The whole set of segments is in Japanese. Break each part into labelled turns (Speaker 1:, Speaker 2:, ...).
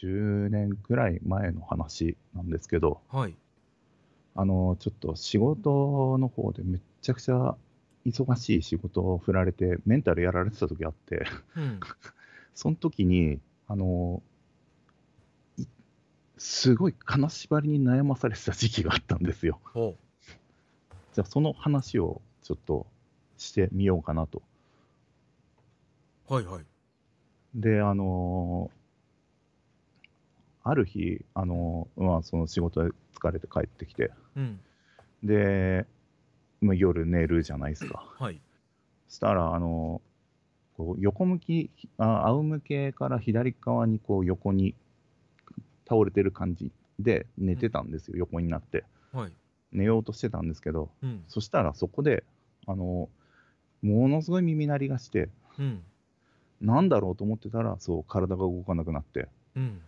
Speaker 1: 10年くらい前の話なんですけど、はい、あのちょっと仕事の方でめちゃくちゃ忙しい仕事を振られてメンタルやられてた時あって、うん、その時にあのすごい金縛りに悩まされてた時期があったんですよ。じゃあその話をちょっとしてみようかなと。はいはい。であのある日あの、まあ、その仕事で疲れて帰ってきて、うん、で、まあ、夜寝るじゃないですか。はい、したらあのこう横向きあ仰向けから左側にこう横に倒れてる感じで寝てたんですよ、うん、横になって、はい、寝ようとしてたんですけど、うん、そしたらそこであのものすごい耳鳴りがして、うん、なんだろうと思ってたらそう体が動かなくなって、うん、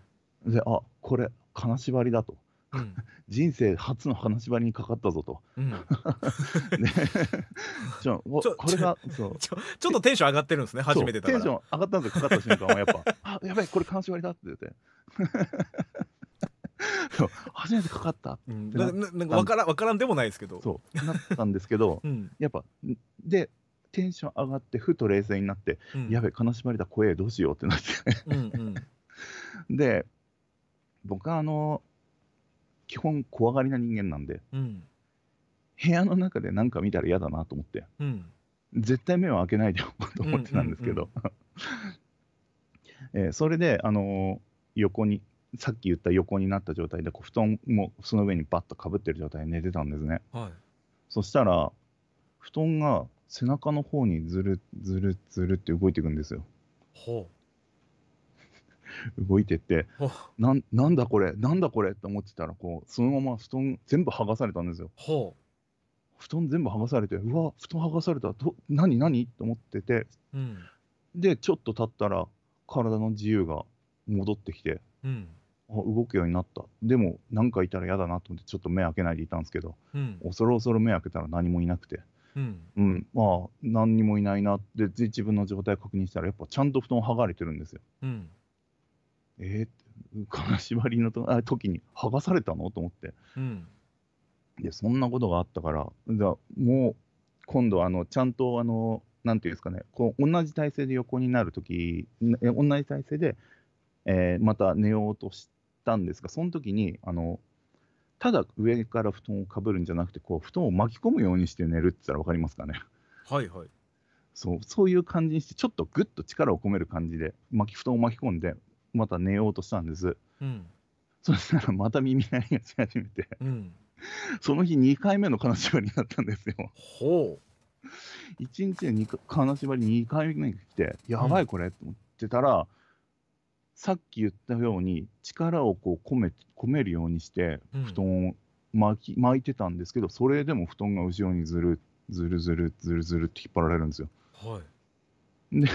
Speaker 1: であこれ金縛りだと、うん、人生初の金縛りにかかったぞと、ちょこれがそうちょちょっとテンション上がってるんですね初めてだからテンション上がったんですよかかった瞬間はやっぱあやばいこれ金縛りだって言って。初めてかかったってっ、うん、なんか分から分からんでもないですけどそうなったんですけど、うん、やっぱでテンション上がってふと冷静になって、うん、やべ金縛りだ怖えどうしようってなって、うんうん、で僕はあの基本怖がりな人間なんで、うん、部屋の中で何か見たら嫌だなと思って、うん、絶対目を開けないでおこうと思ってたんですけど、えそれで、あの横にさっき言った横になった状態でこう布団もその上にバッとかぶってる状態で寝てたんですね、はい、そしたら布団が背中の方にずるずるずるって動いていくんですよほう 動いてってななんだこれなんだこれって思ってたらこうそのまま布団全部剥がされたんですよ。布団全部剥がされてうわ布団剥がされたど何何と思ってて、うん、でちょっと経ったら体の自由が戻ってきて、うん、あ動くようになったでも何かいたら嫌だなと思ってちょっと目開けないでいたんですけど、うん、恐る恐る目開けたら何もいなくて。うん、うん、まあ何にもいないなって自分の状態確認したらやっぱちゃんと布団剥がれてるんですよ。うんえー、金縛りのとあ時に剥がされたのと思って、うん、でそんなことがあったからだもう今度あのちゃんとあのなんていうんですかねこう同じ体勢で横になるとき同じ体勢で、えー、また寝ようとしたんですがその時にあのただ上から布団をかぶるんじゃなくてこう布団を巻き込むようにして寝るって言ったら分かりますかね。はい、はいそうそういう感じにしてちょっとぐっと力を込める感じで巻き布団を巻き込んでまた寝ようとしたんです。うん、そしたらまた耳鳴りがし始めて、うん、その日2回目の金縛りになったんですよ。ほう1日で金縛り2回目に来てやばいこれって思ってたら、うん、さっき言ったように力をこう込め込めるようにして布団を巻き巻いてたんですけどそれでも布団が後ろにずるずるずるずるずるって引っ張られるんですよ。はい、で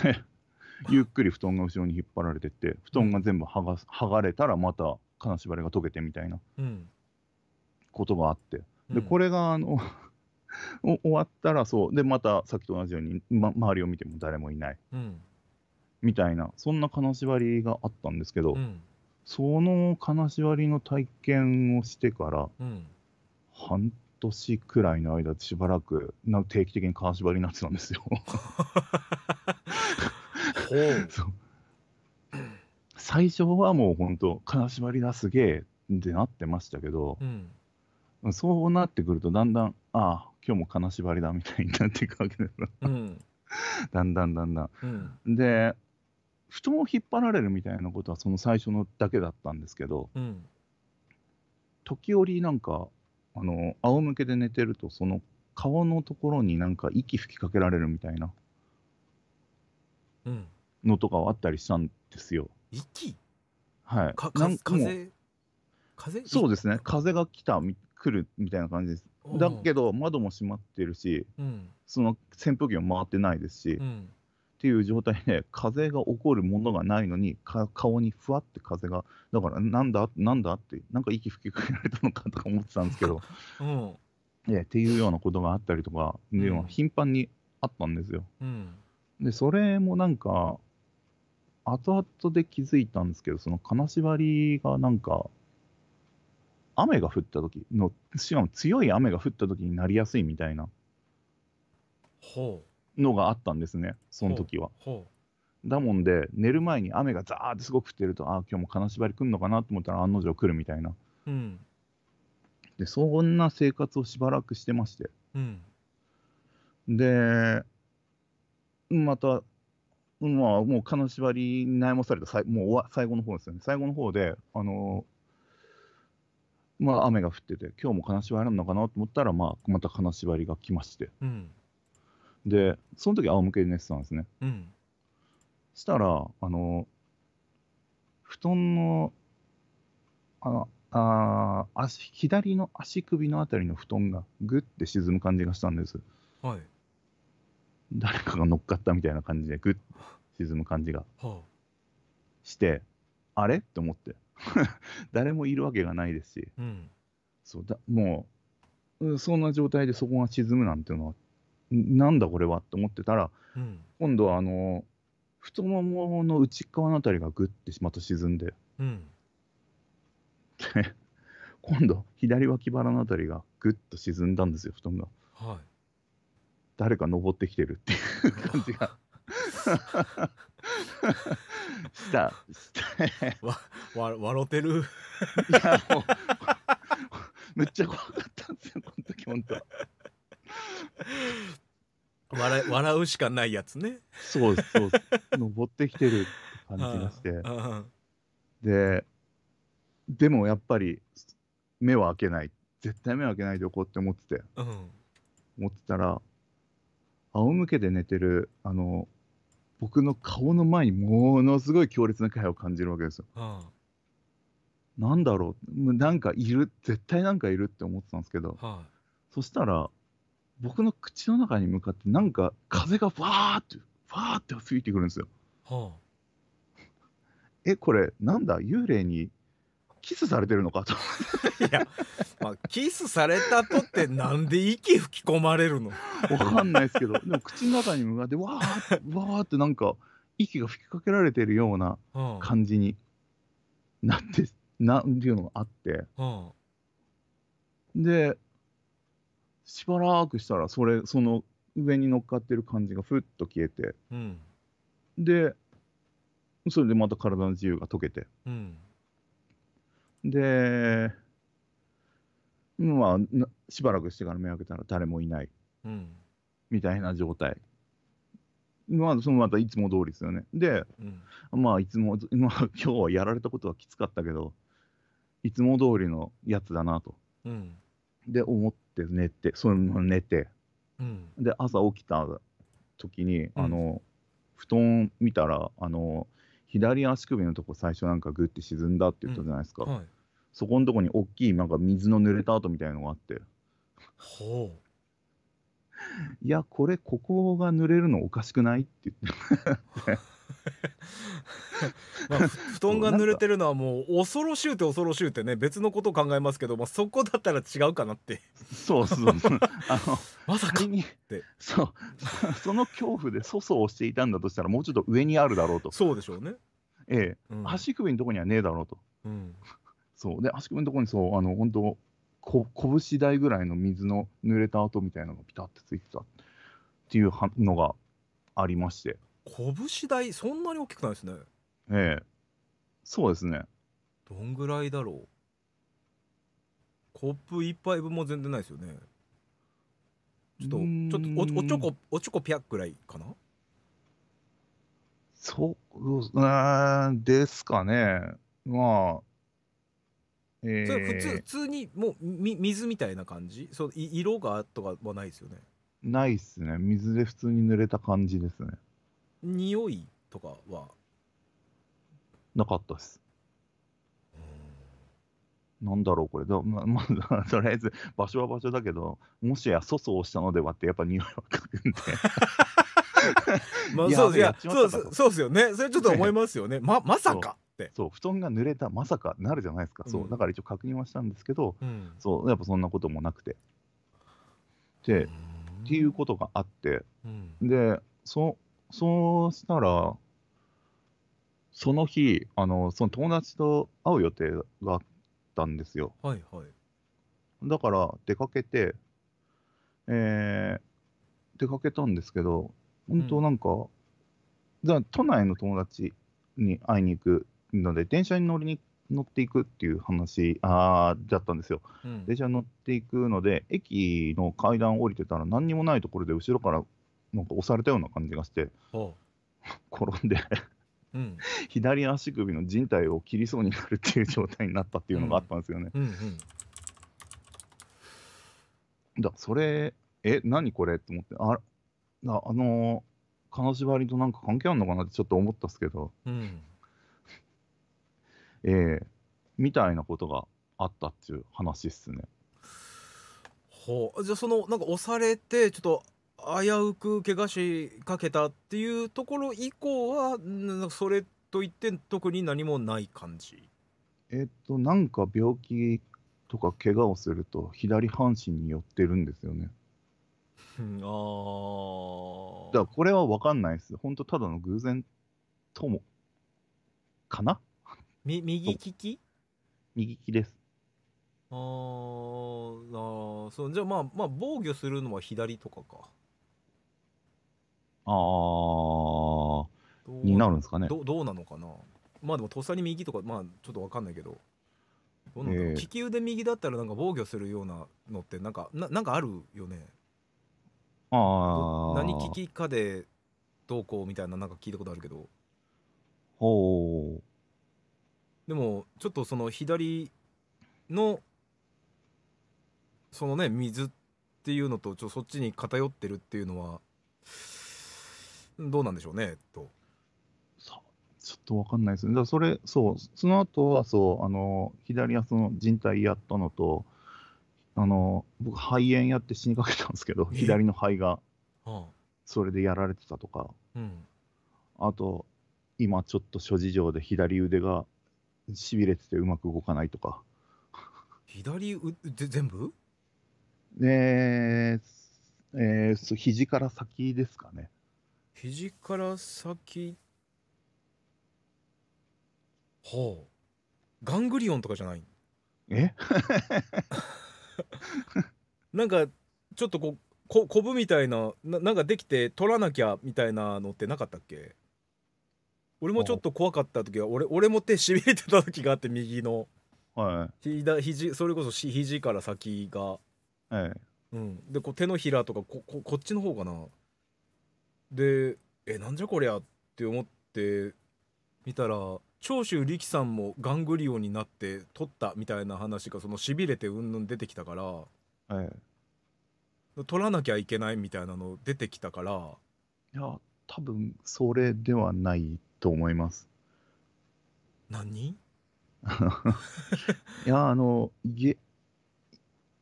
Speaker 1: ゆっくり布団が後ろに引っ張られてって布団が全部剥が剥がれたらまた金縛りが解けてみたいなことがあって、でこれがあの 終わったらそうでまたさっきと同じように、ま、周りを見ても誰もいない、うん、みたいなそんな金縛りがあったんですけど、うん、その金縛りの体験をしてから、うん、半年くらいの間しばらくな定期的に金縛りになってたんですよ。最初はもう本当金縛りだすげえってなってましたけど、うん、そうなってくるとだんだんああ今日も金縛りだみたいになっていくわけだから、うん、だんだんだんだん、うん、で布団を引っ張られるみたいなことはその最初のだけだったんですけど、うん、時折なんかあの仰向けで寝てるとその顔のところになんか息吹きかけられるみたいな、うん、のとかはあったりしたんですよ。息はい。かなんか風風そうですね。風が来た、来るみたいな感じです。だけど、窓も閉まってるし、うん、その扇風機も回ってないですし、うん、っていう状態で、風が起こるものがないのに、顔にふわって風が、だから、なんだ、なんだって、なんか息吹きかけられたのかとか思ってたんですけど、うんえっていうようなことがあったりとか、うん、頻繁にあったんですよ。うん、でそれもなんか後々で気づいたんですけど、その金縛りがなんか、雨が降った時の、しかも強い雨が降った時になりやすいみたいなのがあったんですね、その時は。だもんで、寝る前に雨がザーってすごく降ってると、ああ、今日も金縛り来るのかなと思ったら案の定来るみたいな。うん、で、そんな生活をしばらくしてまして。うん、で、またうん、まあ、もう金縛りに悩まされたもう最後の方ですよね。最後の方で、あのまあ、雨が降ってて、今日も金縛りなのかなと思ったら、まあ、また金縛りが来まして、うん、で、その時仰向けで寝てたんですね。うん、したら、あの布団の、あの、あ足左の足首のあたりの布団がぐって沈む感じがしたんです。はい誰かが乗っかったみたいな感じでグッ沈む感じがして、あれっ思って 誰もいるわけがないですし、うん、そうだもうそんな状態でそこが沈むなんていうのはなんだこれはと思ってたら、うん、今度はあの太ももの内側のあたりがグッてまた沈んで、うん、で 今度左脇腹のあたりがグッと沈んだんですよ布団が。はい誰か登ってきてるっていう感
Speaker 2: じが した。わ、わわろてる。いやもうめっちゃ怖かったんですよこの時本当。笑笑うしかないやつね。
Speaker 1: そうですそうです。登ってきてる感じがして。ででもやっぱり目は開けない絶対目は開けないでおこうって思ってて、うん、思ってたら仰向けで寝てるあの僕の顔の前にものすごい強烈な気配を感じるわけですよ。はあ、なんだろうなんかいる絶対なんかいるって思ってたんですけど、はあ、そしたら僕の口の中に向かってなんか風がわーってわーって吹いてくるんですよ。
Speaker 3: はあ、
Speaker 1: えこれなんだ幽霊にキスされてるのかといや、まあ、キスされたとってなんで息吹き込まれるのわかんないですけどでも口の中に向かってわーってわーってなんか息が吹きかけられてるような感じになって、うん、なんていうのがあって、うん、でしばらくしたらそれその上に乗っかってる感じがふっと消えて、うん、でそれでまた体の自由が解けて、うん、で、まあ、しばらくしてから目を開けたら誰もいない、うん、みたいな状態。まあ、そのまたいつも通りですよね。で、うん、まあ、いつも、まあ、今日はやられたことはきつかったけど、いつも通りのやつだなと。うん、で、思って寝て、その寝て、うん、で、朝起きた時に、あの、布団見たら、あの、左足首のとこ最初なんかグッて沈んだって言ったじゃないですか。はいそこのとこに大きいなんか水の濡れた跡みたいなのがあって
Speaker 2: ほう
Speaker 1: いやこれここが濡れるのおかしくないって言って
Speaker 2: まあ、布団が濡れてるのはもう恐ろしゅうて恐ろしゅうてね別のことを考えますけど、まあ、そこだったら違うかなって
Speaker 1: そうそう
Speaker 2: そうあの まさかにってそう その恐
Speaker 1: 怖で粗相をしていたんだとしたらもうちょっと上にあるだろうとそうでしょうねええ、うん、足首のとこにはねえだろうと、うん、そう。で、足首のところにそう、あの、本当こ拳台ぐらいの水の濡れた跡みたいなのがピタッてついてたっていうはのがありまして。
Speaker 2: 拳台、そんなに大きくないですね。
Speaker 1: ええ。そうですね。
Speaker 2: どんぐらいだろう。コップ1杯分も全然ないですよね。ちょっと、ちょっとお、おちょこ、おちょこぴゃくらいかな
Speaker 1: そう、うん、ですかね。まあ、えー、それ普通普
Speaker 2: 通にもうみ水みたいな感じそう色がとかはないですよね
Speaker 1: ないっすね水で普通に濡れた感じですね
Speaker 2: 匂いとかは
Speaker 1: なかったっすなんだろうこれ、ま、まとりあえず場所は場所だけど、もしや粗相したのではって、やっぱ匂いはかぐんで。まあ、そうそうですよね、それちょっと思いますよね、ままさか。ってそう布団が濡れたまさかなるじゃないですか、うん、そうだから一応確認はしたんですけど、うん、そうやっぱそんなこともなくてで、っていうことがあって、でそそうしたらその日あのその友達と会う予定があったんですよはいはいだから出かけてえー、出かけたんですけど本当なんか、うん、都内の友達に会いに行くので、電車に乗りに乗っていくっていう話あだったんですよ、うん、電車に乗っていくので、駅の階段降りてたら、何にもないところで後ろからなんか押されたような感じがして、転んでうん、左足首の靭帯を切りそうになるっていう状態になったっていうのがあったんですよね。うんうんうん、だそれ、え、何これと思って、ああのー金縛りとなんか関係あるのかなってちょっと思ったっすけど、うん、ええー、みたいなことがあったっていう話っすね。
Speaker 2: ほうじゃあそのなんか押されてちょっと危うく怪我しかけたっていうところ以降はそれといって特に何もない感じ
Speaker 1: えっとなんか病気とか怪我をすると左半身に寄ってるんですよね。ああ。だからこれは分かんないです。本当ただの偶然とも、かなみ右利き右利きです。
Speaker 2: ああ、そう、じゃあまあ、まあ、防御するのは左とかか。
Speaker 1: ああ、になるんですかね。ど
Speaker 2: どうなのかな。まあでも、とっさに右とか、まあ、ちょっとわかんないけど。どう、えー、利き腕右だったらなんか防御するようなのってなんかななんかあるよね
Speaker 4: ああ何
Speaker 2: 利きかでどうこうみたいななんか聞いたことあるけど
Speaker 4: ほう
Speaker 2: でもちょっとその左のそのね水っていうのとちょそっちに偏ってるっていうのはどうなんでしょうねと。
Speaker 1: ちょっとわかんないですね。だそれ、そう、その後は、そう、あの、左はその人体やったのと、あの、僕、肺炎やって死にかけたんですけど、左の肺が、それでやられてたとか、うん、あと、今ちょっと諸事情で左腕がしびれててうまく動かないとか。
Speaker 2: 左うぜ全部
Speaker 1: えー、えー、そ肘から先ですかね。
Speaker 2: 肘から先。ほう。ガングリオンとかじゃないえ なんかちょっとこうこコブみたいなななんかできて取らなきゃみたいなのってなかったっけ俺もちょっと怖かった時は俺俺も手しびれてた時があって右の、はい、ひだ肘それこそ肘から先が、はいうん、でこう手のひらとかこここっちの方かなでえなんじゃこりゃって思って見たら長州力さんもガングリオンになって取ったみたいな話がそのしびれてうんぬん出てきたから、はい、取らなきゃいけないみたいなの出てきたから
Speaker 1: いや多分それではないと思います。何 いやあのげ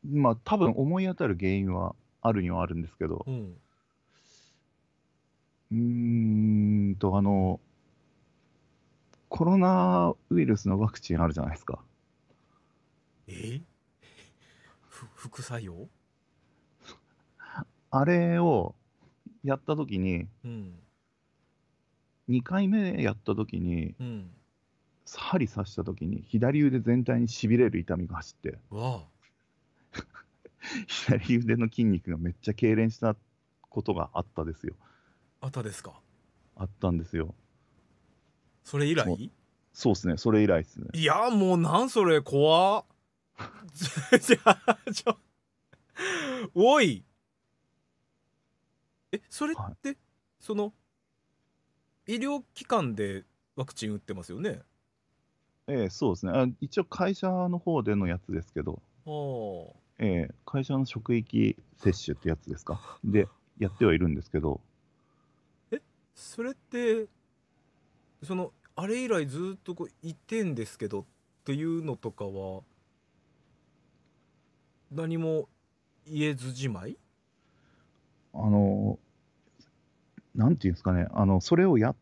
Speaker 1: まあ多分思い当たる原因はあるにはあるんですけど、うん、んとあのコロナウイルスのワクチンあるじゃないですか。え
Speaker 2: ふ副作用
Speaker 1: あれをやった時に、うん、2回目やった時に、うん、針刺した時に左腕全体にしびれる痛みが走って 左腕の筋肉がめっちゃ痙攣したことがあったですよあったですかあったんですよ
Speaker 2: それ以来
Speaker 1: そうですねそれ以来ですね
Speaker 2: いやもうなんそれ怖っじゃあちょおいえそれって、はい、その医療機関でワクチン打ってますよね。ええ、
Speaker 1: そうですねあ。一応会社の方でのやつですけど、ええ、会社の職域接種ってやつですか。で、やってはいるんですけど、
Speaker 2: えそれってそのあれ以来ずっとこういてんですけどっていうのとかは何も言えずじまい
Speaker 1: あのなんていうんですかね、あのそれをや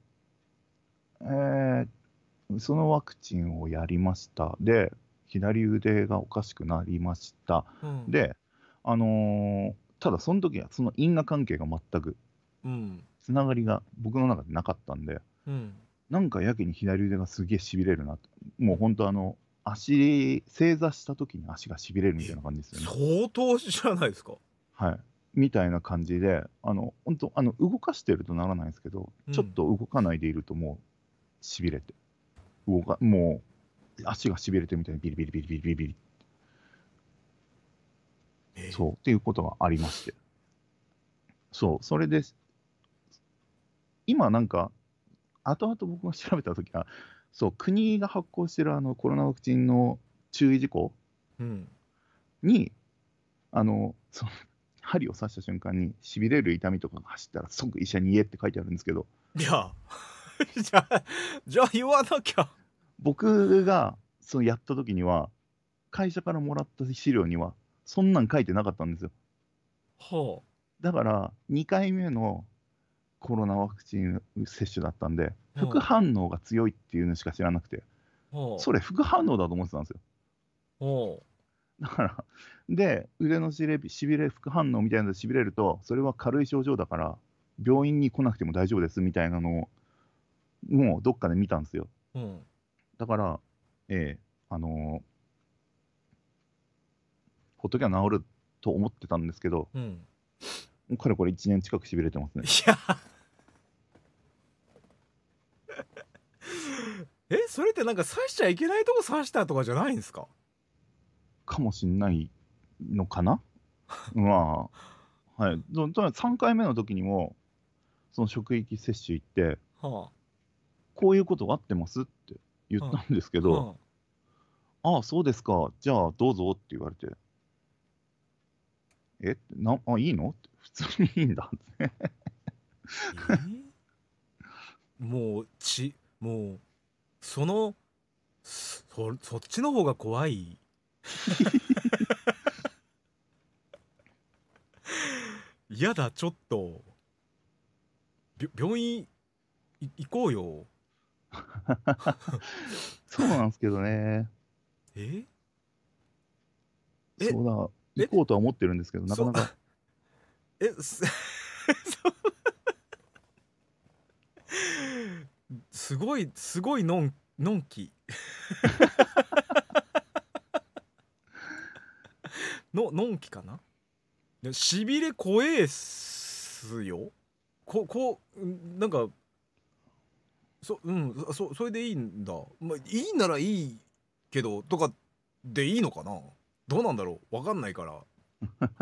Speaker 1: えー、そのワクチンをやりました。で、左腕がおかしくなりました。うん、で、あのー、ただその時はその因果関係が全く、つながりが僕の中でなかったんで、うん、なんかやけに左腕がすげえしびれるなもう本当あの、足、正座した時に足がしびれるみたいな感じで
Speaker 2: すよね。相当じゃないですか。
Speaker 1: はい。みたいな感じで、あの本当あの動かしてるとならないんですけど、うん、ちょっと動かないでいるともうしびれて、動かもう足がしびれてみたいにビリビリビリビリビリビリ、えー、そうっていうことがありまして、そうそれで今なんか後々僕が調べたときは、そう国が発行してるあのコロナワクチンの注意事項に、うん、あのその針を刺した瞬間にしびれる痛みとかが走ったら即医者に言えって書いてあるんですけどいや じゃあじゃあ言わなきゃ僕がそのやった時には会社からもらった資料にはそんなん書いてなかったんですよほうだから2回目のコロナワクチン接種だったんで副反応が強いっていうのしか知らなくてそれ副反応だと思ってたんですよだから、で、腕のしれび、しびれ、副反応みたいなのでしびれると、それは軽い症状だから、病院に来なくても大丈夫ですみたいなのを、もうどっかで見たんですよ。うん、だから、ええー、あのー、ほっときゃ治ると思ってたんですけど、うん、もこれ1年近くしびれてますね。いや
Speaker 2: え、それってなんか刺しちゃいけないとこ刺したとかじゃないんですか
Speaker 1: かもしれないのかな まあ、はい。とにかく3回目の時にも、その職域接種行って、はあ、こういうことがあってますって言ったんですけど、はあ、ああ、そうですか、じゃあどうぞって言われて、えなあ、いいのって普通にいいんだってえ
Speaker 2: ー、もう、ち、もう、その、そそっちの方が怖い嫌 だちょっと病院行こうよ そうなんですけど
Speaker 1: ねええそうだ行こうとは思ってるんですけど
Speaker 2: なかなか
Speaker 3: えす
Speaker 2: すごいすごいのんのんきののんきかなしびれ怖えすよここうなんかそうんそそれでいいんだ、まあ、いいならいいけどとかでいいのかなどうなんだろう分かんないか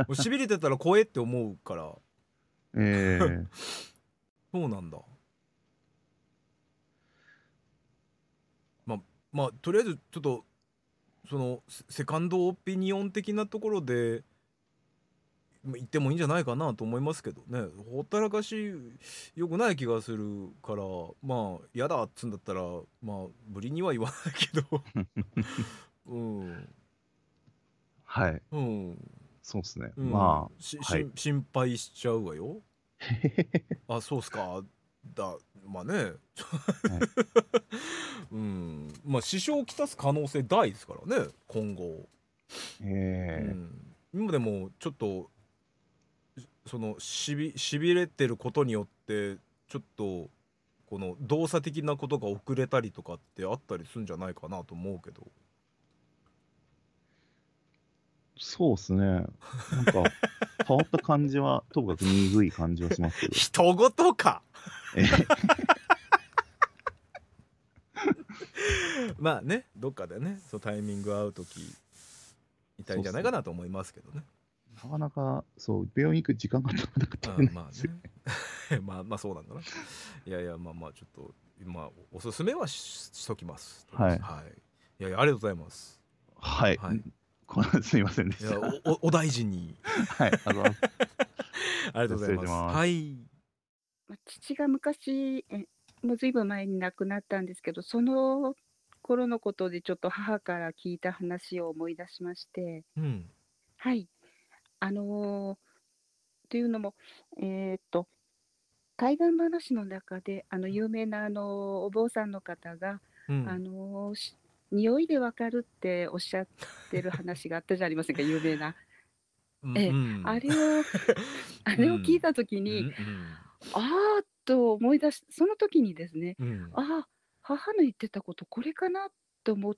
Speaker 2: ら しびれてたら怖えって思うから
Speaker 3: ええー、
Speaker 2: そうなんだまあまあとりあえずちょっとそのセカンドオピニオン的なところで言ってもいいんじゃないかなと思いますけどねほったらかしよくない気がするからまあ嫌だっつうんだったらまあぶりには言わないけど うん
Speaker 1: はい、うん、そうっすね、うん、まあし、はい、
Speaker 2: 心配しちゃうわよ あそうっすかだまあね、はい、うんまあ、支障をきたす可能性大ですからね今後。えうん、今でもちょっとそのしびしびれてることによってちょっとこの動作的なことが遅れたりとかってあったりするんじゃないかなと思うけど。
Speaker 1: そうっすね。なんか、変わった感じは、ともかく鈍い感じはしますけど。人事かえ
Speaker 2: まあねどっかでねそうタイミング合う時いたいんじゃないかなと思いますけどね
Speaker 1: なかなかそう病院行く時間がなかったまあ
Speaker 2: ね まあまあそうなんだないやいやまあまあちょっと今おすすめはしときますはい、はい、いやいやありがとうございますはい、はい、このすみませんでしたおお大事にはいあの ありがとうございますはい、
Speaker 5: まあ、父が昔えもうぶん前に亡くなったんですけどその頃のことでちょっと母から聞いた話を思い出しまして、うん、はいあのー、というのもえー、っと怪談話の中であの有名なあのお坊さんの方が、うん、あのー、匂いでわかるっておっしゃってる話があったじゃありませんか 有名な。え、あれを あれを聞いた時に、うんうん、ああと思い出しその時にですね、うん、あ母の言ってたことこれかなと思っ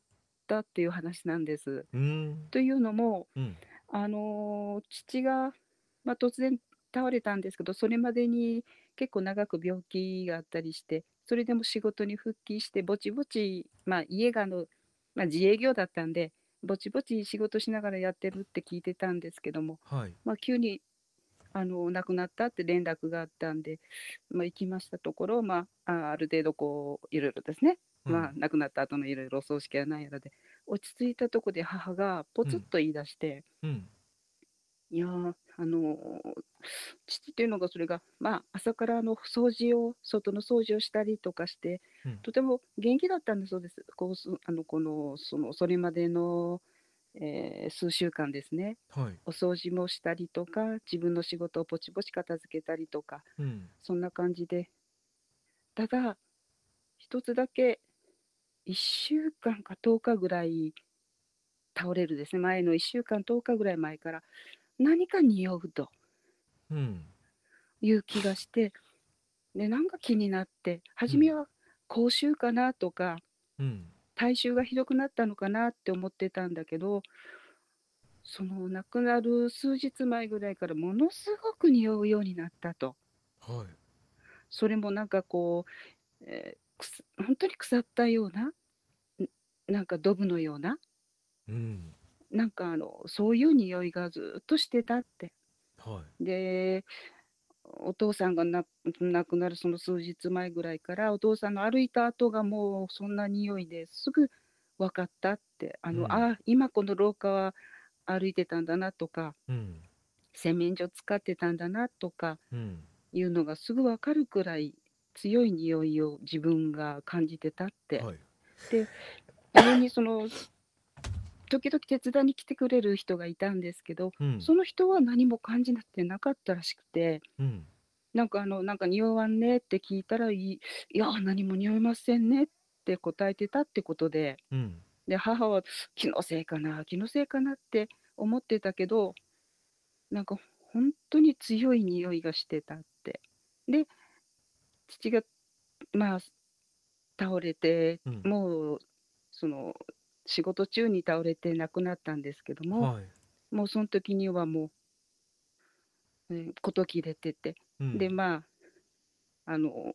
Speaker 5: たっていう話なんです。うん、というのも、うん、あの父が、まあ、突然倒れたんですけどそれまでに結構長く病気があったりしてそれでも仕事に復帰してぼちぼち、まあ、家がの、まあ、自営業だったんでぼちぼち仕事しながらやってるって聞いてたんですけども、はい、まあ、急にあの亡くなったって連絡があったんで、まあ、行きましたところ、まあ、ある程度こういろいろですね、うん、まあ、亡くなった後のいろいろお葬式やないやらで落ち着いたとこで母がポツッと言い出して、うんうん、いやあの父っていうのがそれが、まあ、朝からの掃除を外の掃除をしたりとかして、とても元気だったんだそうですこうあのこのそのそれまでのえー、数週間ですね、はい、お掃除もしたりとか自分の仕事をぼちぼち片付けたりとか、うん、そんな感じでただ一つだけ1週間か10日ぐらい倒れるですね前の1週間10日ぐらい前から何か匂うという気がして、うん、でなんか気になって初めは口臭かなとか、うん体臭がひどくなったのかなって思ってたんだけどその亡くなる数日前ぐらいからものすごく匂うようになったと、はい、それもなんかこう、えー、本当に腐ったようななんかドブのような、うん、なんかあのそういう匂いがずっとしてたって。はい、でお父さんが亡くなるその数日前ぐらいからお父さんの歩いた跡がもうそんな匂いですぐ分かったってあの、うん、あ今この廊下は歩いてたんだなとか、うん、洗面所使ってたんだなとかいうのがすぐ分かるくらい強い匂いを自分が感じてたって。はい、で上にその時々手伝いに来てくれる人がいたんですけど、うん、その人は何も感じなくてなかったらしくて、うん、なんかあの、なんか匂わんねって聞いたらいい、いや、何も匂いませんねって答えてたってことで、うん、で、母は気のせいかな、気のせいかなって思ってたけど、なんか本当に強い匂いがしてたって。で、父が、まあ、倒れて、もう、その仕事中に倒れて亡くなったんですけども、はい。もうその時にはもう、え事切れてて、うん、でまああの、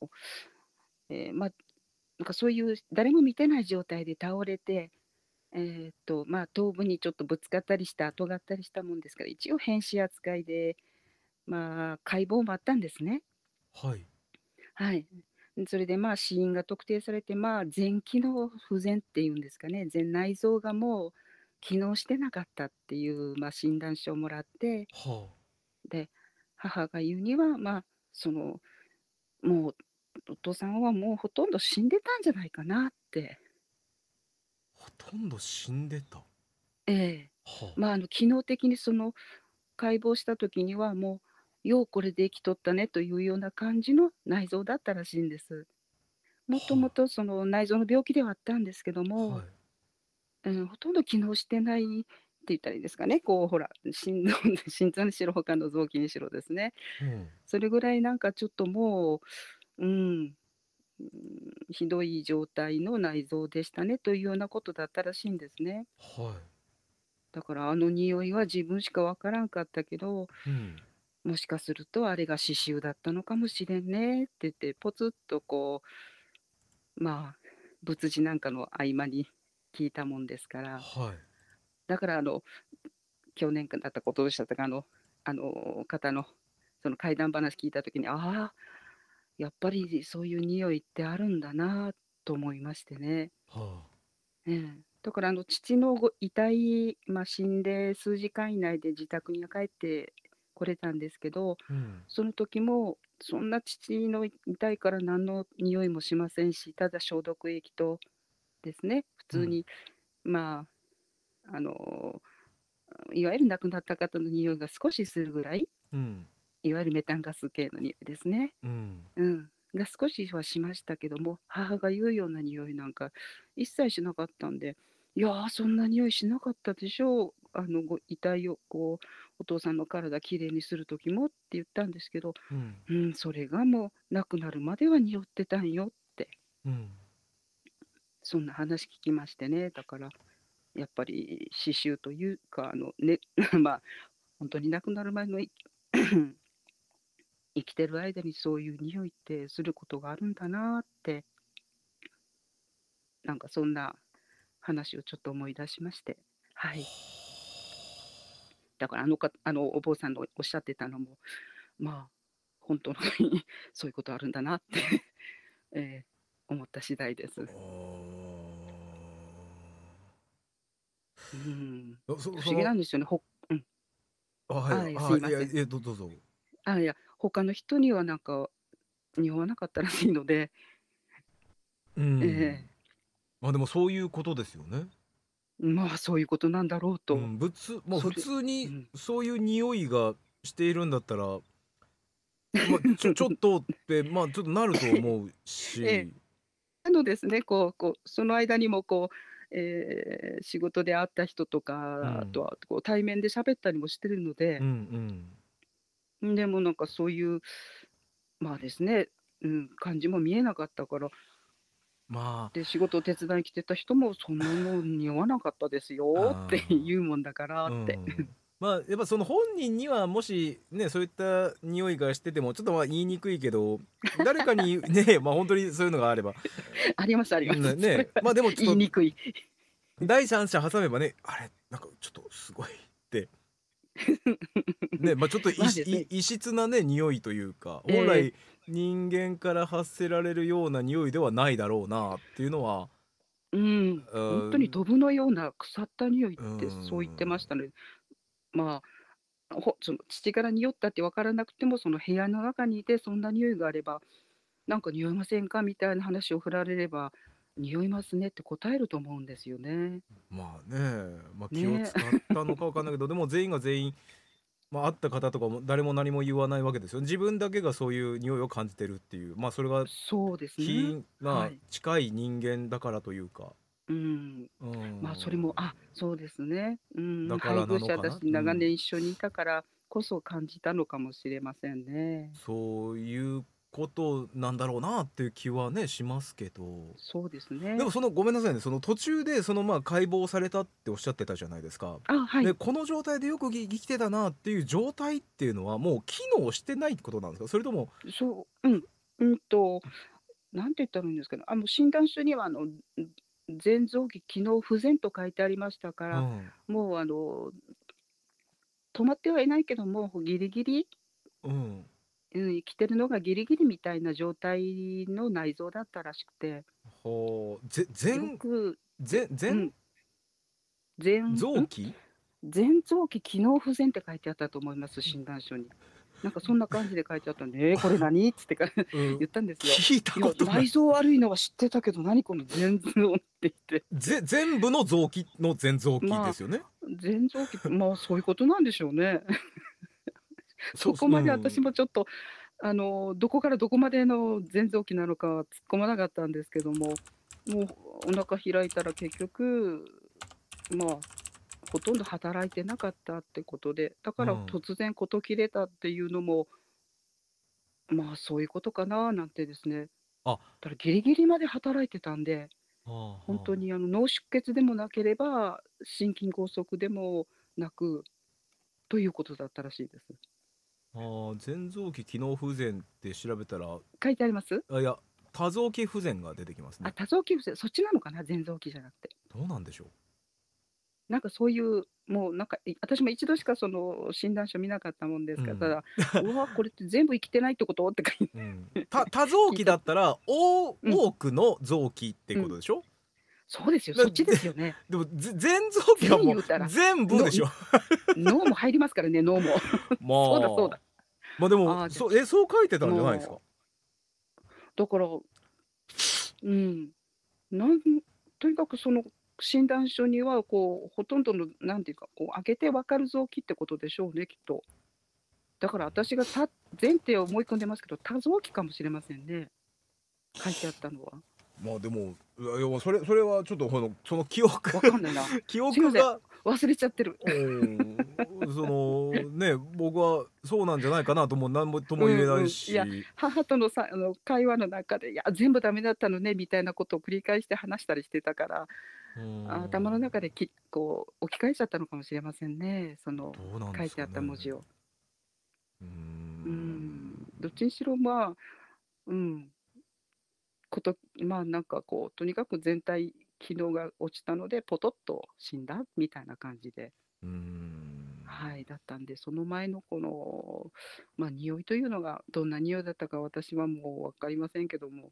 Speaker 5: えー、まあなんかそういう誰も見てない状態で倒れて、えーとまあ、頭部にちょっとぶつかったりした跡があったりしたもんですから一応変死扱いで、まあ、解剖もあったんですね。はい、はい、それでまあ死因が特定されて、まあ、全機能不全っていうんですかね全内臓がもう機能してなかったっていう、まあ、診断書をもらって、はあ、で母が言うには、まあ、そのもうお父さんはもうほとんど死んでたんじゃないかなって
Speaker 2: ほとんど死んでた
Speaker 5: ええはあ、まああの機能的にその解剖した時にはもうようこれで生きとったねというような感じの内臓だったらしいんです。もともとその内臓の病気ではあったんですけども、はい、うん、ほとんど機能してないって言ったらいいですかねこうほら心 心臓にしろ他の臓器にしろですね、うん、それぐらいなんかちょっともう、うん、ひどい状態の内臓でしたねというようなことだったらしいんですね。はい、だからあの匂いは自分しかわからんかったけど、うんもしかするとあれが刺繍だったのかもしれんねって言ってポツッとこうまあ仏事なんかの合間に聞いたもんですから、はい、だからあの去年だったことでしたかあのあの方のその怪談話聞いた時にああやっぱりそういう匂いってあるんだなと思いましてね。はあええ、だからあの父の遺体、まあ、死んで数時間以内で自宅に帰って来れたんですけど、うん、その時もそんな父の遺体から何の匂いもしませんしただ消毒液とですね普通に、うん、まああのいわゆる亡くなった方の匂いが少しするぐらい、うん、いわゆるメタンガス系の匂いですね、うん、うん、が少しはしましたけども母が言うような匂いなんか一切しなかったんでいやそんな匂いしなかったでしょうあのご遺体をこうお父さんの体きれいにする時もって言ったんですけど、うん、うん、それがもう亡くなるまでは匂ってたんよって、うん、そんな話聞きましてねだからやっぱり刺繍というかあのね まあ本当に亡くなる前の 生きてる間にそういう匂いってすることがあるんだなってなんかそんな話をちょっと思い出しましてはい。だからあのかあのお坊さんのおっしゃってたのもまあ本当にそういうことあるんだなって えー、思った次第です。う
Speaker 2: ん、不思議なんですよね。ほうん、あはい、はい、すいません。えどうぞ。
Speaker 5: あいや他の人にはなんか匂わなかったらしいので。
Speaker 2: うん、えー、まあでもそういうことですよね。まあ、そういうことなんだろううと。ん、仏もう普通にそういう匂いがしているんだったら、まあ、ちょちょっとって、まあ、ちょっとなると思う ええ。し、
Speaker 5: なのですね、こうこうその間にもこう、えー仕事で会った人とうかとはこう対面で喋ったりもしてるのうで、んうんでもなんかそういう、まあですね、うん、感じも見えなかったから、まあ。で、仕事を手伝いに来てた人も、そんなの合わなかったですよって言うもんだからって。ん。
Speaker 2: まあ、やっぱその本人にはもしね、そういった匂いがしてても、ちょっとまあ言いにくいけど、誰かにね、まあ本当にそういうのがあれば、
Speaker 5: ありますあります。ね、ね
Speaker 2: まあでもち言ょいっとにくい。第三者挟めばね、あれ、なんかちょっとすごいってねまあ、ちょっと異 ね、異質なね匂いというか本来人間から発せられるような匂いではないだろうなっていうのは
Speaker 5: うん、本当にドブのような腐った匂いってそう言ってましたので、まあ、ほその父から匂ったって分からなくてもその部屋の中にいてそんな匂いがあればなんか匂いませんかみたいな話を振られれば匂いますねって答えると思うんですよね。
Speaker 2: まあね、まあ、気を使ったのかわかんないけど、でも全員が全員、まあ、会った方とかも誰も何も言わないわけですよ自分だけがそういう匂いを感じてるっていう、まあ、それがそうですね。気はが近い人間だからというか、う
Speaker 5: ん。うまあ、それも、あ、そうですね。うん、だからなのかな。私、長年一緒にいたからこそ感じたのかもしれませんね。
Speaker 2: そういうことなんだろうなっていう気はねしますけどそうですねでもそのごめんなさいねその途中でそのまあ解剖されたっておっしゃってたじゃないですかあ、はい、でこの状態でよく生きてたなっていう状態っていうのはもう機能してないってことなんですかそれともそううんうんと
Speaker 5: なんて言ったらいいんですかねあの診断書にはあの前臓器機能不全と書いてありましたから、うん、もうあの止まってはいないけどもギリギリ、うん、うん、生きてるのがギリギリみたいな状態の内臓だったらしくて
Speaker 2: ほうぜ全全全
Speaker 5: 全臓器全臓器機能不全って書いてあったと思います診断書に。なんかそんな感じで書いてあったんで、えー、これ何っつってか、うん、言ったんですよ。聞いたこと内臓悪いのは知ってたけど、何この全臓って言って。ぜ全部の臓器の
Speaker 2: 全臓器ですよね。
Speaker 5: まあ、全臓器、まあそういうことなんでしょうね。そこまで私もちょっと、あのどこからどこまでの前臓器なのかは突っ込まなかったんですけどももうお腹開いたら結局まあほとんど働いてなかったってことでだから突然事切れたっていうのも、うん、まあそういうことかななんてですねあだからギリギリまで働いてたんで、はあはあ、本当にあの脳出血でもなければ心筋梗塞でもなくということだったらしいです。
Speaker 2: ああ、前臓器機能不全って調べたら
Speaker 5: 書いてあります
Speaker 2: あいや多臓器不全が出てきますあ、
Speaker 5: 多臓器不全、そっちなのかな前臓器じゃなくて。どうなんでしょうなんかそういう、もうなんか、私も一度しかその診断書見なかったもんですから、うんただ、うわ、これって全部生きてないってことって書い
Speaker 2: て、うん、た多臓器だったら
Speaker 5: 多多
Speaker 2: くの臓器ってことでしょ、う
Speaker 5: そうですよ、そっちですよね。でもぜ全臓器は全もう全部でしょ脳も入りますからね、脳も。
Speaker 2: ま あそうだそうだ。まあでもあそうえそう書いてたんじゃないですか
Speaker 5: だからうんなんとにかくその診断書にはこうほとんどのなんていうかこう上げてわかる臓器ってことでしょうねきっとだから私がた前提を思い込んでますけど多臓器かもしれませんね書いてあったのは
Speaker 2: まあでもいやいやそれそれはちょっとこのその記憶わかんないな 記憶
Speaker 5: まが忘れちゃってる。
Speaker 2: そのね僕はそうなんじゃないかなとも何もとも言えないし、うんうん、いや
Speaker 5: 母とのさあの会話の中で「いや全部ダメだったのね」みたいなことを繰り返して話したりしてたから。頭の中できこう置き換えちゃったのかもしれませんねその、ね、書いてあった文字を。うんどっちにしろまあうんことまあなんかこうとにかく全体機能が落ちたのでポトッと死んだみたいな感じで。はい、だったんでその前のこの、まあ、匂いというのがどんな匂いだったか私はもう分かりませんけども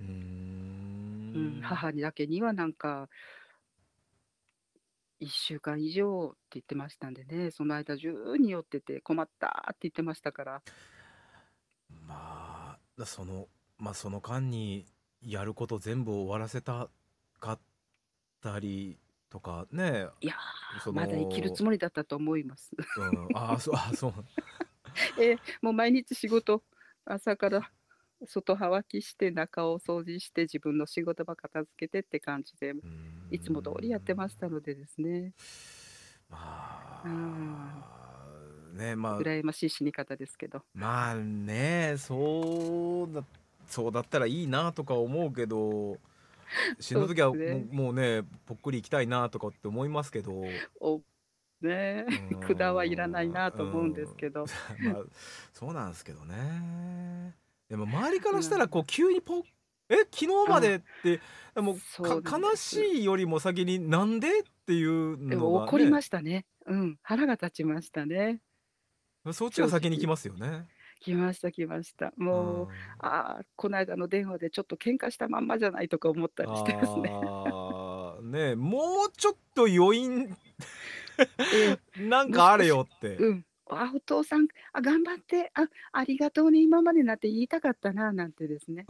Speaker 5: うん母にだけにはなんか1週間以上って言ってましたんでねその間中に酔ってて困ったって言ってましたから
Speaker 2: まあそのまあその間にやること全部終わらせたかったりとかねいやそのまだ生きるつもり
Speaker 5: だったと思います。
Speaker 2: うん、ああそうあそう
Speaker 5: えー、もう毎日仕事朝から外はわきして中を掃除して自分の仕事場片付けてって感じでいつも通りやってましたのでですね。まあ、う
Speaker 2: ん、ねまあ羨
Speaker 5: ましい死に方ですけど。
Speaker 2: まあねそうだそうだったらいいなとか思うけど。
Speaker 5: 死ぬ時はもね。う
Speaker 2: もうねぽっくり行きたいなとかって思いますけどお
Speaker 5: ね、う管はいらないなと思うんですけど、ん
Speaker 2: まあそうなんですけどねでも周りからしたらこう急にポえ昨日までってでも悲しいよりも先になんでっていうでのも怒りま
Speaker 5: したね。うん、腹が立ちましたね、
Speaker 2: そっちが先にいきますよね。
Speaker 5: 来ました来ましたもう、ああこの間の電話でちょっと喧嘩したまんまじゃないとか思ったりしてます
Speaker 2: ね。ねもうちょっと余韻 なんかあれよって。
Speaker 5: あお父さんあ頑張ってあありがとうね今までなって言いたかったななんてですね。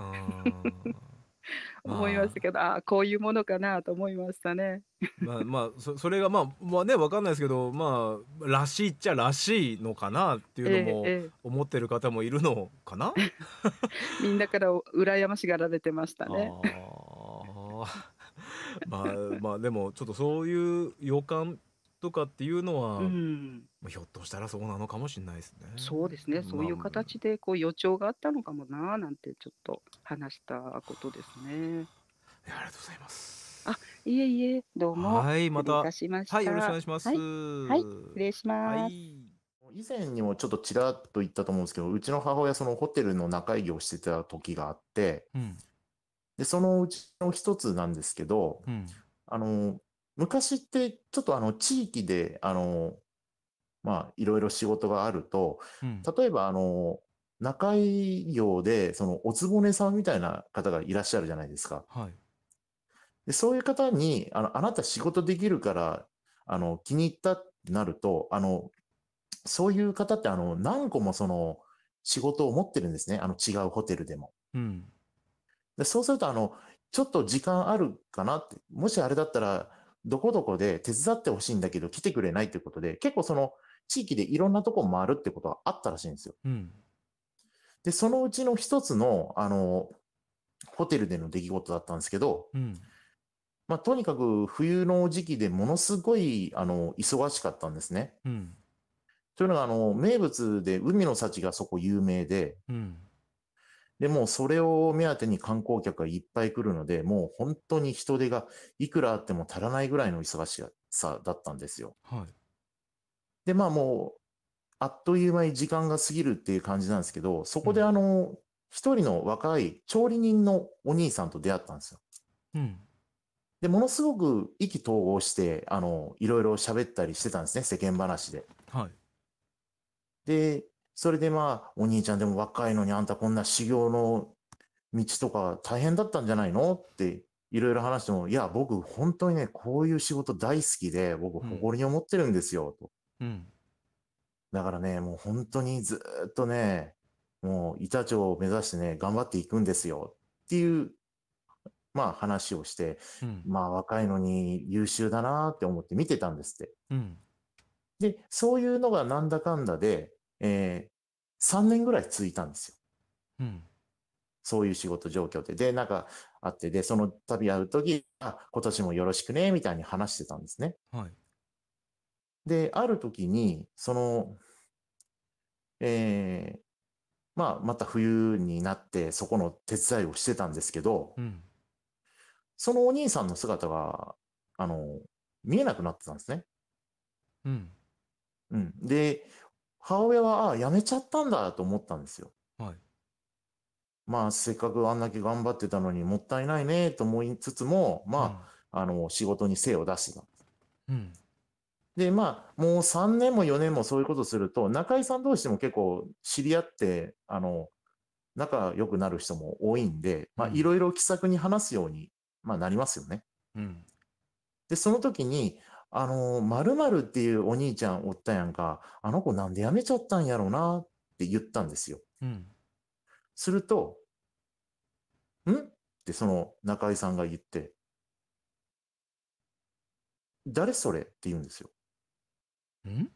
Speaker 5: 思いましたけど、ああ、こういうものかなと思いましたね。
Speaker 2: まあ、まあ、そ、それが、まあ、まあね、わかんないですけど、まあ、らしいっちゃらしいのかなっていうのも。思ってる方もいるのかな。
Speaker 5: みんなから羨ましがられてましたね。
Speaker 2: あ まあ、まあ、でも、ちょっとそういう予感。とかっていうのは、うん、ひょっとしたらそうなのかもしれないですね。
Speaker 5: そうですね、そういう形でこう予兆があったのかもななんてちょっと話したことですね。ありがとうございます。あ、いえいえ、どうも。はい、ま
Speaker 6: た。しましはい、よろしくお願いします。はい、はい、
Speaker 5: 失礼します。はい
Speaker 6: 以前にもちょっとちらっと言ったと思うんですけど、うちの母親、そのホテルの仲営業してた時があって、うん、で、そのうちの一つなんですけど、うん、あの、昔ってちょっとあの地域であのまあいろいろ仕事があると、うん、例えばあの仲居業でそのお局さんみたいな方がいらっしゃるじゃないですか。はい、でそういう方にあの「あなた仕事できるからあの気に入った」ってなるとあのそういう方ってあの何個もその仕事を持ってるんですねあの違うホテルでも。うん、でそうするとあのちょっと時間あるかなってもしあれだったらどこどこで手伝ってほしいんだけど来てくれないということで、結構その地域でいろんなとこ回るってことはあったらしいんですよ。うん、で、そのうちの一つの、あの、ホテルでの出来事だったんですけど、うん、まあ、とにかく冬の時期でものすごい、あの、忙しかったんですね。うん、というのが、あの、名物で海の幸がそこ有名で、うんで、もうそれを目当てに観光客がいっぱい来るので、もう本当に人手がいくらあっても足らないぐらいの忙しさだったんですよ。はい、で、まあもう、あっという間に時間が過ぎるっていう感じなんですけど、そこであの、一、うん、人の若い調理人のお兄さんと出会ったんですよ。うん。で、ものすごく意気投合して、あの、いろいろ喋ったりしてたんですね、世間話で。はい。で、それでまあ、お兄ちゃんでも若いのにあんたこんな修行の道とか大変だったんじゃないのっていろいろ話しても、いや、僕本当にね、こういう仕事大好きで、僕誇りに思ってるんですよ、と。うん。だからね、もう本当にずっとね、もう板長を目指してね、頑張っていくんですよ、っていう、まあ話をして、うん、まあ若いのに優秀だなって思って見てたんですって。うん。で、そういうのがなんだかんだで、えー、3年ぐらい続いたんですよ。うん、そういう仕事状況で。で、なんかあって、で、その旅会う時、あ、今年もよろしくね、みたいに話してたんですね。はい。で、ある時に、その、えー、まあ、また冬になって、そこの手伝いをしてたんですけど、うん、そのお兄さんの姿が、あの、見えなくなってたんですね。うん。うん。で、母親は、ああ、やめちゃったんだと思ったんですよ。はい。まあ、せっかくあんだけ頑張ってたのにもったいないねと思いつつも、まあ、うん、あの、仕事に精を出してたんです。うん。で、まあ、もう3年も4年もそういうことすると、中居さん同士でも結構知り合って、あの、仲良くなる人も多いんで、まあ、いろいろ気さくに話すように、まあ、なりますよね。うん。で、その時に、あの、〇〇っていうお兄ちゃんおったやんか、あの子なんで辞めちゃったんやろうなって言ったんですよ。うん、すると、んってその中井さんが言って、誰それって言うんですよ。ん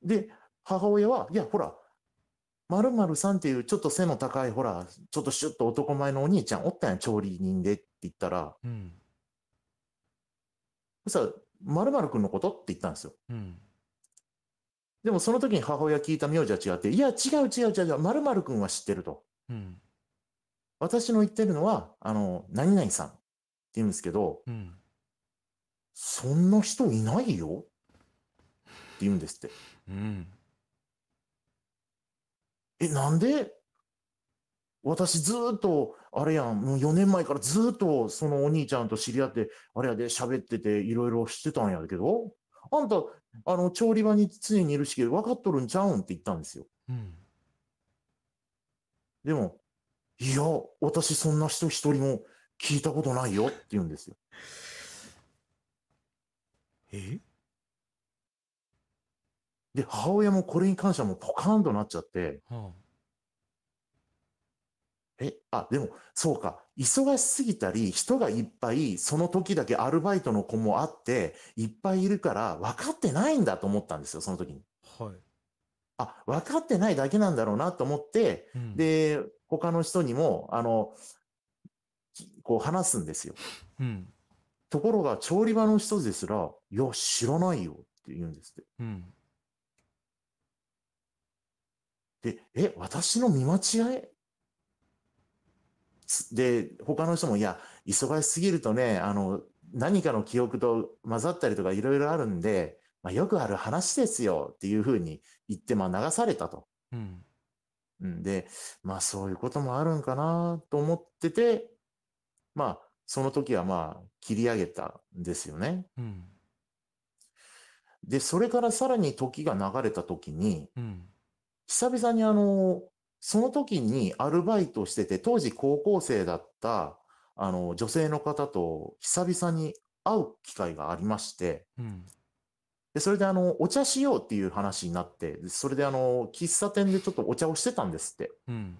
Speaker 6: で、母親は、いや、ほら、〇〇さんっていうちょっと背の高い、ほら、ちょっとシュッと男前のお兄ちゃんおったやん、調理人でって言ったら、うんさ、たら、〇〇くんのことって言ったんですよ。うん、でもその時に母親聞いた名字は違って、いや、違う違う違うまるまるくんは知ってると。うん、私の言ってるのは、あの、何々さんって言うんですけど、うん、そんな人いないよって言うんですって。うん、え、なんで私ずっと、あれやん、もう4年前からずっとそのお兄ちゃんと知り合って、あれやで喋ってていろいろしてたんやけど、あんた、あの、調理場に常にいるし、分かっとるんちゃうんって言ったんですよ。うん、でも、いや、私そんな人一人も聞いたことないよって言うんですよ。えで、母親もこれに関してはもうポカーンとなっちゃって、はあえ、あ、でも、そうか。忙しすぎたり、人がいっぱい、その時だけアルバイトの子もあって、いっぱいいるから、分かってないんだと思ったんですよ、その時に。はい。あ、分かってないだけなんだろうなと思って、うん、で、他の人にも、あの、こう話すんですよ。うん。ところが、調理場の人ですら、いや、知らないよって言うんですって。うん。で、え、私の見間違えで、他の人も、いや、忙しすぎるとね、あの、何かの記憶と混ざったりとかいろいろあるんで、まあ、よくある話ですよっていうふうに言って、まあ、流されたと。うん。で、まあ、そういうこともあるんかなと思ってて、まあ、その時はまあ、切り上げたんですよね。うん。で、それからさらに時が流れた時に、うん、久々にあの、その時にアルバイトしてて、当時高校生だった、あの、女性の方と久々に会う機会がありまして、うん、で、それであの、お茶しようっていう話になって、それであの、喫茶店でちょっとお茶をしてたんですって。うん、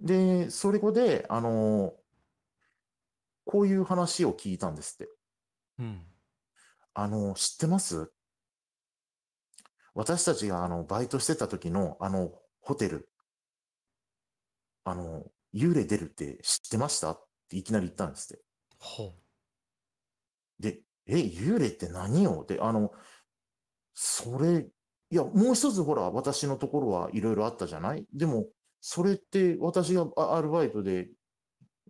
Speaker 6: で、それで、あの、こういう話を聞いたんですって。うん、あの、知ってます私たちがあのバイトしてた時のあのホテル、あの、幽霊出るって知ってましたっていきなり言ったんですって。で、え、幽霊って何よって、あの、それ、いや、もう一つほら、私のところはいろいろあったじゃないでも、それって私がアルバイトで、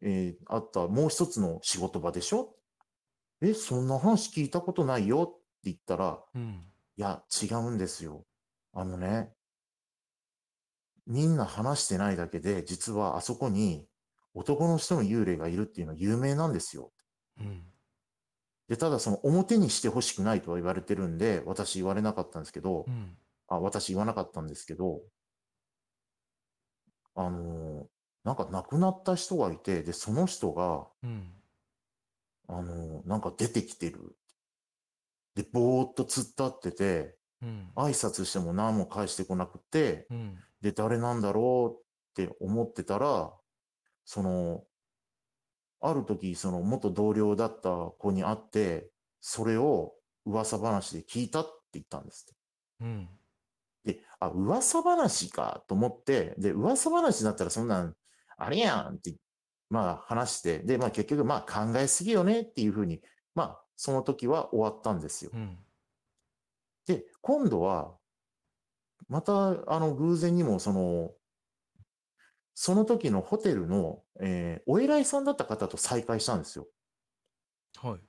Speaker 6: えー、あったもう一つの仕事場でしょえ、そんな話聞いたことないよって言ったら、うんいや、違うんですよ。あのね、みんな話してないだけで、実はあそこに男の人の幽霊がいるっていうのは有名なんですよ。うん、で、ただその表にしてほしくないとは言われてるんで、私言われなかったんですけど、うん、あ私言わなかったんですけど、あのー、なんか亡くなった人がいて、で、その人が、うん、あのー、なんか出てきてるで、ぼーっと突っ立ってて、うん、挨拶しても何も返してこなくて、うん、で、誰なんだろうって思ってたら、その、ある時、その元同僚だった子に会って、それを噂話で聞いたって言ったんですうん。で、あ、噂話かと思って、で、噂話だったらそんなん、あれやんって、まあ話して、で、まあ結局、まあ考えすぎよねっていうふうに、まあその時は終わったんですよ。うん、で、今度は、また、あの、偶然にも、その、その時のホテルの、えー、お偉いさんだった方と再会したんですよ。はい。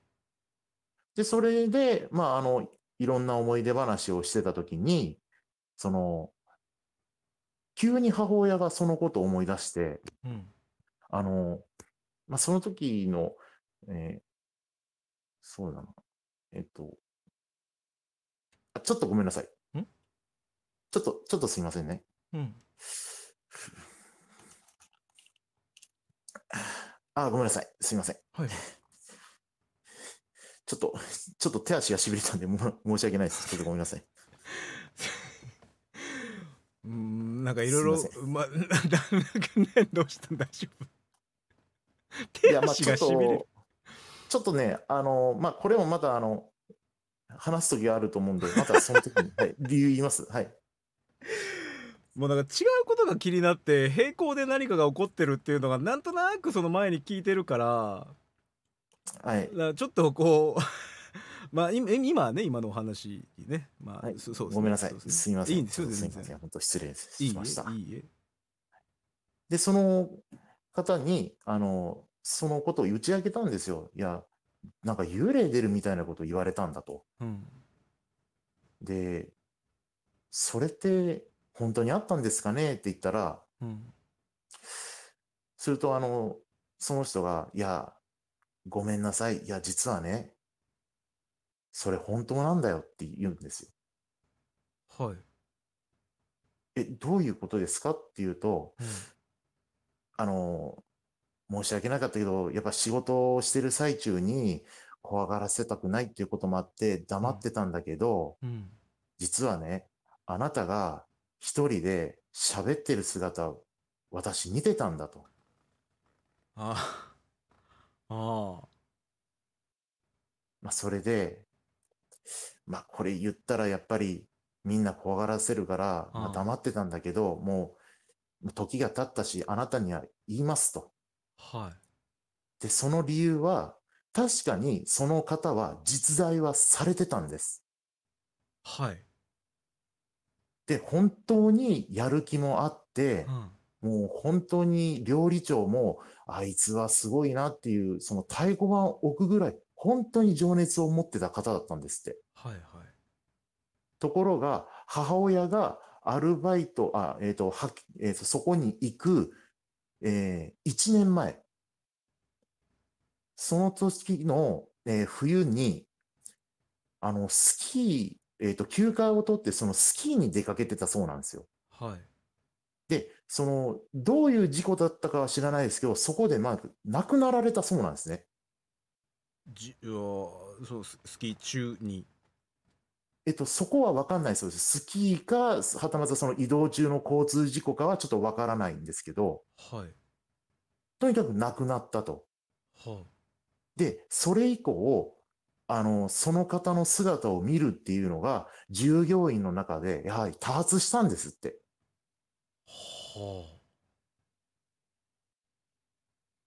Speaker 6: で、それで、まあ、あの、いろんな思い出話をしてた時に、その、急に母親がそのことを思い出して、うん、あの、まあ、その時の、えー、そうだな。えっと、あちょっとごめんなさい。んちょっと、ちょっとすいませんね。うん。あ、ごめんなさい。すいません。はい。ちょっと、ちょっと手足がしびれたんで、も申し訳ないです。ちょっとごめんなさい。うん、なんかいろいろ、
Speaker 2: ま、なんかね、
Speaker 6: どうしたん大丈夫。手足がしびれる。ちょっとね、あの、まあ、これもまた、あの、話す時があると思うんで、またその時に、はい、理由言います。はい。もうなんか違うことが気になって平
Speaker 2: 行で何かが起こってるっていうのがなんとなくその前に聞いてるから,、はい、だちょっとこう まあ今ね今のお話ね,、まあ、はい、
Speaker 6: そうですねごめんなさいすみませんいいんですすみません本当失礼しましたいいえでその方にあのそのことを打ち明けたんですよ。いや、なんか幽霊出るみたいなことを言われたんだと。うん、で、それって本当にあったんですかねって言ったら、うん、するとあの、その人が、いや、ごめんなさい。いや、実はね、それ本当なんだよって言うんですよ。はい。え、どういうことですかっていうと、うん、あの、申し訳なかったけど、やっぱ仕事をしてる最中に怖がらせたくないっていうこともあって黙ってたんだけど、うんうん、実はね、あなたが一人で喋ってる姿、私見てたんだと。ああ。ああ。まあ、それで、まあ、これ言ったらやっぱりみんな怖がらせるから、まあ、黙ってたんだけど、もう、時が経ったし、あなたには言いますと。
Speaker 2: はい。
Speaker 6: で、その理由は、確かにその方は実在はされてたんです。はい。で、本当にやる気もあって、うん、もう本当に料理長も、あいつはすごいなっていう、その太鼓判を置くぐらい、本当に情熱を持ってた方だったんですって。はいはい。ところが、母親がアルバイト、あ、えっ、ー、と、は、えっ、ー、と、そこに行くえー、1年前、その年の、えー、冬に、あの、スキー、えっ、ー、と、休暇を取って、そのスキーに出かけてたそうなんですよ。はい。で、その、どういう事故だったかは知らないですけど、そこで、まあ、亡くなられたそうなんですね。じ、うわそう、ススキー中に。えっと、そこは分かんないそうです。スキーか、はたまたその移動中の交通事故かはちょっと分からないんですけど、はい。とにかく亡くなったと。はい。で、それ以降、あの、その方の姿を見るっていうのが、従業員の中で、やはり多発したんですって。
Speaker 3: はあ、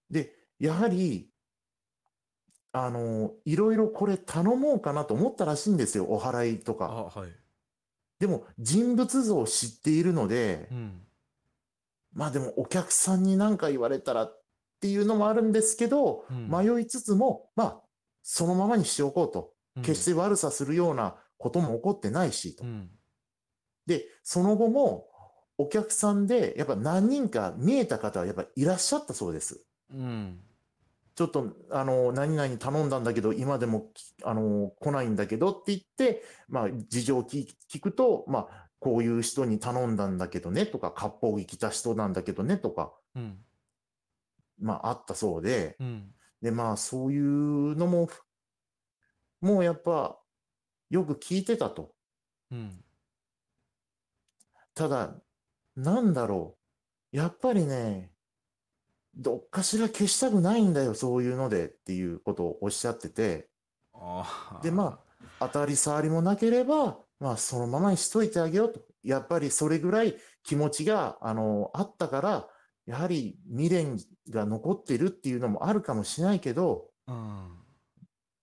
Speaker 6: で、やはり、あの、いろいろこれ頼もうかなと思ったらしいんですよ、お祓いとあ、か。はい。でも、人物像を知っているので、うん。まあでもお客さんに何か言われたらっていうのもあるんですけど、うん迷いつつも、まあ、そのままにしておこうと。うん決して悪さするようなことも起こってないし、とうん。で、その後も、お客さんで、やっぱ何人か見えた方はやっぱいらっしゃったそうです。うん。ちょっと、あの、何々頼んだんだけど、今でも、あの、来ないんだけどって言って、まあ、事情を聞くと、まあ、こういう人に頼んだんだけどねとか、割烹着た人なんだけどねとか、うん、まあ、あったそうで、うん、で、まあ、そういうのも、もうやっぱ、よく聞いてたと。うん、ただ、なんだろう。やっぱりね、どっかしら消したくないんだよ、そういうのでっていうことをおっしゃってて、で、まあ、当たり障りもなければ、まあ、そのままにしといてあげようと。やっぱりそれぐらい気持ちが、あの、あったから、やはり未練が残ってるっていうのもあるかもしれないけど、うん、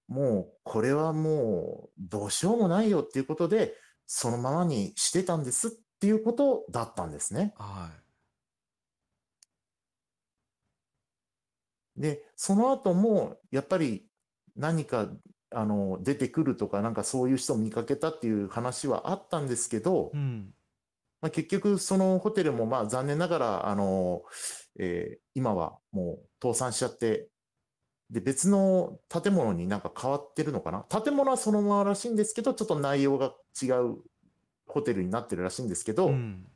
Speaker 6: もう、これはもう、どうしようもないよっていうことで、そのままにしてたんですっていうことだったんですね。はい。で、その後も、やっぱり何か、あの、出てくるとか、なんかそういう人を見かけたっていう話はあったんですけど、うん、まあ、結局、そのホテルも、まあ、残念ながら、あの、えー、今はもう倒産しちゃって、で、別の建物になんか変わってるのかな建物はそのままらしいんですけど、ちょっと内容が違うホテルになってるらしいんですけど、うん、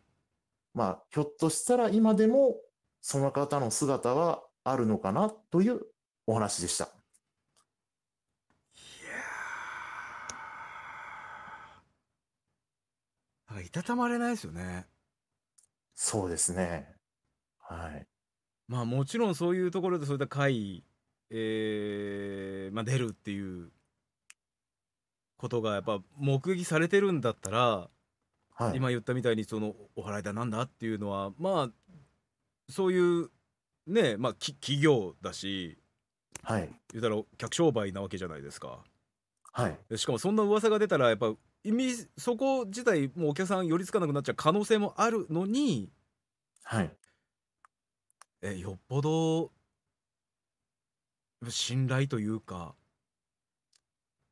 Speaker 6: まあ、ひょっとしたら今でも、その方の姿はあるのかなというお話でした。いやないたたまれないですよね。そうですね。
Speaker 2: はい。まあもちろんそういうところでそういった会、えーまあ、出るっていうことがやっぱ目撃されてるんだったら、はい、今言ったみたいにそのお払いだなんだっていうのはまあそういうねまあ企業だし、はい、言うたら客商売なわけじゃないですか。はい、しかもそんな噂が出たらやっぱ意味そこ自体もうお客さん寄りつかなくなっちゃう可能性もあるのに、はい、えよっぽど信頼というか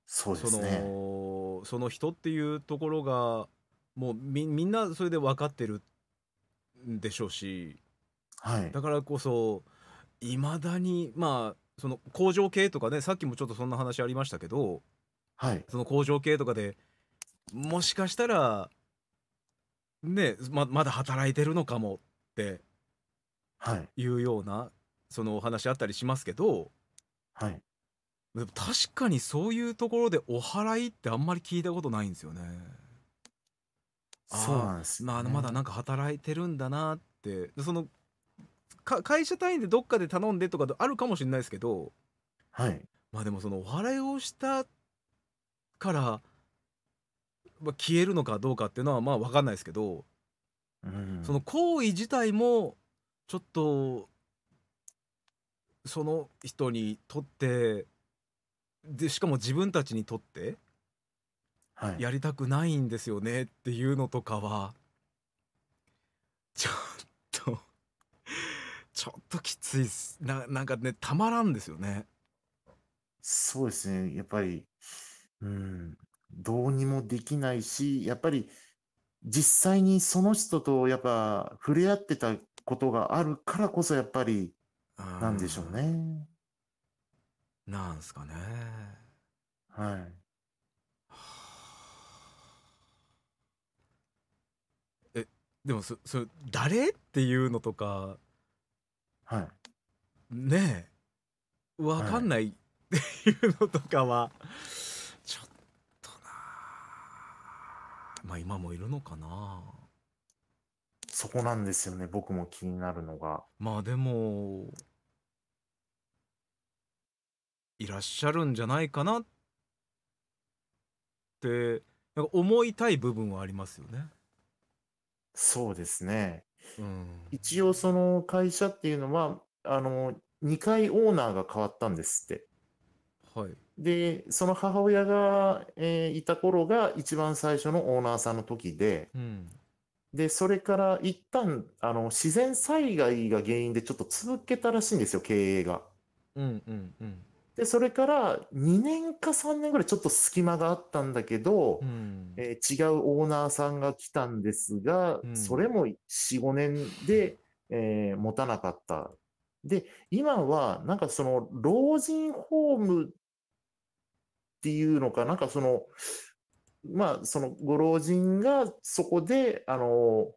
Speaker 2: そうです、ね、そのその人っていうところがもうみみんなそれで分かってるんでしょうし。はい、だからこそいまだにまあその工場系とかねさっきもちょっとそんな話ありましたけど、はい、その工場系とかでもしかしたらねままだ働いてるのかもっていうような、そのお話あったりしますけど、はい、でも確かにそういうところでお祓いってあんまり聞いたことないんですよね。そうなんです、ね、まあ、まだなんか働いてるんだなってその会社単位でどっかで頼んでとかあるかもしれないですけど、はい、まあでもそのお祓いをしたから、まあ、消えるのかどうかっていうのはまあ分かんないですけど、うん、その行為自体もちょっとその人にとってでしかも自分たちにとって、やりたくないんですよねっていうのとかはちょっ
Speaker 6: ちょっときついっすななんかねたまらんですよねそうですねやっぱりうんどうにもできないしやっぱり実際にその人とやっぱ触れ合ってたことがあるからこそやっぱりなんでしょうね。なんすかね。はい。
Speaker 2: えでもそそれ誰っていうのとかはい。ねえ分かんないっていうのとかはちょっとな
Speaker 6: まあ今もいるのかなそこなんですよね。僕も気になるのが。まあでもいらっしゃ
Speaker 2: るんじゃないかなってなんか思いたい部分は
Speaker 6: ありますよね。そうですね。うん、一応その会社っていうのは、あの、2回オーナーが変わったんですって。はい。で、その母親が、えー、いた頃が一番最初のオーナーさんの時で、うん、で、それから一旦、あの、自然災害が原因でちょっと続けたらしいんですよ、経営が。うんうんうん。で、それから2年か3年ぐらいちょっと隙間があったんだけど、うん、えー、違うオーナーさんが来たんですが、うん、それも4、5年で、えー、持たなかった。で、今はなんかその老人ホームっていうのか、なんかその、まあ、そのご老人がそこで、あの、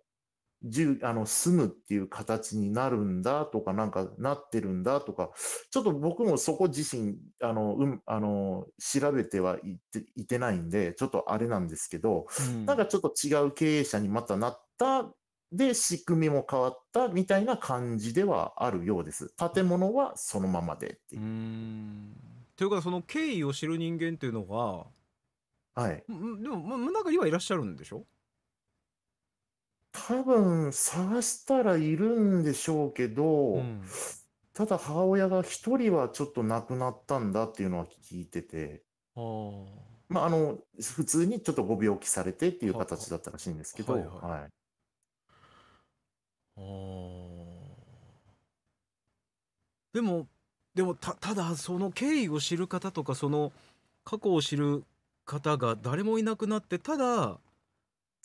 Speaker 6: 住、あの、住むっていう形になるんだとか、なんかなってるんだとか、ちょっと僕もそこ自身、あの、うん、あの、調べてはいていてないんで、ちょっとあれなんですけど、うん、なんかちょっと違う経営者にまたなった、で、仕組みも変わったみたいな感じではあるようです。建物はそのままでっていう。うん
Speaker 2: というか、その経緯を知る人間っていうのは、はい。でも、ま、中にはいらっしゃるんでしょ
Speaker 6: 多分探したらいるんでしょうけど、うん、ただ母親が1人はちょっと亡くなったんだっていうのは聞いてて。まあ、あの普通にちょっとご病気されてっていう形だったらしいんですけど、はい、はいはい、
Speaker 2: でもでもたただその経緯を知る方とかその過去を知る方が誰もいなくなってただ、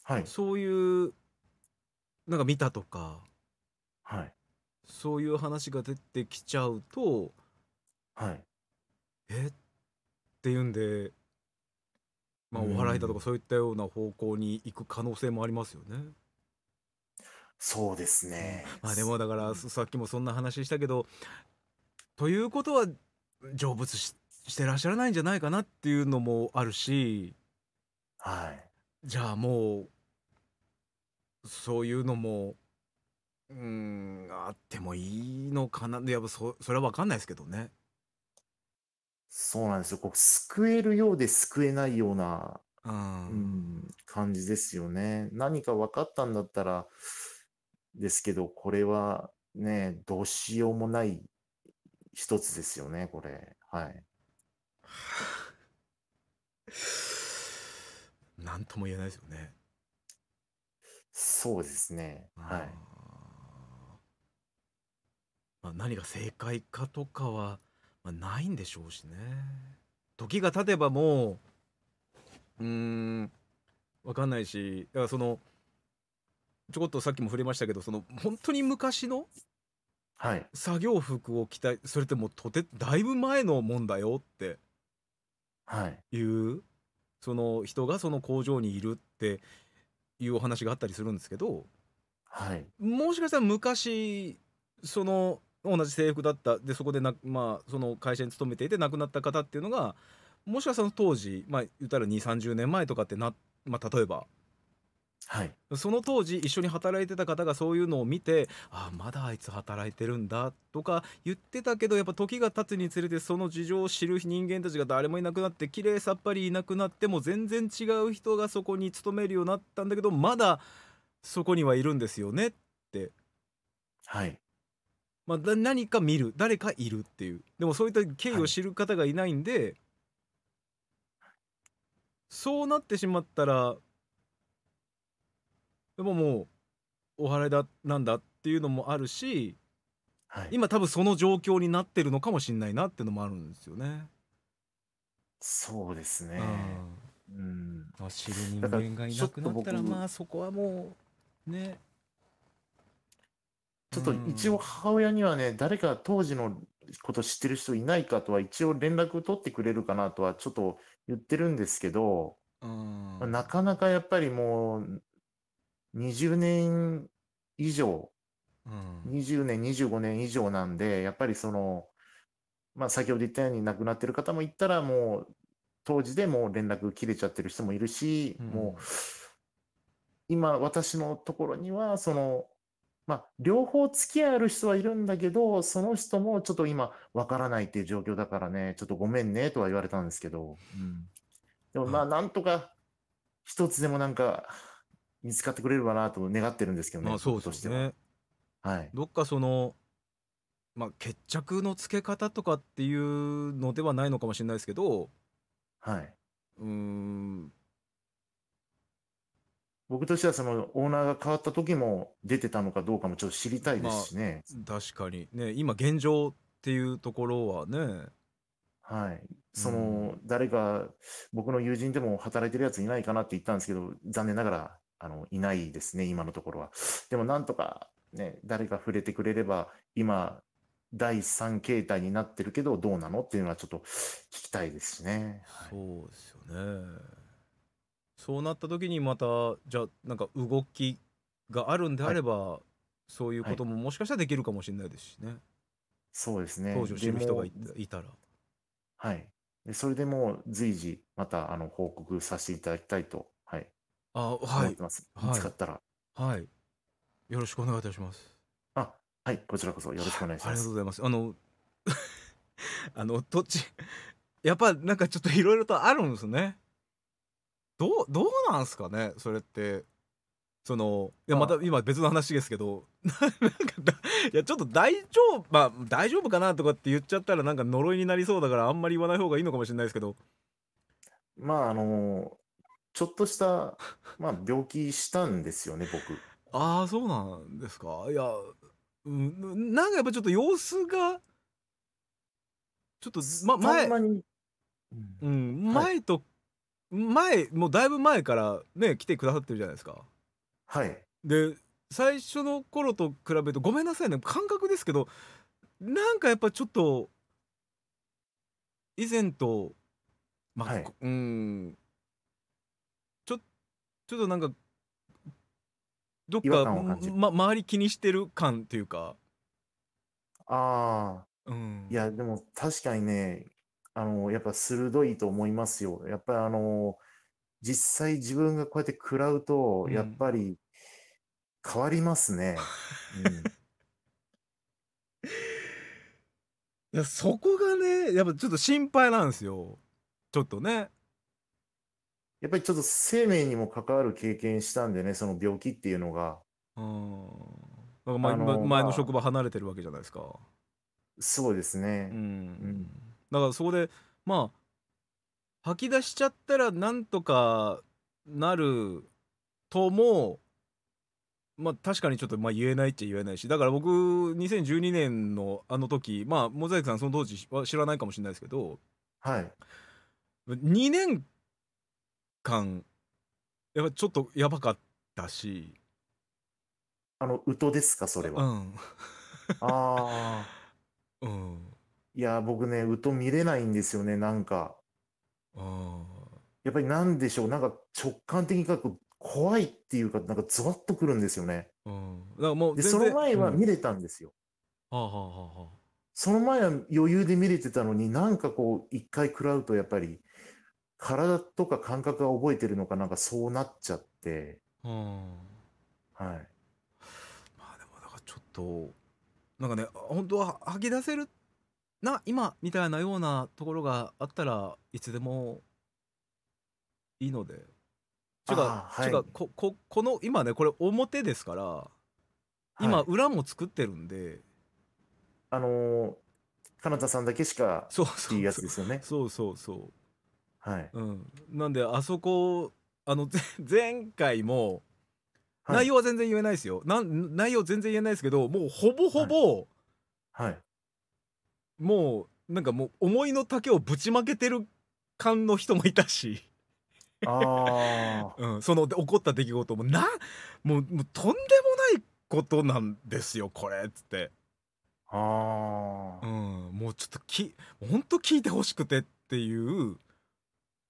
Speaker 2: はい、そういうなんか見たとかはい。そういう話が出てきちゃうとはい。えっていうんで、まあ、うお笑いだとかそういったような方向に行く可能性もありますよね。そうですね。まあでもだからさっきもそんな話したけどということは成仏ししてらっしゃらないんじゃないかなっていうのもあるしはい。じゃあもうそういうのもうんあってもいいのかなでやっぱそそれは分かんないですけどね
Speaker 6: そうなんですよこう救えるようで救えないような、うん、うん、感じですよね何か分かったんだったらですけどこれはねどうしようもない一つですよねこれはい んとも言えないです
Speaker 2: よねそうですね。はい。まあ、何が正解かとかは、まあ、ないんでしょうしね。時が経てばもう、うん、わかんないし、だからその、ちょこっとさっきも触れましたけど、その、本当に昔の、はい、作業服を着たそれってもうとてだいぶ前のもんだよっていう、その人がその工場にいるっていうお話があったりするんですけど、はい、もしかしたら昔その同じ制服だったでそこでな、まあ、その会社に勤めていて亡くなった方っていうのがもしかしたら当時、まあ、言ったら2 3 0年前とかってな、まあ、例えばはい、その当時一緒に働いてた方がそういうのを見て「ああまだあいつ働いてるんだ」とか言ってたけどやっぱ時が経つにつれてその事情を知る人間たちが誰もいなくなってきれいさっぱりいなくなっても全然違う人がそこに勤めるようになったんだけどまだそこにはいるんですよねって。はいまあ、何か見る誰かいるっていうでもそういった経緯を知る方がいないんで、はい、そうなってしまったらでももうお祓いだなんだっていうのもあるし、はい、今多分その状況になってるのかもしれないなっていうのもあるんですよね。
Speaker 6: そうですね。うん、あ知る人間がいなくなったらま
Speaker 2: あそこはもうね
Speaker 6: ちょっと一応母親にはね、誰か当時のこと知ってる人いないかとは一応連絡を取ってくれるかなとはちょっと言ってるんですけど、うん、なかなかやっぱりもう20年以上、うん、20年、25年以上なんで、やっぱりその、まあ、先ほど言ったように亡くなってる方もいたら、もう当時でもう連絡切れちゃってる人もいるし、うん、もう今、私のところには、その、まあ、両方付き合える人はいるんだけど、その人もちょっと今、わからないっていう状況だからね、ちょっとごめんねとは言われたんですけど、うん、でもまあ、なんとか、一つでもなんか、うん見つかってくれればなと願ってるんですけどね、まあ、そうですねは、はい、どっかその、
Speaker 2: まあ、決着のつけ方とかっていうのではないのかもしれないですけ
Speaker 6: ど、はい、うん僕としてはそのオーナーが変わった時も出てたのかどうかもちょっと知りたいですしね、まあ、確かにね今現状っていうところはねはいその、誰か僕の友人でも働いてるやついないかなって言ったんですけど残念ながらあの、いないですね、今のところは。でもなんとかね、誰か触れてくれれば、今、第3形態になってるけど、どうなのっていうのはちょっと聞きたいですしね。そうですよね。
Speaker 2: そうなった時にまた、じゃあ、なんか動きがあるんであれば、はい、そういうことももしかしたらできるかもしれ
Speaker 6: ないですしね。はい、そうですね。当時知る人がいたら。はい。それでも随時、また、あの、報告させていただきたいとあ、はい。見はつかい。ったら。
Speaker 2: はい。よろ
Speaker 6: しくお願いいたします。あ、はい、こちらこそよろしくお願いします。ありがとうござい
Speaker 2: ます。あの、あの、土地やっぱなんかちょっといろいろとあるんですね。どうどうなんすかね、それって。その、いや、また今別の話ですけど、なんか、いや、ちょっと大丈夫ま、あ、大丈夫かなとかって言っちゃったらなんか呪いになりそうだから、あんまり言わない方がいいのかもしれ
Speaker 6: ないですけど。まあ、あのちょっとした、まあ、病気したんですよね、僕。ああ、そうなんですか。いや、うん、
Speaker 2: なんかやっぱちょっと様子が、ちょっと、ま、前、うん、前と、前、もうだいぶ前からね、来てくださってるじゃないですか。はい。で、最初の頃と比べると、ごめんなさいね、感覚ですけど、なんかやっぱちょっと、以前と、まあ、はい、うん、ちょっとなんかどっか、ま、周り気にしてる感っていうか
Speaker 6: ああ、うん、いやでも確かにねあのやっぱ鋭いと思いますよやっぱりあの実際自分がこうやって食らうと、やっぱり変わりますね、うんうん、いやそこがねやっぱちょっと心配なんですよちょっとねやっぱりちょっと生命にも関わる経験したんでね、その病気っていうのが。うん。
Speaker 2: か前あの前の職場離れてるわけじゃないですか。
Speaker 6: そうですね。うん。うん、
Speaker 2: だからそこで、まあ、吐き出しちゃったらなんとかなるとも、まあ確かにちょっとまあ言えないっちゃ言えないし、だから僕、2012年のあの時、まあ、モザイクさんその当時は知らないかもしれないですけど、はい。2年感やっぱちょっとやばかっ
Speaker 6: たしあのウトですかそれは、うん、ああ うんいや僕ねウト見れないんですよねなんかあやっぱりなんでしょうなんか直感的に書く怖いっていうかなんかゾワッとくるんですよね、うん、
Speaker 2: だからもうでその前は見
Speaker 6: れたんですよ、
Speaker 3: うん、はあはあはあ
Speaker 6: その前は余裕で見れてたのになんかこう一回食らうとやっぱり体とか感覚が覚えてるのかなんかそうなっちゃって、うん、はい。まあでもだからちょっとなん
Speaker 2: かね本当は吐き出せるな今みたいなようなところがあったらいつでもいいので。ちゅか、はい、こここの今ねこれ表ですから。今、裏も作ってるんで
Speaker 6: あのー、金田さんだけしかっていうやつですよねそうそうそうはい、うん、
Speaker 2: なんであそこあの 前回も内容は全然言えないですよ、はい、内容全然言えないですけどもうほぼほぼ、はい、はい、もうなんかもう思いの丈をぶちまけてる感の人もいたしあ、うん、その起こった出来事もなもうもうとんでもないことなんですよこれっつって。あうん、もうちょっとき本当聞いてほしくてっていう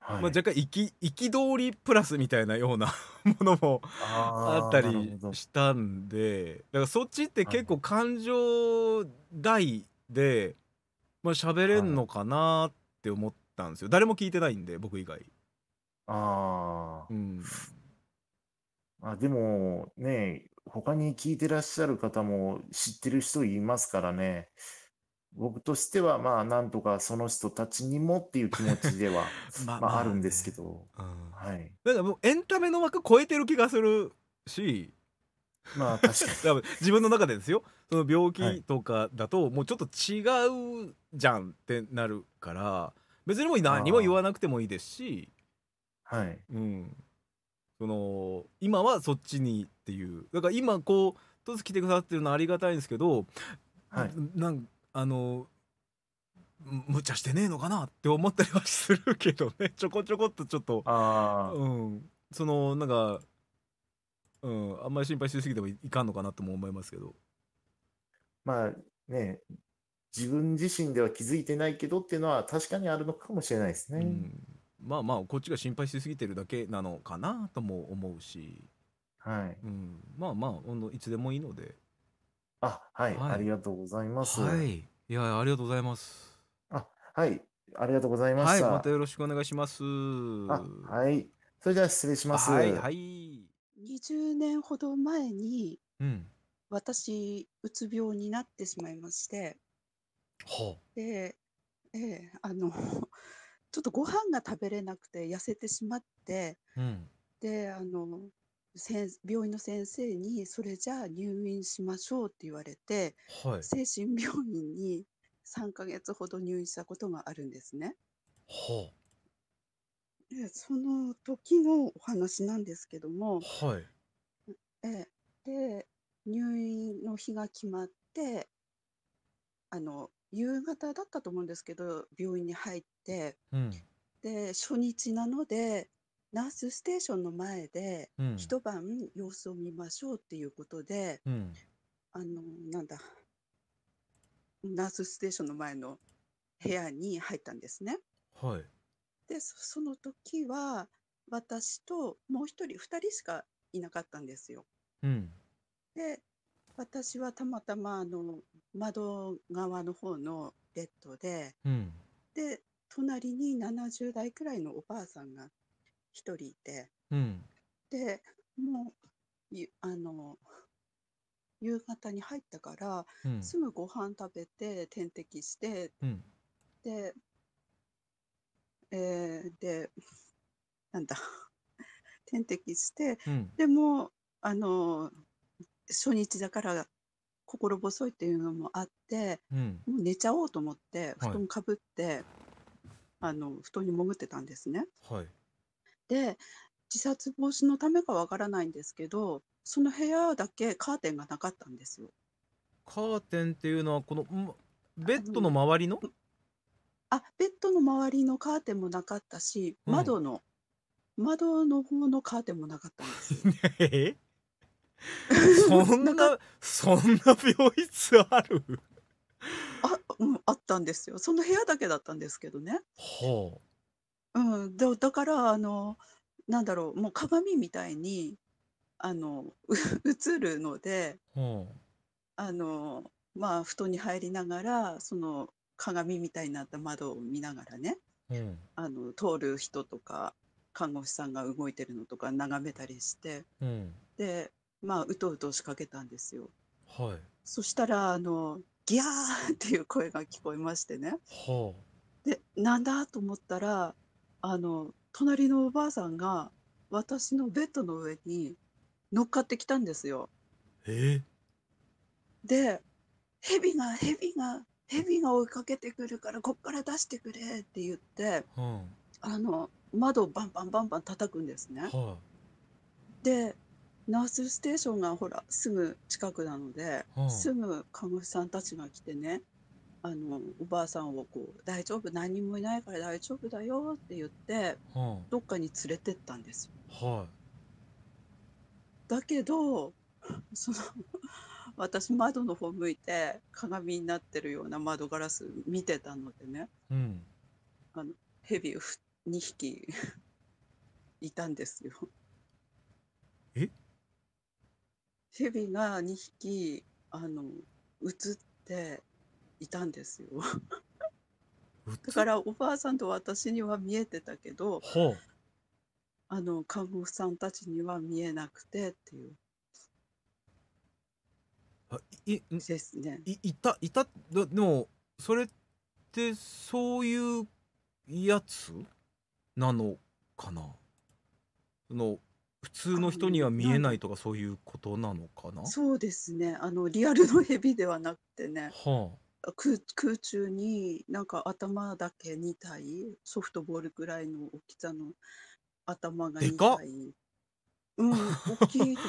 Speaker 2: はい、まあ、若干憤りプラスみたいなような ものもあったりしたんでだからそっちって結構感情大で、まあ喋れんのかなって思ったんですよ
Speaker 6: 誰も聞いてないんで僕以外。あ、うん、あでもね他に聞いてらっしゃる方も知ってる人いますからね僕としては、まあ、なんとかその人たちにもっていう気持ちでは、まあ、まあ、あるんですけど、うん、はい。だ
Speaker 2: からもうエンタメの枠超えてる気がするし、まあ確かに 自分の中でですよその病気とかだともうちょっと違うじゃんってなるから別にもう何も言わなくてもいいですし、はいうん、その今はそっちにっていうだから今こう一つ来てくださってるのはありがたいんですけど、はい、なんあの無茶してねえのかなって思ったりはするけどね ちょこちょこっとちょっとあ、うん、そのなんか、
Speaker 6: うん、あんまり心配しすぎてもいかんのかなとも思いますけどまあね自分自身では気づいてないけどっていうのは確かにあるのかもしれないですね、うん、
Speaker 2: まあまあこっちが心配しすぎてるだけなのかなとも思うし、はいうん、まあまあいつでもいいので。あ、
Speaker 6: はい、はあい。りがとうご
Speaker 2: ざいます。はい。いや、ありがとうございます。あ、はい、ありがとうございましはい、またよろしくお願いします。あ、はい。それでは失礼しまあ、はい、す。はい。
Speaker 7: 20年ほど前に、うん。私、うつ病になってしまいまして。ほあ。で、ええ、あの、ちょっとご飯が食べれなくて痩せてしまって、うん。で、あの病院の先生に、それじゃあ入院しましょうって言われて、はい。精神病院に3ヶ月ほど入院したことがあるんですね。はあ、で、その時のお話なんですけども、はい。え、で、入院の日が決まって、あの、夕方だったと思うんですけど、病院に入って、うん。で、初日なので、ナースステーションの前で一晩様子を見ましょうっていうことで、うん。あの、なんだ、ナースステーションの前の部屋に入ったんですね。はい。で、そその時は、私ともう1人、2人しかいなかったんですよ。うん。で、私はたまたま、あの、窓側の方のベッドで、うん。で、隣に70代くらいのおばあさんが1人いて、うん、でもうあの夕方に入ったから、うん、すぐご飯食べて点滴して、うん、で、えー、でなんだ点滴して、でもあの初日だから心細いっていうのもあって、うん、もう寝ちゃおうと思って布団かぶって、はい、あの布団に潜ってたんですね。はい、で、自殺防止のためかわからないんですけど、その部屋だけカーテンがなかったんですよ。
Speaker 2: カーテンっていうのはこの、ベッドの周りの？
Speaker 7: あ、ベッドの周りのカーテンもなかったし、うん。窓の窓の方のカーテンもなかったんです
Speaker 2: よ。え？そ なんなそんな病室ある？
Speaker 7: あ、うん、あったんですよ。その部屋だけだったんですけどね。
Speaker 3: はあ。
Speaker 7: うん、だだから、あの、なんだろう、もう鏡みたいに、あの、映るので、ほう。あの、まあ、布団に入りながら、その鏡みたいになった窓を見ながらね、うん。あの、通る人とか、看護師さんが動いてるのとか眺めたりして、うん。で、まあ、うとうと仕掛けたんですよ。はい。そしたら、あの、ギャーっていう声が聞こえましてね。ほう。で、なんだと思ったら、あの隣のおばあさんが私のベッドの上に乗っかってきたんですよ。えで「ヘビがヘビがヘビが追いかけてくるからこっから出してくれ」って言ってうん。あの窓をバンバンバンバン叩くんですね。はでナースステーションがほらすぐ近くなので、うん。すぐ看護師さんたちが来てねあのおばあさんをこう「大丈夫何人もいないから大丈夫だよ」って言ってはどっかに連れてったんですよ。あ、だけど その私窓の方向いて鏡になってるような窓ガラス見てたのでねうん。あの蛇2匹 いたんですよ。え蛇が2匹あの映っていたんですよ。だからおばあさんと私には見えてたけど、あの看護婦さんたちには見えなくて
Speaker 2: っていう。あいですね。いいたいたでもそれってそういうやつなのかなその普通の人には見えないとかそういうことなのかなそ
Speaker 7: うですねあのリアルの蛇ではなくてね。はあ空空中になんか頭だけ2体ソフトボールぐらいの大きさの頭が2体うん大きいと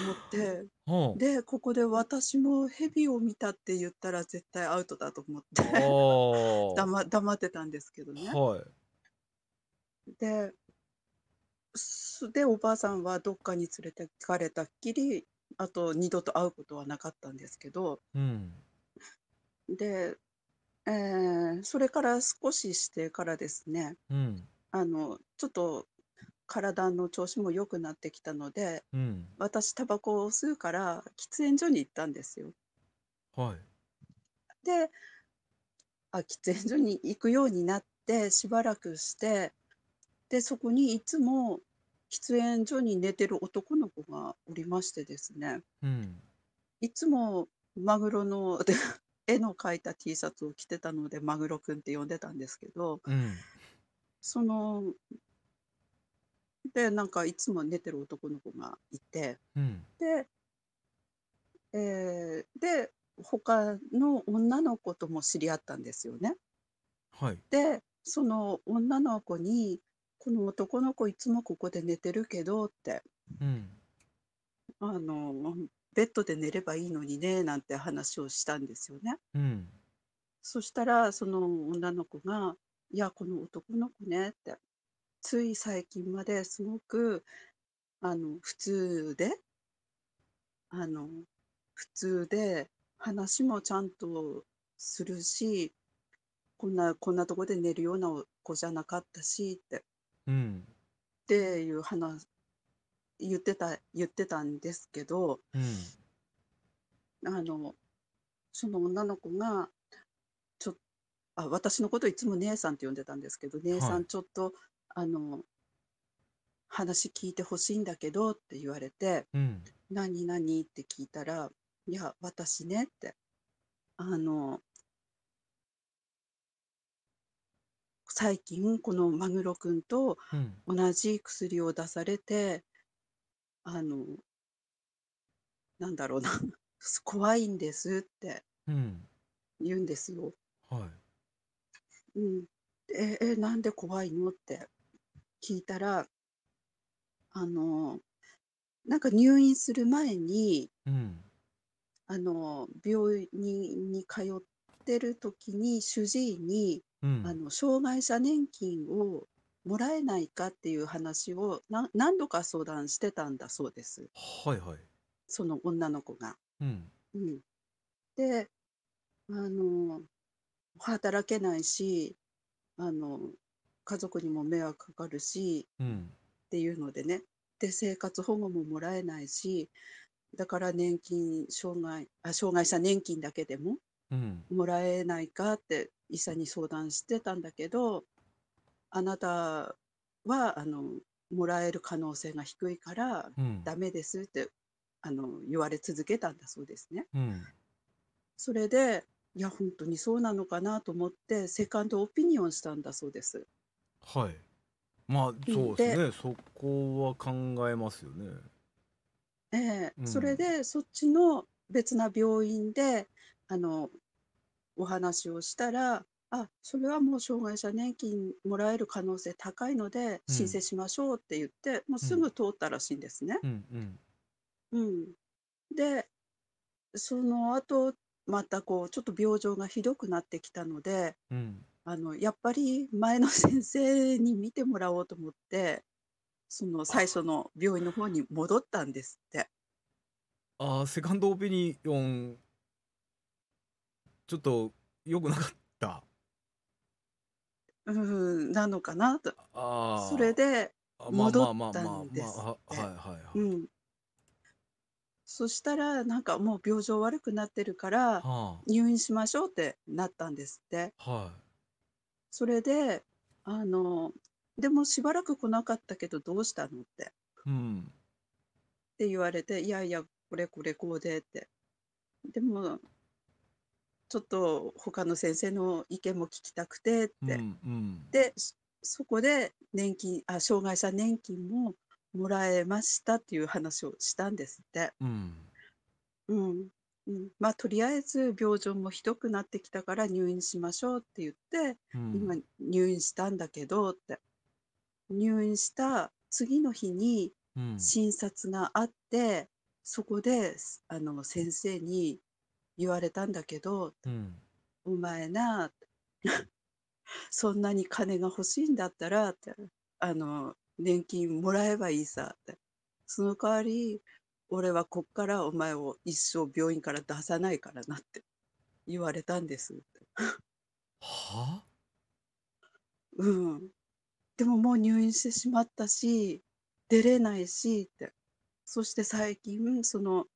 Speaker 7: 思って でここで私もヘビを見たって言ったら絶対アウトだと思って
Speaker 3: 黙
Speaker 7: 黙ってたんですけどね。はい、ででおばあさんはどっかに連れてかれたっきりあと二度と会うことはなかったんですけど、うん、でえそれから少ししてからですね、うん。あの、ちょっと体の調子も良くなってきたので、うん。私タバコを吸うから喫煙所に行ったんですよ。
Speaker 3: はい。
Speaker 7: で、あ、喫煙所に行くようになってしばらくして、で、そこにいつも喫煙所に寝てる男の子がおりましてですね。うん。いつもマグロの 絵の描いた T シャツを着てたので、マグロくんって呼んでたんですけど、うん。その、で、なんかいつも寝てる男の子がいて、うん。で、えー、で、他の女の子とも知り合ったんですよね。はい。で、その女の子に、この男の子いつもここで寝てるけどって、うん。あの、ベッドで寝ればいいのにね、なんて話をしたんですよね。うん。そしたら、その女の子が、いや、この男の子ねって、つい最近まですごく、あの、普通で、あの、普通で、話もちゃんとするし、こんな、こんなとこで寝るような子じゃなかったし、って、うん。っていう話言ってた、言ってたんですけど、うん。あの、その女の子が、ちょっあ、私のこといつも姉さんって呼んでたんですけど、姉さんちょっと、あの、話聞いてほしいんだけどって言われて、うん。何何って聞いたら、いや、私ねって、あの、最近このマグロくんと同じ薬を出されて、あの、なんだろうな、怖いんですってうん。言うんですよ。はい。うん。でえ、え、なんで怖いのって聞いたら、あの、なんか入院する前に、うん。あの、病院に通ってる時に主治医に、うん、あの、障害者年金をもらえないかっていう話を何度か相談してたんだそうです。はいはい。その女の子が。うん。うん、で、あの、働けないし、あの、家族にも迷惑かかるし、うん、っていうのでね。で、生活保護ももらえないし、だから年金、障害、あ、障害者年金だけでももらえないかって医者に相談してたんだけど、あなたはあのもらえる可能性が低いからうん。ダメですってあの言われ続けたんだそうですね。うん。それで、いや、本当にそうなのかなと思って、セカンドオピニオンしたんだそうです。
Speaker 2: はい。まあ、そうですでね。そこは考えますよね。
Speaker 7: ええ、うそれでそっちの別な病院で、あの、お話をしたらあ、それはもう障害者年金もらえる可能性高いので、申請しましょうって言って、もうすぐ通ったらしいんですね。うんうん。うん。で、その後、またこう、ちょっと病状がひどくなってきたので、うん。あの、やっぱり前の先生に診てもらおうと思って、その最初の病院の方に戻ったんですって。
Speaker 2: ああ、セカンドオピニオンちょっと良くなかった。
Speaker 7: うん、なのかなと。
Speaker 2: それで
Speaker 7: 戻ったんで
Speaker 2: すはいはいは
Speaker 7: い。そしたら、なんかもう病状悪くなってるから、は入院しましょうってなったんですって。はい。それで、あの、でもしばらく来なかったけどどうしたのって。うん。って言われて、いやいや、これこれこうでって。でもちょっと他の先生の意見も聞きたくてって、
Speaker 3: うんうん、
Speaker 7: でそこで年金あ障害者年金ももらえましたっていう話をしたんですって。うんうんうん、まあとりあえず病状もひどくなってきたから入院しましょうって言って、うん、今入院したんだけどって入院した次の日に診察があって、うん、そこであの先生に言われたんだけど、うん、お前な、そんなに金が欲しいんだったら、あの、年金もらえばいいさ、って。その代わり、俺はこっからお前を一生病院から出さないからなって言われたんです。はあうん。でももう入院してしまったし、出れないしって。そして最近、その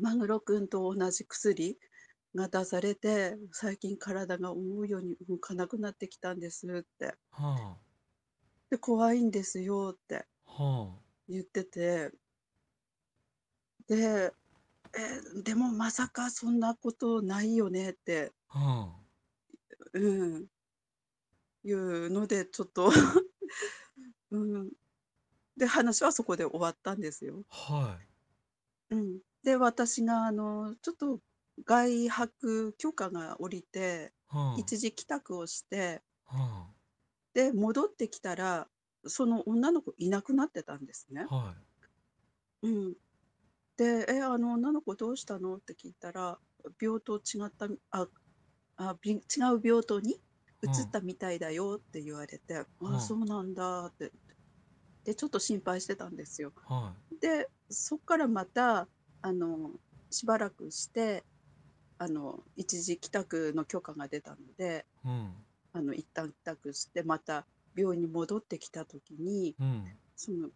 Speaker 7: マグロ君と同じ薬が出されて、最近体が思うように動かなくなってきたんですって。はあ。で、怖いんですよって言ってて、で、え、でもまさかそんなことないよねって。
Speaker 3: はあ。
Speaker 7: うん。いうので、ちょっと、うん。で、話はそこで終わったんですよ。はい。うん。で、私があの、ちょっと外泊許可が下りて、は一時帰宅をして、あ、で、戻ってきたら、その女の子いなくなってたんですね。はい。うん。で、え、あの女の子どうしたのって聞いたら、病棟違ったあ、あ、び違う病棟に移ったみたいだよって言われて、あ、あ、そうなんだって。で、ちょっと心配してたんですよ。はい。で、そっからまた、あのしばらくしてあの一時帰宅の許可が出たので、うん、あの一旦帰宅してまた病院に戻ってきた時に、うん、その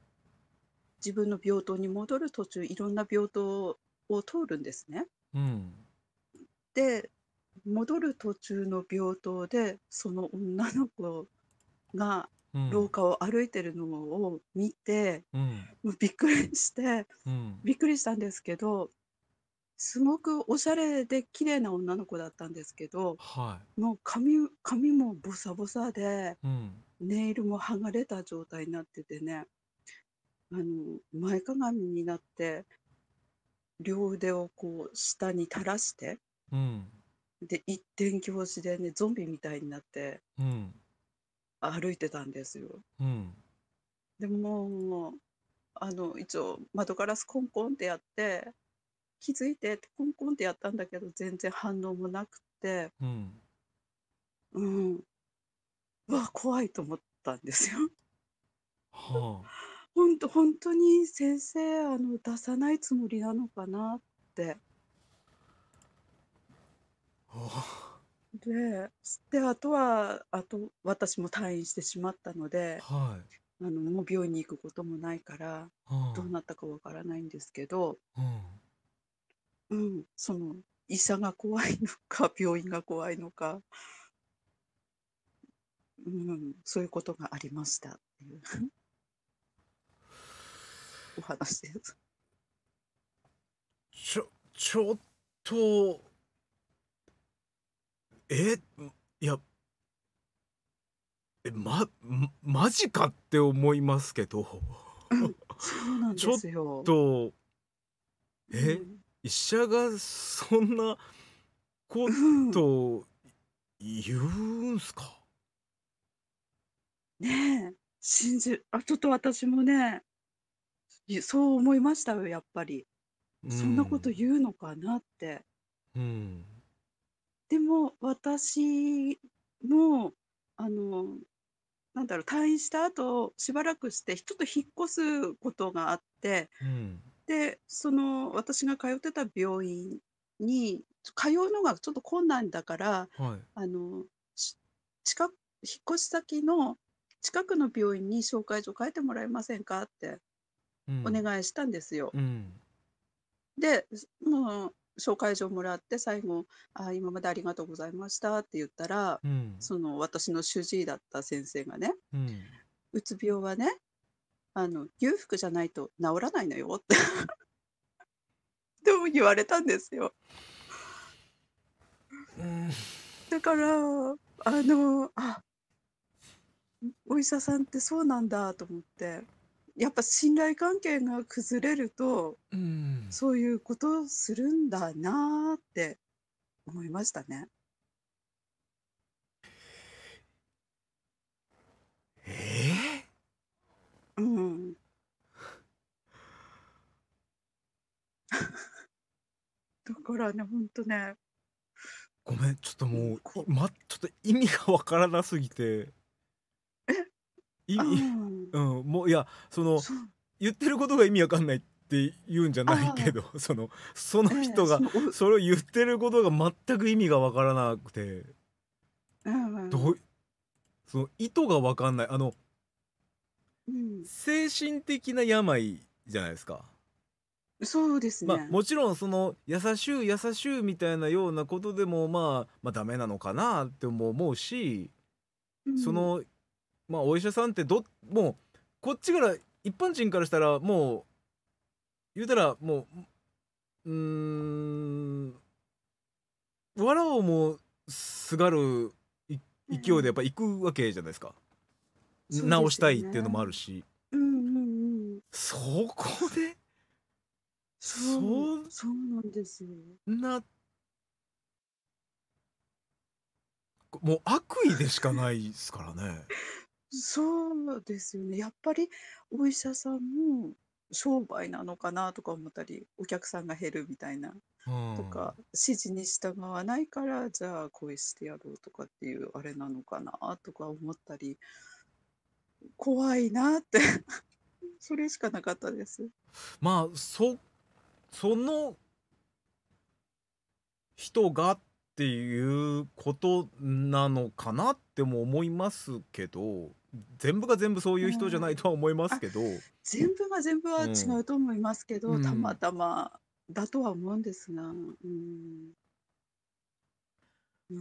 Speaker 7: 自分の病棟に戻る途中いろんな病棟を通るんですね。うん、で戻る途中の病棟でその女の子が廊下を歩いてるのを見て、うん、もうびっくりして、うん。びっくりしたんですけど、すごくおしゃれで綺麗な女の子だったんですけど、
Speaker 3: は
Speaker 5: い。
Speaker 7: もう髪髪もボサボサで、うん。ネイルも剥がれた状態になっててね、あの、前かがみになって、両腕をこう下に垂らしてうん。で、一点凝子でね、ゾンビみたいになってうん。歩いてたんですよ。うん。でも、あの、一応窓ガラスコンコンってやって、気づいてってコンコンってやったんだけど、全然反応もなくて。うん。うん。うわ、怖いと思ったんですよ。はあ。ほんとほんとに先生、あの、出さないつもりなのかなって。はあ。で、で、あとは、あと、私も退院してしまったので、はい。あの、もう病院に行くこともないから、どうなったかわからないんですけど、あ、うん、その、医者が怖いのか、病院が怖いのか、うん、そういうことがありましたって
Speaker 1: いう お話です。
Speaker 2: ちょ、ちょっとえいやえまマジかって思いますけど、そ
Speaker 3: うなんですよち
Speaker 2: ょっとえ、うん、医者がそんなこと言うんすか、ねえ信
Speaker 7: じあちょっと私もねそう思いましたよやっぱり、
Speaker 3: うん、そんなこと
Speaker 7: 言うのかなって。うんでも私もあのなんだろう退院した後しばらくしてちょっと引っ越すことがあってうん。でその私が通ってた病院に通うのがちょっと困難だからはい。あの近引っ越し先の近くの病院に紹介状書いてもらえませんかってお願いしたんですよ。うん。で、もう紹介状もらって最後「あ今までありがとうございました」って言ったら、うん、その私の主治医だった先生がね、うん、うつ病はねあの裕福じゃないと治らないのよって でも言われたんですよ。うん、だからあのあお医者さんってそうなんだと思って。やっぱ信頼関係が崩れると、うん。そういうことをするんだなって思いましたね。
Speaker 2: ええ。う
Speaker 3: ん。
Speaker 7: だからね、本当ね。
Speaker 2: ごめん、ちょっともう、ま、ちょっと意味がわからなすぎて。意味、うん、もういやその言ってることが意味わかんないって言うんじゃないけどそのその人がそれを言ってることが全く意味がわからなくて、
Speaker 3: うんうん、ど
Speaker 2: その意図がわかんないあの、うん、精神的な病じゃないですか。そうですね、まあ、もちろんその優しゅう優しゅうみたいなようなことでもまあ、まあ、ダメなのかなって思うし、うん、そのまあお医者さんってどもうこっちから一般人からしたらもう言うたらもううんわらをもすがる勢いでやっぱ行くわけじゃないですか、うん、直したいっていうのもあるし、
Speaker 5: うんうんうん、そこでそうそうなんですよ、
Speaker 2: ね、なもう悪意でしかないですからね
Speaker 7: そうですよね。やっぱりお医者さんも商売なのかなとか思ったり、お客さんが減るみたいな
Speaker 3: うとか、
Speaker 7: 指示に従わないから、じゃあこうしてやろうとかっていうあれなのかなとか思ったり、
Speaker 2: 怖いなって
Speaker 7: それしかなかったです。
Speaker 2: まあ、そ、その人がっっていうことなのかなっても思いますけど全部が全部そういう人じゃないとは思いますけど、
Speaker 7: 全部が全部は違うと思いますけど、うんたまたまだとは思うんですが、うんうんっ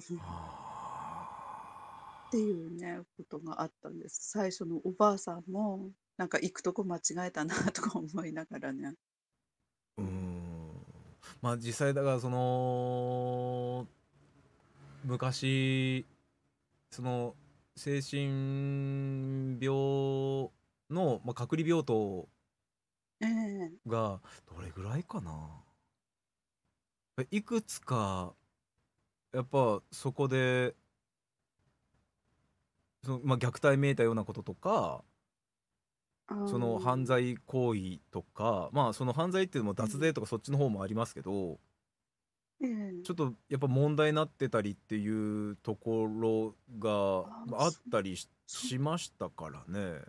Speaker 7: ていうねことがあったんです最初のおばあさんもなんか行くとこ間違えたなとか思いながらね。
Speaker 2: うんまあ実際だからその昔その精神病の、まあ、隔離病棟がどれぐらいかな、いくつかやっぱそこでその、まあ、虐待めいたようなこととか
Speaker 3: その犯
Speaker 2: 罪行為とかまあその犯罪っていうのも脱税とかそっちの方もありますけど、ちょっとやっぱ問題になってたりっていうところがあったりししましたからね。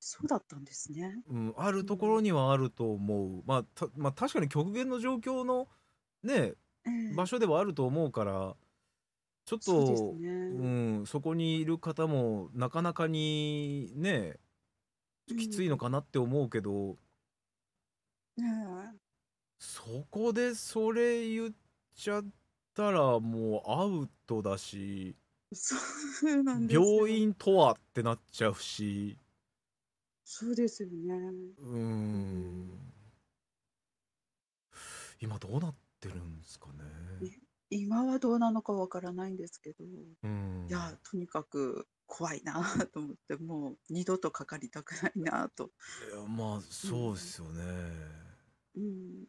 Speaker 7: そうだったんですね。
Speaker 2: うん、あるところにはあると思う。まあ、たまあ、確かに極限の状況のね、場所ではあると思うから、ちょっそうですと、うん、そこにいる方もなかなかにね、きついのかなって思うけど、そこでそれ言っちゃったらもうアウトだしそ
Speaker 3: うなん病
Speaker 2: 院とはってなっちゃうし
Speaker 7: そうですよね
Speaker 2: うん今どうなってるんですかね
Speaker 7: 今はどうなのかわからないんですけど、
Speaker 2: い
Speaker 7: やとにかく怖いなと思ってもう二度とかかりたくないなと
Speaker 2: いやまあそうですよね、うんうん、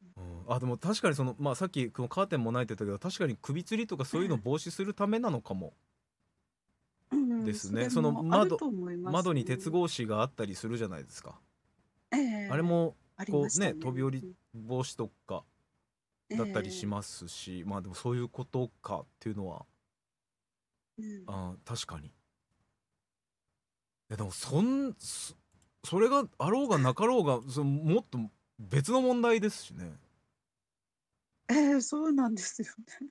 Speaker 2: あでも確かにその、まあ、さっきこのカーテンもないって言ったけど確かに首吊りとかそういうの防止するためなのかも。ですね、その窓、窓に鉄格子があったりするじゃないですか。えー、あれもこうね、ね、飛び降り防止とかだったりしますし、えー、まあでもそういうことかっていうのは、うん、あ確かに。でもそんそれがあろうがなかろうがそのもっと別の問題ですしね。
Speaker 7: ええそうなんですよね。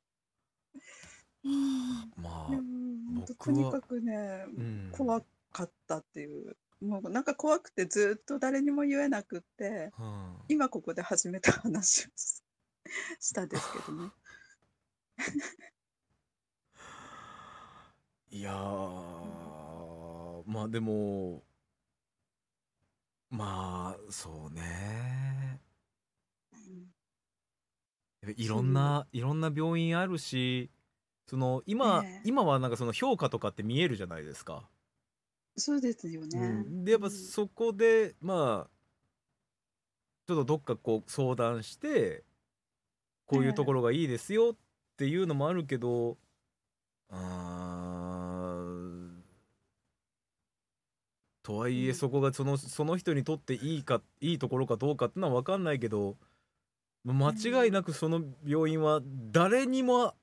Speaker 2: まあでもとにか、く
Speaker 7: ね、うん、怖かったっていう。もうなんか怖くてずっと誰にも言えなくって、うん今ここで始めた話をししたですけどね。
Speaker 2: いやーまあでもまあ、そうね。うん、いろんな、いろんな病院あるし、その今、ね今はなんかその評価とかって見えるじゃないですか。そうですよね。うんでやっぱそこでまあちょっとどっかこう相談してこういうところがいいですよっていうのもあるけど、うんとはいえそこがそのその人にとっていいかいいところかどうかってのは分かんないけど間違いなくその病院は誰にも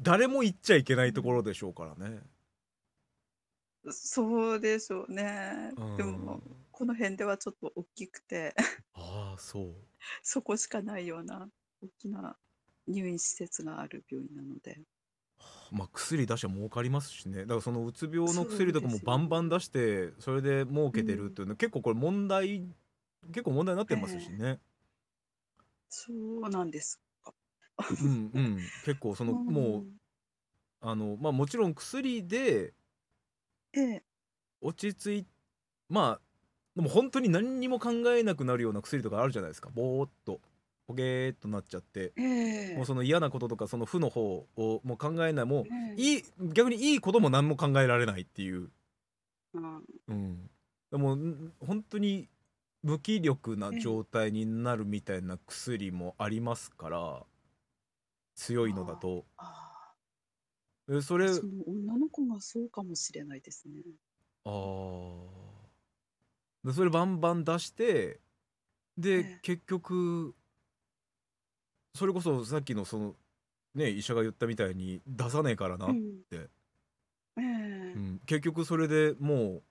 Speaker 2: 誰も行っちゃいけないところでしょうからね。
Speaker 7: そうでしょうね。うん、でもこの辺ではちょっと大きくて
Speaker 2: ああそう
Speaker 7: そこしかないような大きな入院施設がある病院なので。
Speaker 2: まあ、薬出しゃ儲かりますしねだからそのうつ病の薬とかもバンバン出してそれで儲けてるっていうのは、うん、結構これ問題結構問題になってますしね。えー、
Speaker 7: そうなんですか
Speaker 2: うんうん結構その、うん、もうあのまあもちろん薬で落ち着いまあでも本当に何にも考えなくなるような薬とかあるじゃないですかぼーっと。ポケーっとなっちゃって、えー、もうその嫌なこととかその負の方をもう考えないもう、えー、いい逆にいいことも何も考えられないっていう、うん、うん、でも本当に無気力な状態になるみたいな薬もありますから、えー、強いのだと。えそれその
Speaker 7: 女の子がそうかもしれないですね。
Speaker 2: ああ。それバンバン出してで、えー、結局それこそさっきのそのね医者が言ったみたいに出さねえからなって、
Speaker 3: うん、うん、
Speaker 2: 結局それでも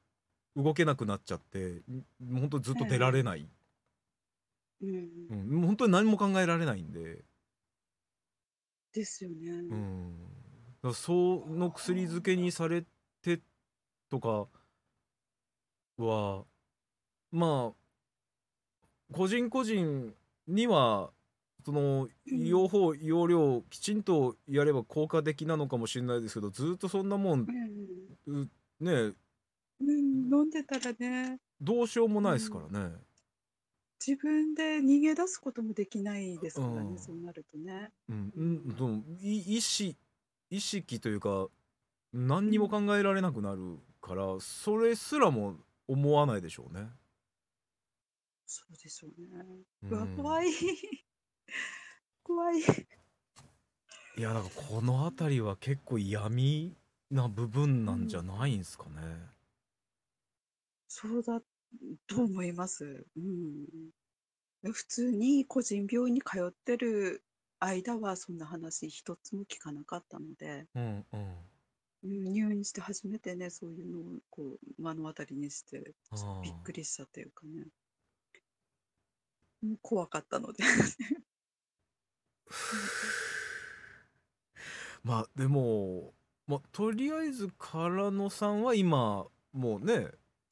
Speaker 2: う動けなくなっちゃってもうほんとずっと出られない、うん、うん、本当に何も考えられないんでですよね、うん、だその薬漬けにされてとかはまあ個人個人にはその用法用量きちんとやれば効果的なのかもしれないですけどずっとそんなもん、うん、ねうん、
Speaker 7: 飲んでたらね
Speaker 2: どうしようもないですからね、うん、
Speaker 7: 自分で逃げ出すこともできないですからね、うん、そうなるとね。
Speaker 2: うん、うん、でも意識意識というか何にも考えられなくなるから、それすらも思わないでしょうね。
Speaker 7: そうでしょうね。うわ怖い。
Speaker 3: 怖い。い
Speaker 2: や、だからこの辺りは結構闇な部分なんじゃないんすかね。うん、
Speaker 3: そうだ
Speaker 7: と思います。うん。普通に個人病院に通ってる間はそんな話一つも聞かなかったので、うんうん。うん入院して初めてね、そういうのをこう目の当たりにして、
Speaker 3: ちょっ
Speaker 2: とびっ
Speaker 7: くりしたというかね。うん、怖かったので
Speaker 2: まあでも、まあ、とりあえずからのさんは今もうね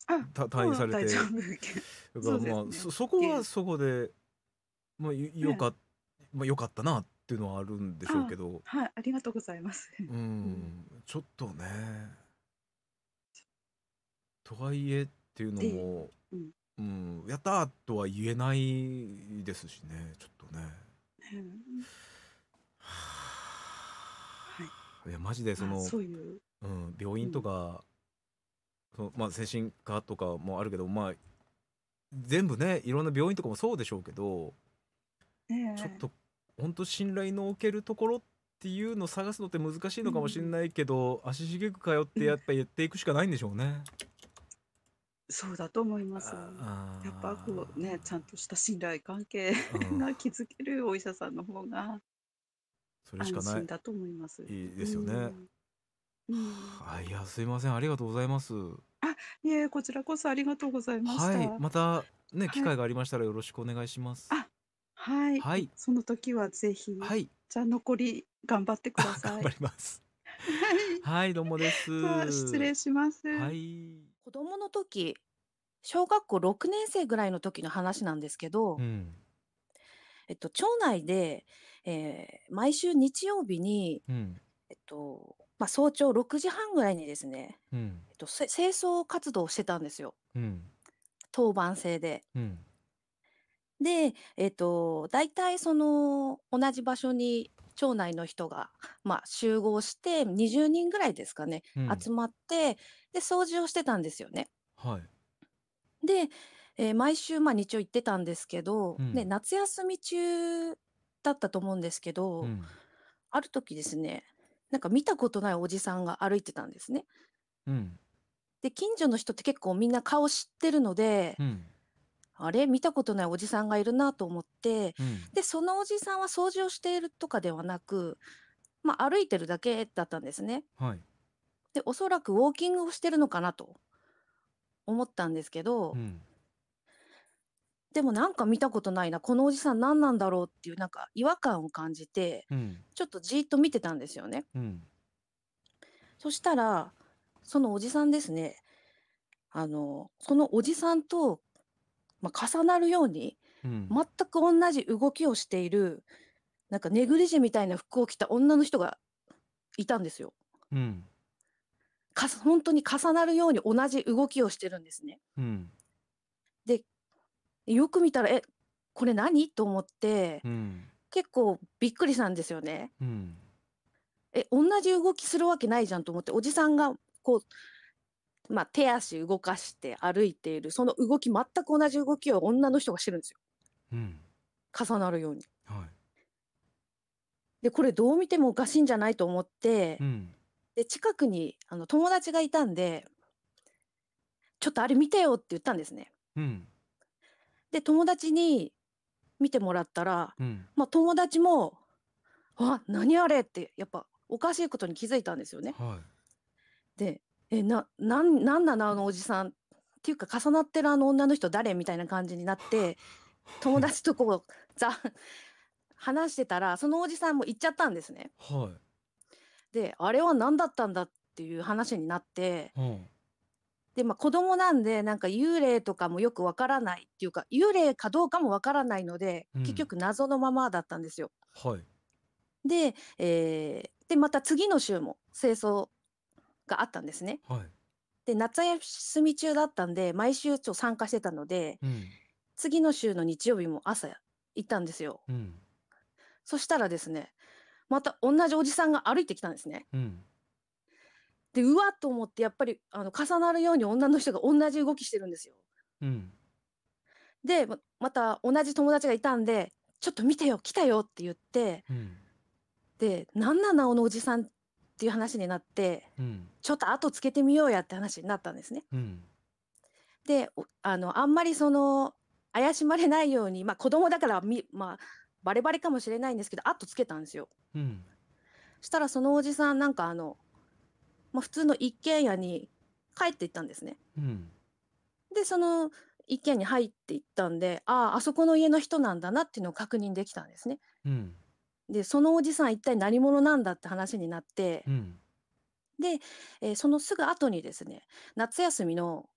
Speaker 2: 退院されてだ
Speaker 3: か
Speaker 2: らまあそそこはそこで、まあ、よか,、まあ、よかったなっていうのはあるんでしょうけど
Speaker 7: はいありがとうございます。
Speaker 2: うん、ちょっとねとはいえっていうのも、うんやったとは言えないですしねちょっとね。
Speaker 3: は
Speaker 2: いやマジでその、そういう、うん、病院とか、そのまあ、精神科とかもあるけど、まあ、全部ねいろんな病院とかもそうでしょうけど、ちょっと本当信頼のおけるところっていうのを探すのって難しいのかもしれないけど、足しげく通ってやっぱやっていくしかないんでしょうね。そうだと
Speaker 7: 思います。やっぱこうね、ちゃんとした信頼関係が築けるお医者さんの方が
Speaker 2: それし安かな心い。だ
Speaker 7: と思います。いいうですよね。うん。
Speaker 2: はい、や、すいません。ありがとうございます。あ、
Speaker 7: いえ、こちらこそありがとうございましはい、ま
Speaker 2: たね、機会がありましたらよろしくお願いします。あ、
Speaker 7: はい。はい。その時はぜひ、はい。じゃあ残り頑張ってください。
Speaker 2: 張ります。はい。はい、どうもです。失礼
Speaker 8: します。は
Speaker 2: い。
Speaker 8: 供の時、小学校6年生ぐらいの時の話なんですけど、うん。えっと、町内で、えー、毎週日曜日に、うん。えっと、まあ、早朝6時半ぐらいにですね、うん。えっと、清掃活動をしてたんですよ。うん。当番制で。うん。で、えっと、大体その同じ場所に町内の人が、まあ、集合して20人ぐらいですかね、うん、集まってで掃除をしてたんですよね。はい、で、えー、毎週、まあ、日曜行ってたんですけど、うん、で夏休み中だったと思うんですけど、うん、ある時ですねなんか見たことないおじさんが歩いてたんですね。うん、で近所の人って結構みんな顔知ってるので、うんあれ見たことないおじさんがいるなと思って、うん、で、そのおじさんは掃除をしているとかではなく、まあ、歩いてるだけだったんですね。はい、で、おそらくウォーキングをしてるのかなと思ったんですけど、うん、でもなんか見たことないな、このおじさん何なんだろうっていうなんか違和感を感じて、うん、ちょっとじっと見てたんですよね。そしたら、そのおじさんですね、あの、そのおじさんとまあ、重なるように、うん、全く同じ動きをしているなんかネグリジェみたいな服を着た女の人がいたんですよ。うん、か本当に重なるように同じ動きをしてるんですね。うん、でよく見たらえこれ何と思って、うん、結構びっくりしたんですよね。うん、え同じ動きするわけないじゃんと思っておじさんがこうまあ、手足動かして歩いているその動き全く同じ動きを女の人がしてるんですよ、うん、重なるように。はい、でこれどう見てもおかしいんじゃないと思って、うん、で近くにあの友達がいたんで「ちょっとあれ見てよ」って言ったんですね。うん、で友達に見てもらったら、まあ、友達も「あ何あれ?」ってやっぱおかしいことに気づいたんですよね。
Speaker 3: はい、
Speaker 8: でえ、ななんなんなのあのおじさん。っていうか重なってるあの女の人誰みたいな感じになって、友達とこう、ざ、話してたら、そのおじさんも行っちゃったんですね。はい。で、あれは何だったんだっていう話になって、うん、で、まあ子供なんで、なんか幽霊とかもよくわからないっていうか、幽霊かどうかもわからないので、うん、結局謎のままだったんですよ。
Speaker 3: はい。
Speaker 8: で、えー、で、また次の週も清掃があったんですね。はい。で、夏休み中だったんで、毎週ちょ参加してたので、うん。次の週の日曜日も朝行ったんですよ。うん。そしたらですね、また同じおじさんが歩いてきたんですね。うん。で、うわっと思って、やっぱり、あの、重なるように女の人が同じ動きしてるんですよ。うん。で、ま、また同じ友達がいたんで、ちょっと見てよ、来たよって言って、うん、で、なんなのあのおじさんっていう話になって、うん、ちょっと後つけてみようやって話になったんですね。うん、であのあんまりその怪しまれないように、まあ、子供だからみ、まあ、バレバレかもしれないんですけど後つけたんですよ。うん、したらそのおじさんなんかあの、まあ、普通の一軒家に帰っていったんですね。うん、でその一軒に入っていったんであああそこの家の人なんだなっていうのを確認できたんですね。うんでそのおじさん一体何者なんだって話になって、うん、で、えーそのすぐ後にですね夏休みの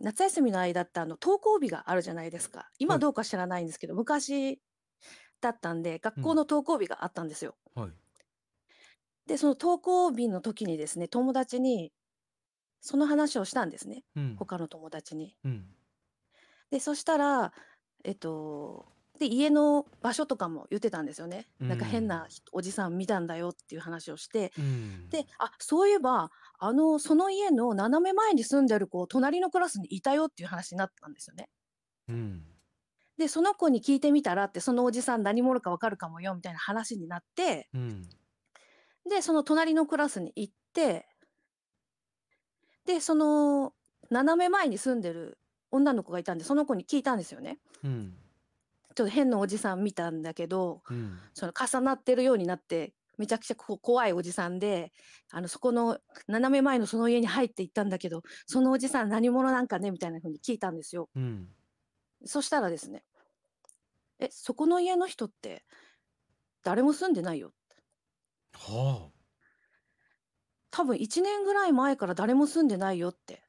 Speaker 8: 夏休みの間ってあの登校日があるじゃないですか今どうか知らないんですけど、昔だったんで学校の登校日があったんですよ。はい。でその登校日の時にですね友達にその話をしたんですねうん。他の友達に。うん。でそしたらえっとで、家の場所とかも言ってたんですよね。うなんか変なおじさん見たんだよっていう話をして。うん。で、あ、そういえば、あの、その家の斜め前に住んでる子、隣のクラスにいたよっていう話になったんですよね。うん。で、その子に聞いてみたらって、そのおじさん何者かわかるかもよみたいな話になって、うん。で、その隣のクラスに行って、で、その、斜め前に住んでる女の子がいたんで、その子に聞いたんですよね。うん。ちょっと変なおじさん見たんだけど、うん、その重なってるようになってめちゃくちゃ怖いおじさんであのそこの斜め前のその家に入っていったんだけどそのおじさん何者なんかねみたいな風に聞いたんですよ。うん、そしたらですね「えそこの家の人って誰も住んでないよ」って。
Speaker 3: はあ。
Speaker 8: 多分1年ぐらい前から誰も住んでないよって。、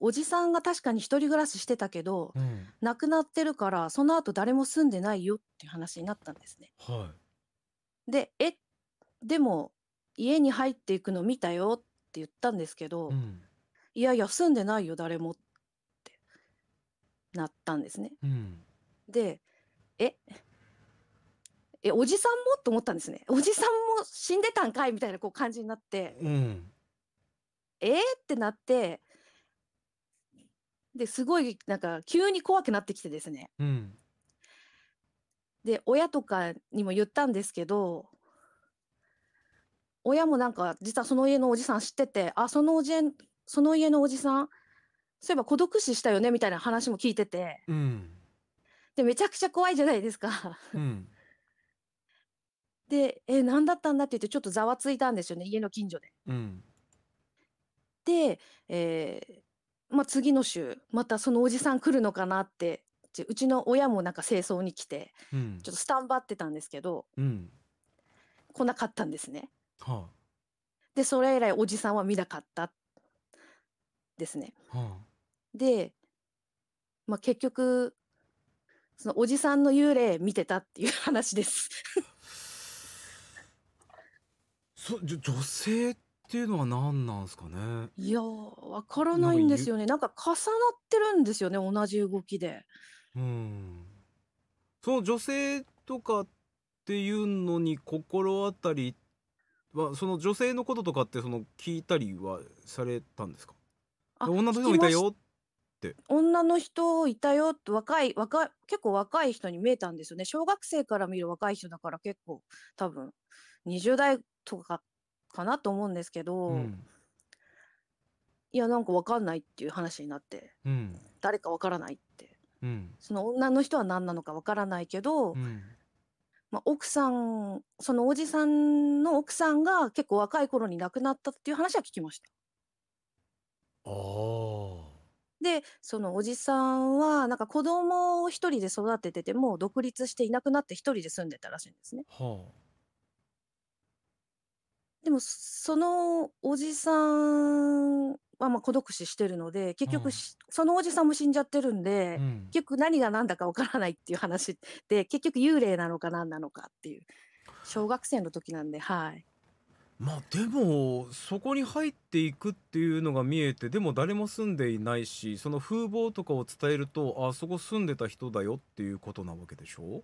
Speaker 8: おじさんが確かに一人暮らししてたけど、うん。亡くなってるから、その後誰も住んでないよっていう話になったんですね。はい。で、え、でも家に入っていくの見たよって言ったんですけど、うん。いやいや、住んでないよ、誰もってなったんですね。うん。で、え、え、おじさんもと思ったんですね。おじさんも死んでたんかいみたいなこう感じになって。うん。ええってなって、ですごいなんか急に怖くなってきてですね、うん、で親とかにも言ったんですけど親もなんか実はその家のおじさん知っててあそのおじその家のおじさんそういえば孤独死したよねみたいな話も聞いてて、うん、でめちゃくちゃ怖いじゃないですかうん。でえ何だったんだって言ってちょっとざわついたんですよね家の近所で。うん、で、えー、まあ、次の週またそのおじさん来るのかなってうちの親もなんか清掃に来て、うん、ちょっとスタンバってたんですけど、うん、来なかったんですね。はあ、でそれ以来おじさんは見なかったですね。はあ、で、まあ、結局そのおじさんの幽霊見てたっていう話です
Speaker 2: そ女性っていうのは何なんすかね？い
Speaker 8: や、わからないんですよね。なんか重なってるんですよね、同じ動きで。うん。
Speaker 2: その女性とかっていうのに心当たりは、その女性のこととかってその聞いたりはされたんですか？女の聞人もいたよって
Speaker 8: 女の人いたよって若い若い結構若い人に見えたんですよね。小学生から見る若い人だから結構多分20代とかかなと思うんですけど、うん、いやなんか分かんないっていう話になって、うん、誰か分からないって、うん、その女の人は何なのか分からないけど、まあ、奥さんそのおじさんの奥さんが結構若い頃に亡くなったっていう話は聞きました。でそのおじさんはなんか子供を1人で育ててても独立していなくなって1人で住んでたらしいんですね。はあでも、そのおじさんは、ま、孤独死してるので、結局ん。そのおじさんも死んじゃってるんうで、ん。結局何が何だかわからないっていう話で、結局幽霊なのか何なのかっていう。小学生の時なんで、はい。
Speaker 2: ま、でも、そこに入っていくっていうのが見えて、でも誰も住んでいないし、その風貌とかを伝えると、あそこ住んでた人だよっていうことなわけでしょ？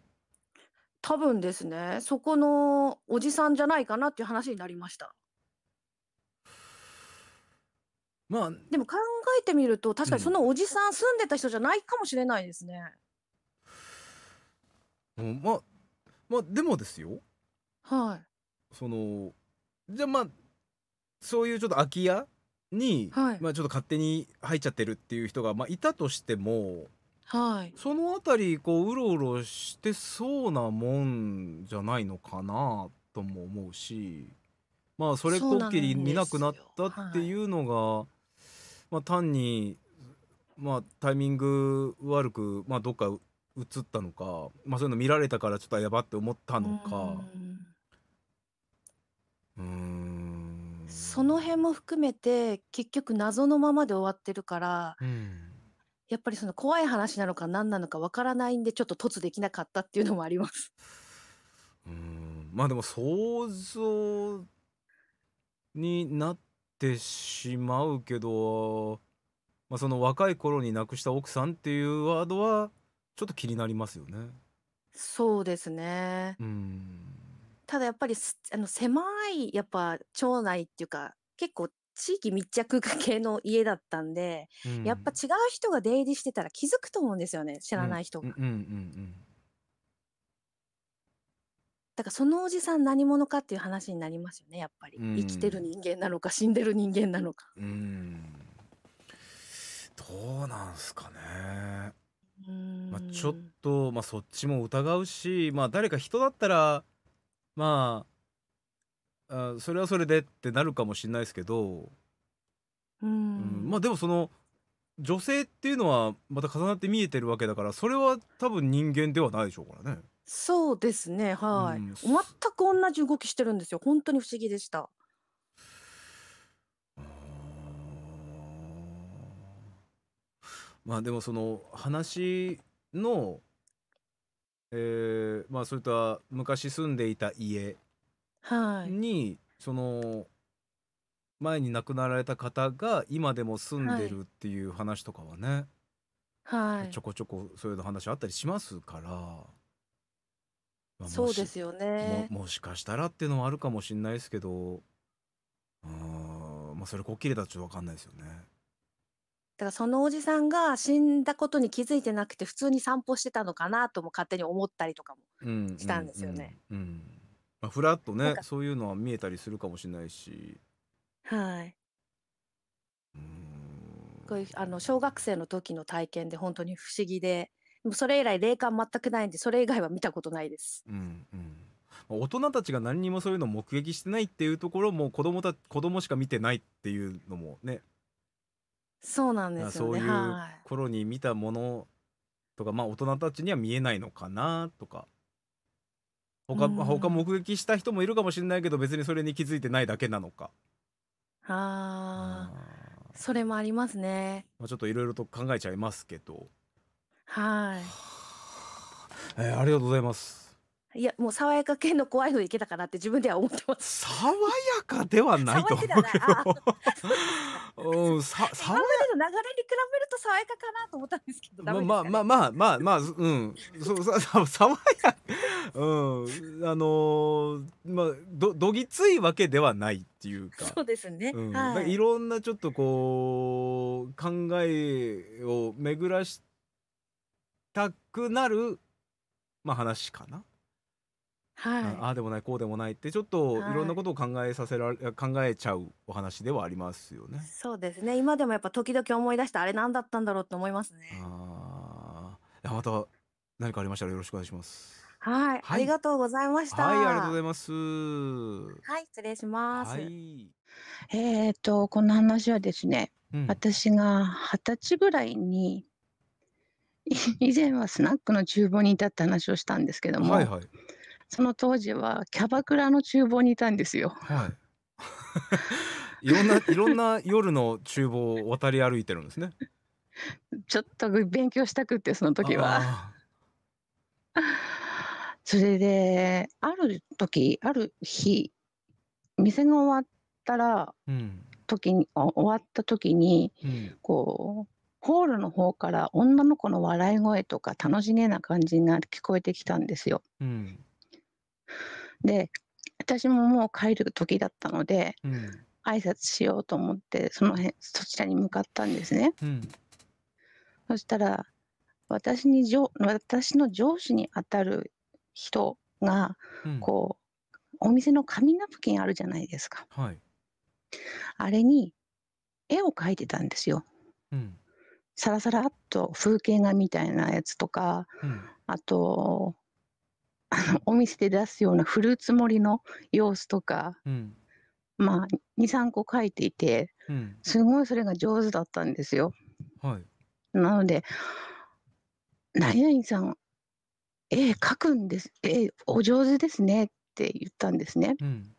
Speaker 8: 多分ですね、そこのおじさんじゃないかなっていう話になりました。まあでも考えてみると、確かにそのおじさん住んでた人じゃないかもしれないですね。
Speaker 2: うん、まあ、まあ、でもですよ。はい。その、じゃあまあ、そういうちょっと空き家に、はい。まあちょっと勝手に入っちゃってるっていう人が、まあいたとしてもはい。そのあたりこううろうろしてそうなもんじゃないのかなとも思うしまあそれっっきり見なくなったってい。うのが、まあ、単に、まあ、タイミング悪く、まあ、どっか映移ったのか、まあ、そういうの見られたからちょっとやばって思ったのか
Speaker 8: うーその辺も含めて、結局謎のままで終わってるから、うんやっぱりその怖い話なのか何なのかわからないんでちょっと凸できなかったっていうのもあります。
Speaker 2: うんまあでも想像になってしまうけど、まあ、その若い頃に亡くした奥さんっていうワードはちょっと気になりますよね。
Speaker 8: そうですね。
Speaker 2: うん
Speaker 8: ただやっぱりあの狭いやっぱ町内っていうか結構地域密着系の家だったんで、うん、やっぱ違う人が出入りしてたら気づくと思うんですよね知らない人が。だからそのおじさん何者かっていう話になりますよねやっぱり、
Speaker 3: う
Speaker 2: ん、生きてる
Speaker 8: 人間なのか死んでる人間なのか。うん
Speaker 2: どうなんすかね。まあ、ちょっと、まあ、そっちも疑うし、まあ、誰か人だったらまああそれはそれでってなるかもしれないですけど、
Speaker 3: うん、うん、
Speaker 2: まあでもその女性っていうのはまた重なって見えてるわけだからそれは多分人間ではないでしょうからね。
Speaker 8: そうですねはい、うん、全く同じ動きしてるんですよ本当に不思議でした。
Speaker 2: まあでもその話のえー、まあそれとは昔住んでいた家はい。にその前に亡くなられた方が今でも住んでるっていう話とかはねはちょこちょこそういうの話あったりしますから、まあ、そうです
Speaker 8: よね。
Speaker 2: もしかしたらっていうのはあるかもしれないですけどうんまあそれこっきりだとちょっと分かんないですよね。
Speaker 8: だからそのおじさんが死んだことに気づいてなくて普通に散歩してたのかなとも勝手に思ったりとかも
Speaker 2: うんしたんですよね。んうんまあ、ふらっとねそういうのは見えたりするかもしれないし
Speaker 8: はい。うーこういうあの小学生の時の体験で本当に不思議で、でもそれ以来霊感全くないんで、それ以外は見たことないです。
Speaker 2: うんうんま大人たちが何にもそういうのを目撃してないっていうところも子供た子供しか見てないっていうのもね
Speaker 8: そうなんですよそういう
Speaker 2: 頃に見たものとかまあ大人たちには見えないのかなとか他,、他目撃した人もいるかもしれないけど別にそれに気づいてないだけなのか
Speaker 8: ああそれもありますね、
Speaker 2: まあ、ちょっといろいろと考えちゃいますけどはい、えー、ありがとうございます
Speaker 8: いやもう爽やか系の怖いのいけたかなって自分では思ってます。爽や
Speaker 2: かではないと思うけど。うん、さ爽やか。
Speaker 8: の流れに比べると爽やかかなと思ったんですけど。まあま
Speaker 2: あまあまあまあうん、そうさ爽やか、うん、あのまあどどぎついわけではないっていうか。
Speaker 8: そうですね。うん、はい。い
Speaker 2: ろんなちょっとこう考えを巡らしたくなるまあ話かな。はい、ああでもないこうでもないってちょっといろんなことを考えさせられ考えちゃうお話ではありますよね。
Speaker 8: そうですね。今でもやっぱ時々思い出して、あれ何だったんだろうと思いますね。あ
Speaker 2: あ、いやまた何かありましたらよろしくお願いします。
Speaker 9: は
Speaker 8: い。ありが
Speaker 2: とうございました。はい、ありがとうございます。は
Speaker 9: い、失礼します。はい、えーと、この話はですね、うん、私が二十歳ぐらいに、以前はスナックの厨房にいたって話をしたんですけども、はいはい、その当時はキャバクラの厨房にいたんですよ。
Speaker 2: はい。いろんないろんな夜の厨房を渡り歩いてるんですね。
Speaker 9: ちょっと勉強したくってその時は。それである時ある日店が終わったら、うん、時に終わった時に、うん、こうホールの方から女の子の笑い声とか楽しげな感じが聞こえてきたんですよ。うんで私ももう帰る時だったので、うん、挨拶しようと思ってその辺そちらに向かったんですね。うん、そしたら私に私の上司にあたる人が、うん、こうお店の紙ナプキンあるじゃないですか。はい、あれに絵を描いてたんですよ。うん、さらさらっと風景画みたいなやつとか、うん、あと お店で出すようなフルーツ盛りの様子とか、うん、まあ23個書いていて、うん、すごいそれが上手だったんですよ。はい、なので何々さん絵描くんです絵お上手ですねって言ったんですね。うん、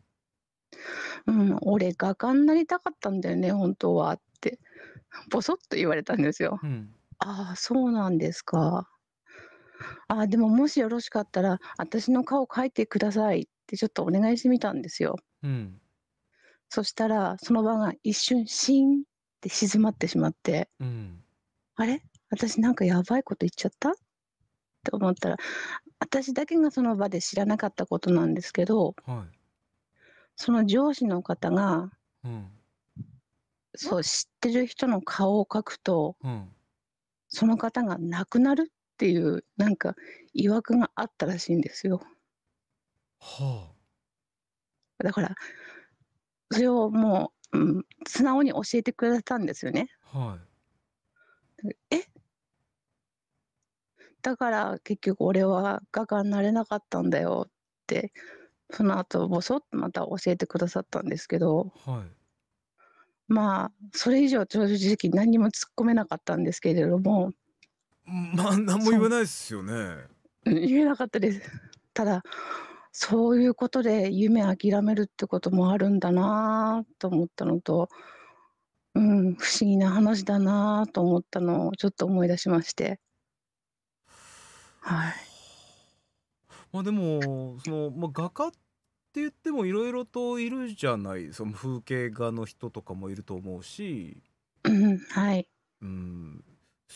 Speaker 9: うん、俺画家になりたかったんだよね本当はってボソッと言われたんですよ。ああそうなんですか。あでももしよろしかったら私の顔描いてくださいってちょっとお願いしてみたんですよ。うん、そしたらその場が一瞬シーンって静まってしまって、うん、あれ私なんかやばいこと言っちゃったって思ったら私だけがその場で知らなかったことなんですけど、
Speaker 3: はい、
Speaker 9: その上司の方が、うん、そう知ってる人の顔を描くと、うん、その方が亡くなるっていうなんか違和感があったらしいんですよ。はあ、だからそれをもう、うん、素直に教えてくれたんですよね。はい、えだから結局俺は画家になれなかったんだよってその後ボソッとまた教えてくださったんですけど、
Speaker 2: はい、
Speaker 9: まあそれ以上正直何も突っ込めなかったんですけれども
Speaker 2: ま、何も言わないですよね。
Speaker 9: 言えなかったです。ただ、そういうことで夢諦めるってこともあるんだなと思ったのと、うん、不思議な話だなと思ったのをちょっと思い出しまして。はい。
Speaker 2: ま、でも、その、ま、画家って言ってもいろいろといるじゃない、その風景画の人とかもいると思うしうん、はい。うん。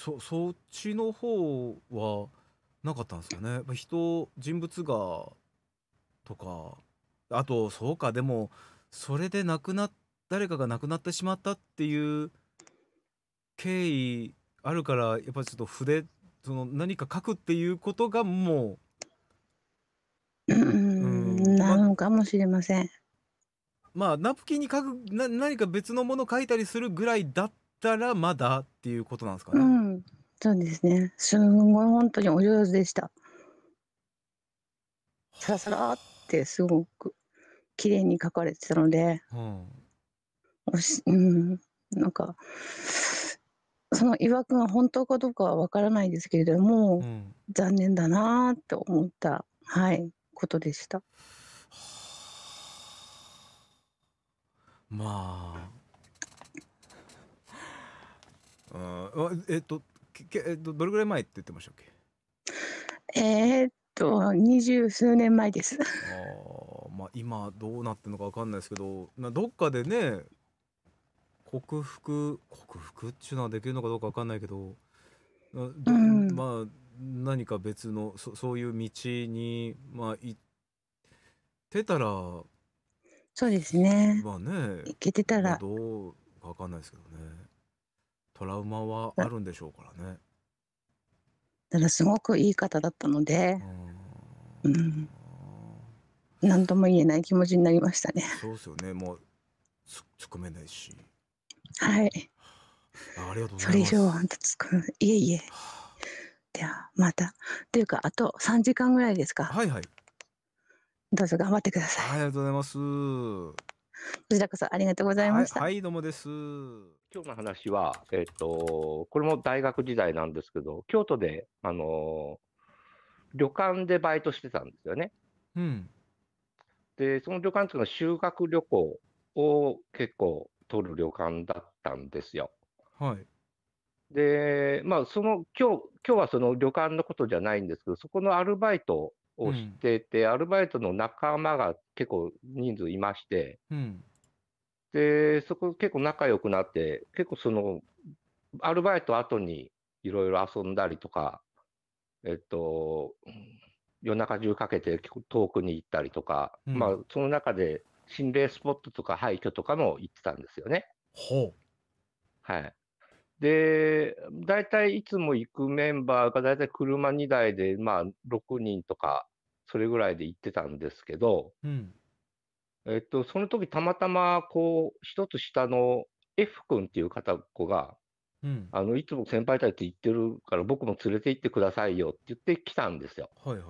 Speaker 2: そそっちの方はなかったんですかねまあ、人人物画とかあとそうかでもそれで亡くな誰かが亡くなってしまったっていう経緯あるからやっぱりちょっと筆その何か書くっていうことがも
Speaker 9: う、うん、なのかもしれません。
Speaker 2: まあナプキンに書くな何か別のもの書いたりするぐらいだったらまだっていうことなんですかね。う
Speaker 9: んそうですね。すんごい本当にお上手でした。サラサラってすごく綺麗に書かれてたので。うん。おしうん、なんか、その曰くが本当かどうかは分からないですけれども、うん、残念だなって思った、はい、ことでした。
Speaker 2: まあ、うん、えっとけどどれぐらい前って言ってましたっけえー、っ
Speaker 9: と二十数年前です
Speaker 2: あまあ今どうなってるのか分かんないですけどなどっかでね克服克服っちゅうのはできるのかどうか分かんないけど
Speaker 3: ど、うん、
Speaker 2: まあ何か別のそそういう道にまあ行ってたらそうですねまあね行けてたらどうか分かんないですけどねトラウマはあるんでしょうからね。
Speaker 9: ただすごくいい方だったので、うん、何とも言えない気持ちになりましたね。
Speaker 2: そうですよね。もうつ突っ込めないし。はい。あありがとうごそざいれ以上は本
Speaker 9: 当つく、いえいえ。では、また。というか、あと三時間ぐらいですか。はいはい。どうぞ頑張ってくださ
Speaker 2: い。ありがとうございます。
Speaker 9: こちらこそありがとうございました。
Speaker 4: はい、はい、どうもです。今日の話は、えっ、ー、と、これも大学時代なんですけど、京都で、あのー、旅館でバイトしてたんですよね。うん。で、その旅館っていうのは修学旅行を結構取る旅館だったんですよ。
Speaker 3: はい。
Speaker 4: で、まあ、その、今日、今日はその旅館のことじゃないんですけど、そこのアルバイトをしてて、うん、アルバイトの仲間が結構人数いまして、うん、で、そこ結構仲良くなって、結構その、アルバイト後にいろいろ遊んだりとか、えっと、夜中中かけて遠くに行ったりとか、うん、まあ、その中で心霊スポットとか廃墟とかも行ってたんですよね。ほう。はい。で、大体いつも行くメンバーが大体車2台で、まあ、6人とか、それぐらいで行ってたんですけど、うん、えっと、その時たまたま、こう、一つ下の F 君っていう方っ子が、うん、あの、いつも先輩たち行ってるから僕も連れて行ってくださいよって言って来たんですよ。はいはい。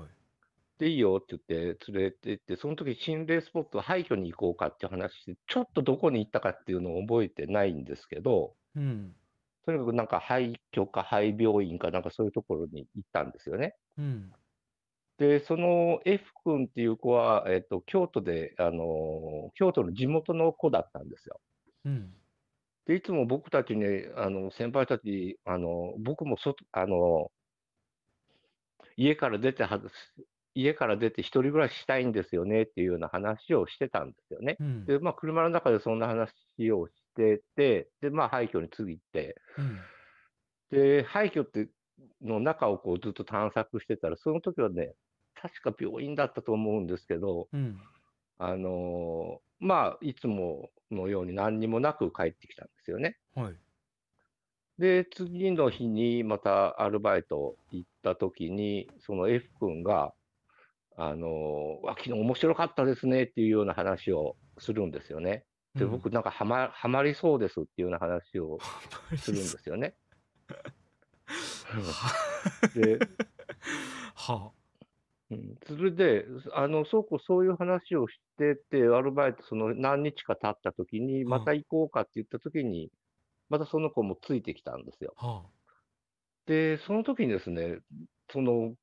Speaker 4: で、いいよって言って連れて行って、その時心霊スポット廃墟に行こうかって話して、ちょっとどこに行ったかっていうのを覚えてないんですけど、うん、とにかくなんか廃墟か廃病院かなんかそういうところに行ったんですよね。うん、で、その F 君っていう子は、えっ、と、京都で、あの京都の地元の子だったんですよ。うん、で、いつも僕たちに、あの、先輩たち、あの、僕も外、あの、家から出ては、家から出て一人暮らししたいんですよねっていうような話をしてたんですよね。うん、で、まあ、車の中でそんな話をしてて、で、まあ、廃墟に次って、うん、で、廃墟って、の中をこうずっと探索してたら、その時はね、確か病院だったと思うんですけど、うん、あのー、まあ、いつものように何にもなく帰ってきたんですよね。はい、で、次の日にまたアルバイト行った時に、その F 君が、あのー、昨日面白かったですねっていうような話をするんですよね。で、僕なんかはま、はまりそうですっていうような話をするんですよね。で、はあ。うん、それで、あの、そうこうそういう話をしてて、アルバイト、その何日か経った時に、また行こうかって言った時に、またその子もついてきたんですよ。で、その時にですね、その、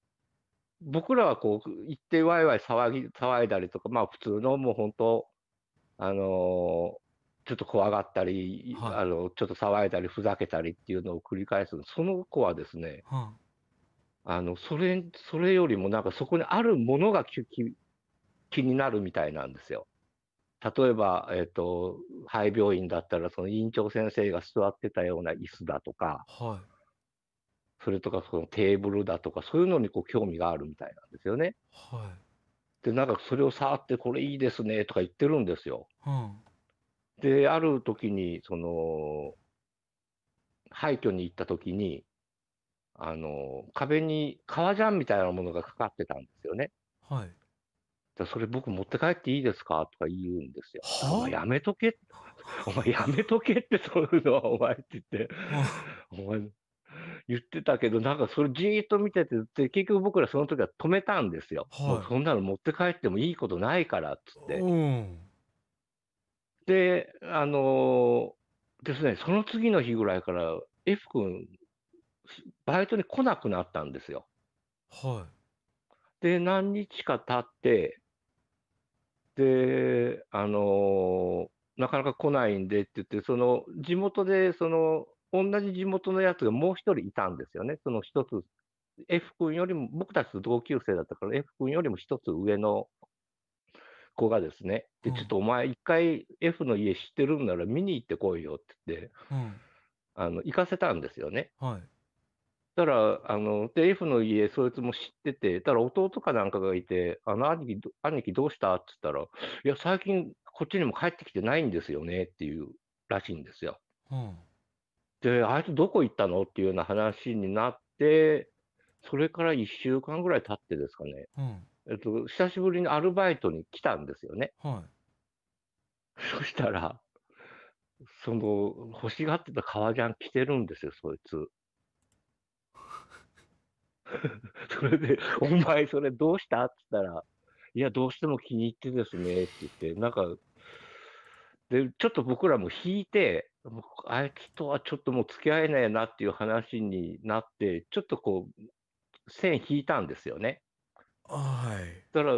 Speaker 4: 僕らはこう、行ってワイワイ騒ぎ、騒いだりとか、まあ普通のもう本当、あのちょっと怖がったり、はい、あのちょっと騒いだりふざけたりっていうのを繰り返すその子はですね、はあ、あのそれそれよりもなんかそこにあるものが気気になるみたいなんですよ。例えば、えーと、と廃病院だったらその院長先生が座ってたような椅子だとか、はい、それとかそのテーブルだとかそういうのにこう興味があるみたいなんですよね。はいで、なんかそれを触って、これいいですねとか言ってるんですよ。うん、で、ある時に、その、廃墟に行った時に、あの、壁に革ジャンみたいなものがかかってたんですよね。はい。じゃそれ僕持って帰っていいですかとか言うんですよ。はあ、やめとけ。お前やめとけってそういうのはお前って言って。お前 言ってたけど、なんかそれじーっと見てて、で結局僕らその時は止めたんですよ。はい、そんなの持って帰ってもいいことないからっつって。うん、で、あのー、ですね、その次の日ぐらいから F 君、バイトに来なくなったんですよ。はい。で、何日か経って、で、あのーなかなか来ないんでって言って、その地元でその同じ地元のやつがもう一人いたんですよね。その一つ、F 君よりも、僕たちと同級生だったから、F 君よりも一つ上の子がですね、で、ちょっとお前一回 F の家知ってるんなら見に行ってこいよって言って、うん、あの、行かせたんですよね。はい。たら、あの、で、F の家、そいつも知ってて、たら弟かなんかがいて、あの、兄貴、兄貴どうしたって言ったら、いや、最近こっちにも帰ってきてないんですよねっていうらしいんですよ。うんで、あいつどこ行ったのっていうような話になって、それから1週間ぐらい経ってですかね、うん、えっと、久しぶりにアルバイトに来たんですよね。はい、そしたら、その、欲しがってた革ジャン着てるんですよ、そいつ。それで、お前それどうしたって言ったら、いや、どうしても気に入ってですね、って言って、なんか、で、ちょっと僕らも引いて、僕、あいつとはちょっともう付き合えねえなっていう話になって、ちょっとこう、線引いたんですよね。
Speaker 3: はい。
Speaker 4: だから、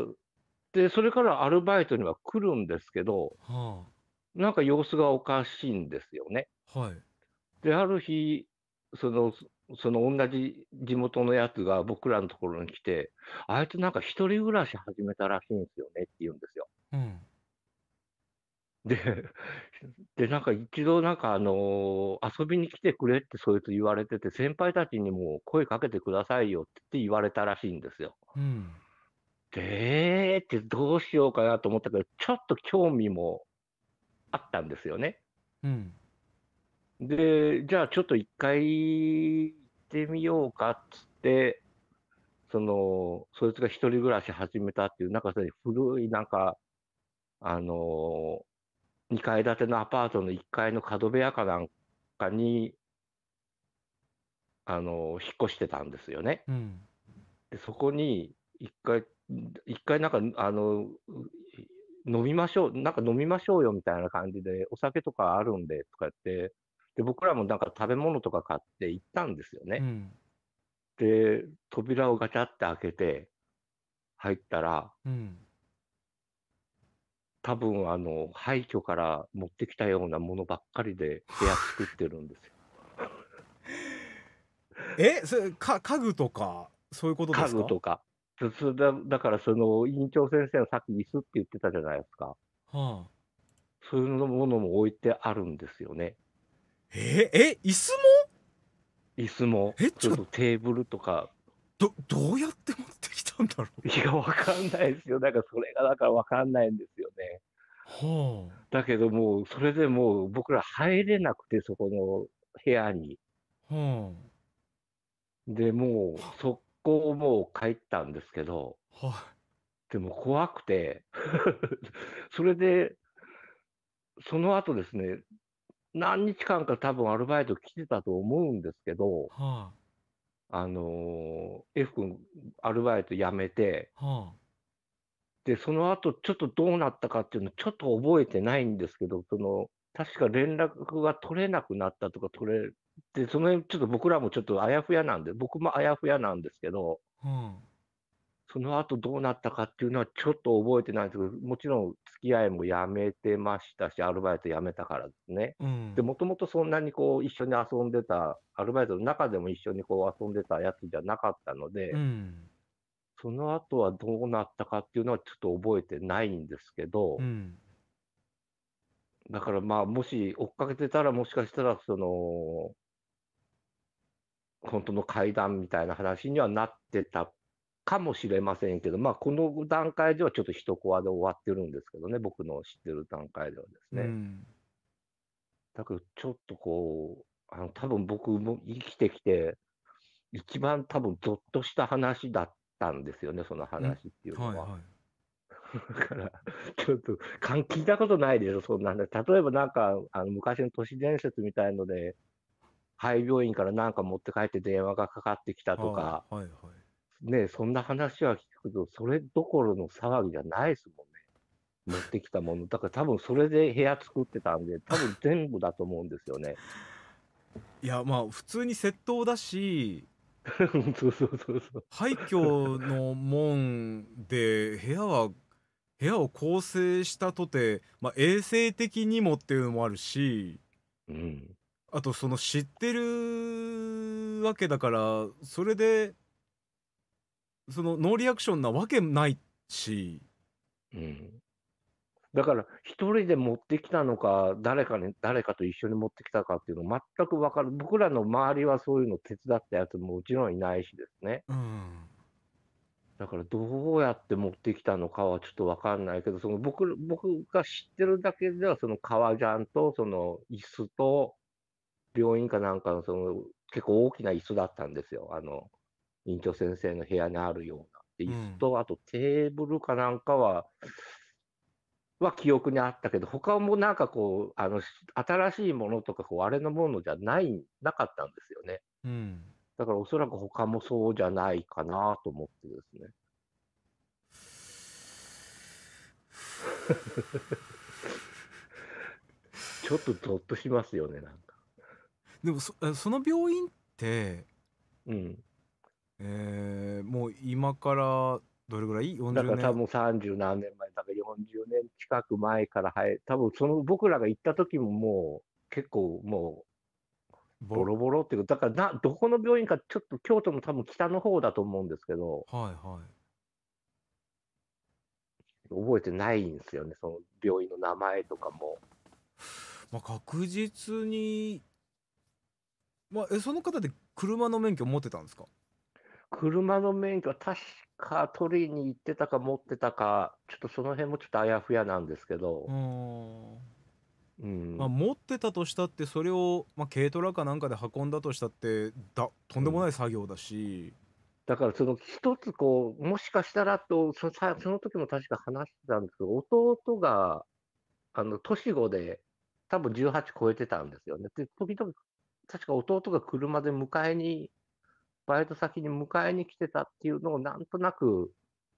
Speaker 4: で、それからアルバイトには来るんですけど、はあ、なんか様子がおかしいんですよね。
Speaker 3: はい。
Speaker 4: で、ある日、その、その同じ地元のやつが僕らのところに来て、あいつなんか一人暮らし始めたらしいんですよねって言うんですよ。うん。で、で、なんか一度なんかあのー、遊びに来てくれってそいつ言われてて、先輩たちにも声かけてくださいよって言われたらしいんですよ。うん。で、えーってどうしようかなと思ったけど、ちょっと興味もあったんですよね。うん。で、じゃあちょっと一回行ってみようかっつって、その、そいつが一人暮らし始めたっていう、なんか古いなんか、あのー2階建てのアパートの1階の角部屋かなんかに、あの、引っ越してたんですよね。うん、でそこに、一回、一階なんか、あの、飲みましょう、なんか飲みましょうよみたいな感じで、お酒とかあるんで、とかって、で、僕らもなんか食べ物とか買って行ったんですよね。うん、で、扉をガチャって開けて、入ったら、うん多分あの廃墟から持ってきたようなものばっかりで部屋作ってるんですよ。えそれか家具とかそういうことですか家具とかだだからその院長先生のさっき椅子って言ってたじゃないですか、はあ、そういうものも置いてあるんですよね。ええ椅子も椅子もえちょっとテーブルとかどどうやって持つなんだろう。いや、わかんないですよ。だからそれがだからわかんないんですよね。はあ、だけどもう、それでもう僕ら入れなくて、そこの部屋に。はあ、で、もう、速攻もう帰ったんですけど、はあ、でも怖くて それで、その後ですね、何日間か多分アルバイト来てたと思うんですけど、はあ、あのー、F 君アルバイト辞めて、はあ、でその後ちょっとどうなったかっていうのちょっと覚えてないんですけどその確か連絡が取れなくなったとか取れでその辺ちょっと僕らもちょっとあやふやなんで僕もあやふやなんですけど、はあ、その後どうなったかっていうのはちょっと覚えてないんですけど、もちろん付き合いもやめてましたし、アルバイトやめたからですね。うん、で、もともとそんなにこう一緒に遊んでた、アルバイトの中でも一緒にこう遊んでたやつじゃなかったので、うん、その後はどうなったかっていうのはちょっと覚えてないんですけど、うん、だからまあもし追っかけてたらもしかしたらその、本当の階段みたいな話にはなってたかもしれませんけど、まあ、この段階ではちょっと一コアで終わってるんですけどね、僕の知ってる段階ではですね。うん、だけど、ちょっとこう、あの多分僕も生きてきて、一番多分ぞっとした話だったんですよね、その話っていうのは。うんはいはいだから、ちょっと、聞いたことないでしょ、そんなんで。例えばなんか、あの昔の都市伝説みたいので、廃病院からなんか持って帰って電話がかかってきたとか、はいはい、ね、そんな話は聞くと、それどころの騒ぎじゃないですもんね。持ってきたもの。だから多分それで部屋作ってたんで、多分全部だと思うんですよね。
Speaker 2: いや、まあ、普
Speaker 4: 通に窃盗だし、
Speaker 2: そうそうそうそう。廃墟の門で部屋は、部屋を構成したとて、まあ、衛生的にもっていうのもあるし、うん、あとその知ってるわけだから、それでそのノーリアクションなわけないし。うん、
Speaker 4: だから、一人で持ってきたのか、誰かに、誰かと一緒に持ってきたかっていうの全くわかる。僕らの周りはそういうの手伝ったやつももちろんいないしですね。うん。だからどうやって持ってきたのかはちょっとわかんないけど、その僕、僕が知ってるだけでは、その革ジャンと、その椅子と、病院かなんかの、その結構大きな椅子だったんですよ。あの、院長先生の部屋にあるような。で椅子と、うあとテーブルかなんかは、は記憶にあったけど、他もなんかこう、あの、新しいものとか、こう、あれのものじゃない、なかったんですよね。うん。だからおそらく他もそうじゃないかなと思ってですね。ちょっとゾッとしますよね、なんか。
Speaker 2: でもそ、その病院っ
Speaker 4: て、うん。えー、もう今からどれぐらい ?40 年だから多分30何年前、だから40年近く前から入る。多分その僕らが行った時ももう結構もうボロボロっていうか、だからな、どこの病院かちょっと京都の多分北の方だと思うんですけど、はいはい。覚えてないんですよね、その病院の名前とかも。
Speaker 2: まあ、確実に、まあ、えその方で
Speaker 4: 車の免許持ってたんですか車の免許は確か取りに行ってたか持ってたか、ちょっとその辺もちょっとあやふやなんですけど。うん、まあ、
Speaker 2: 持ってたとしたってそれを、まあ、軽トラかなんかで運んだとしたって
Speaker 4: だとんでもない作業だし、うん、だからその一つこうもしかしたらとそその時も確か話してたんですけど弟があの年子で多分18超えてたんですよねで時々確か弟が車で迎えにバイト先に迎えに来てたっていうのをなんとなく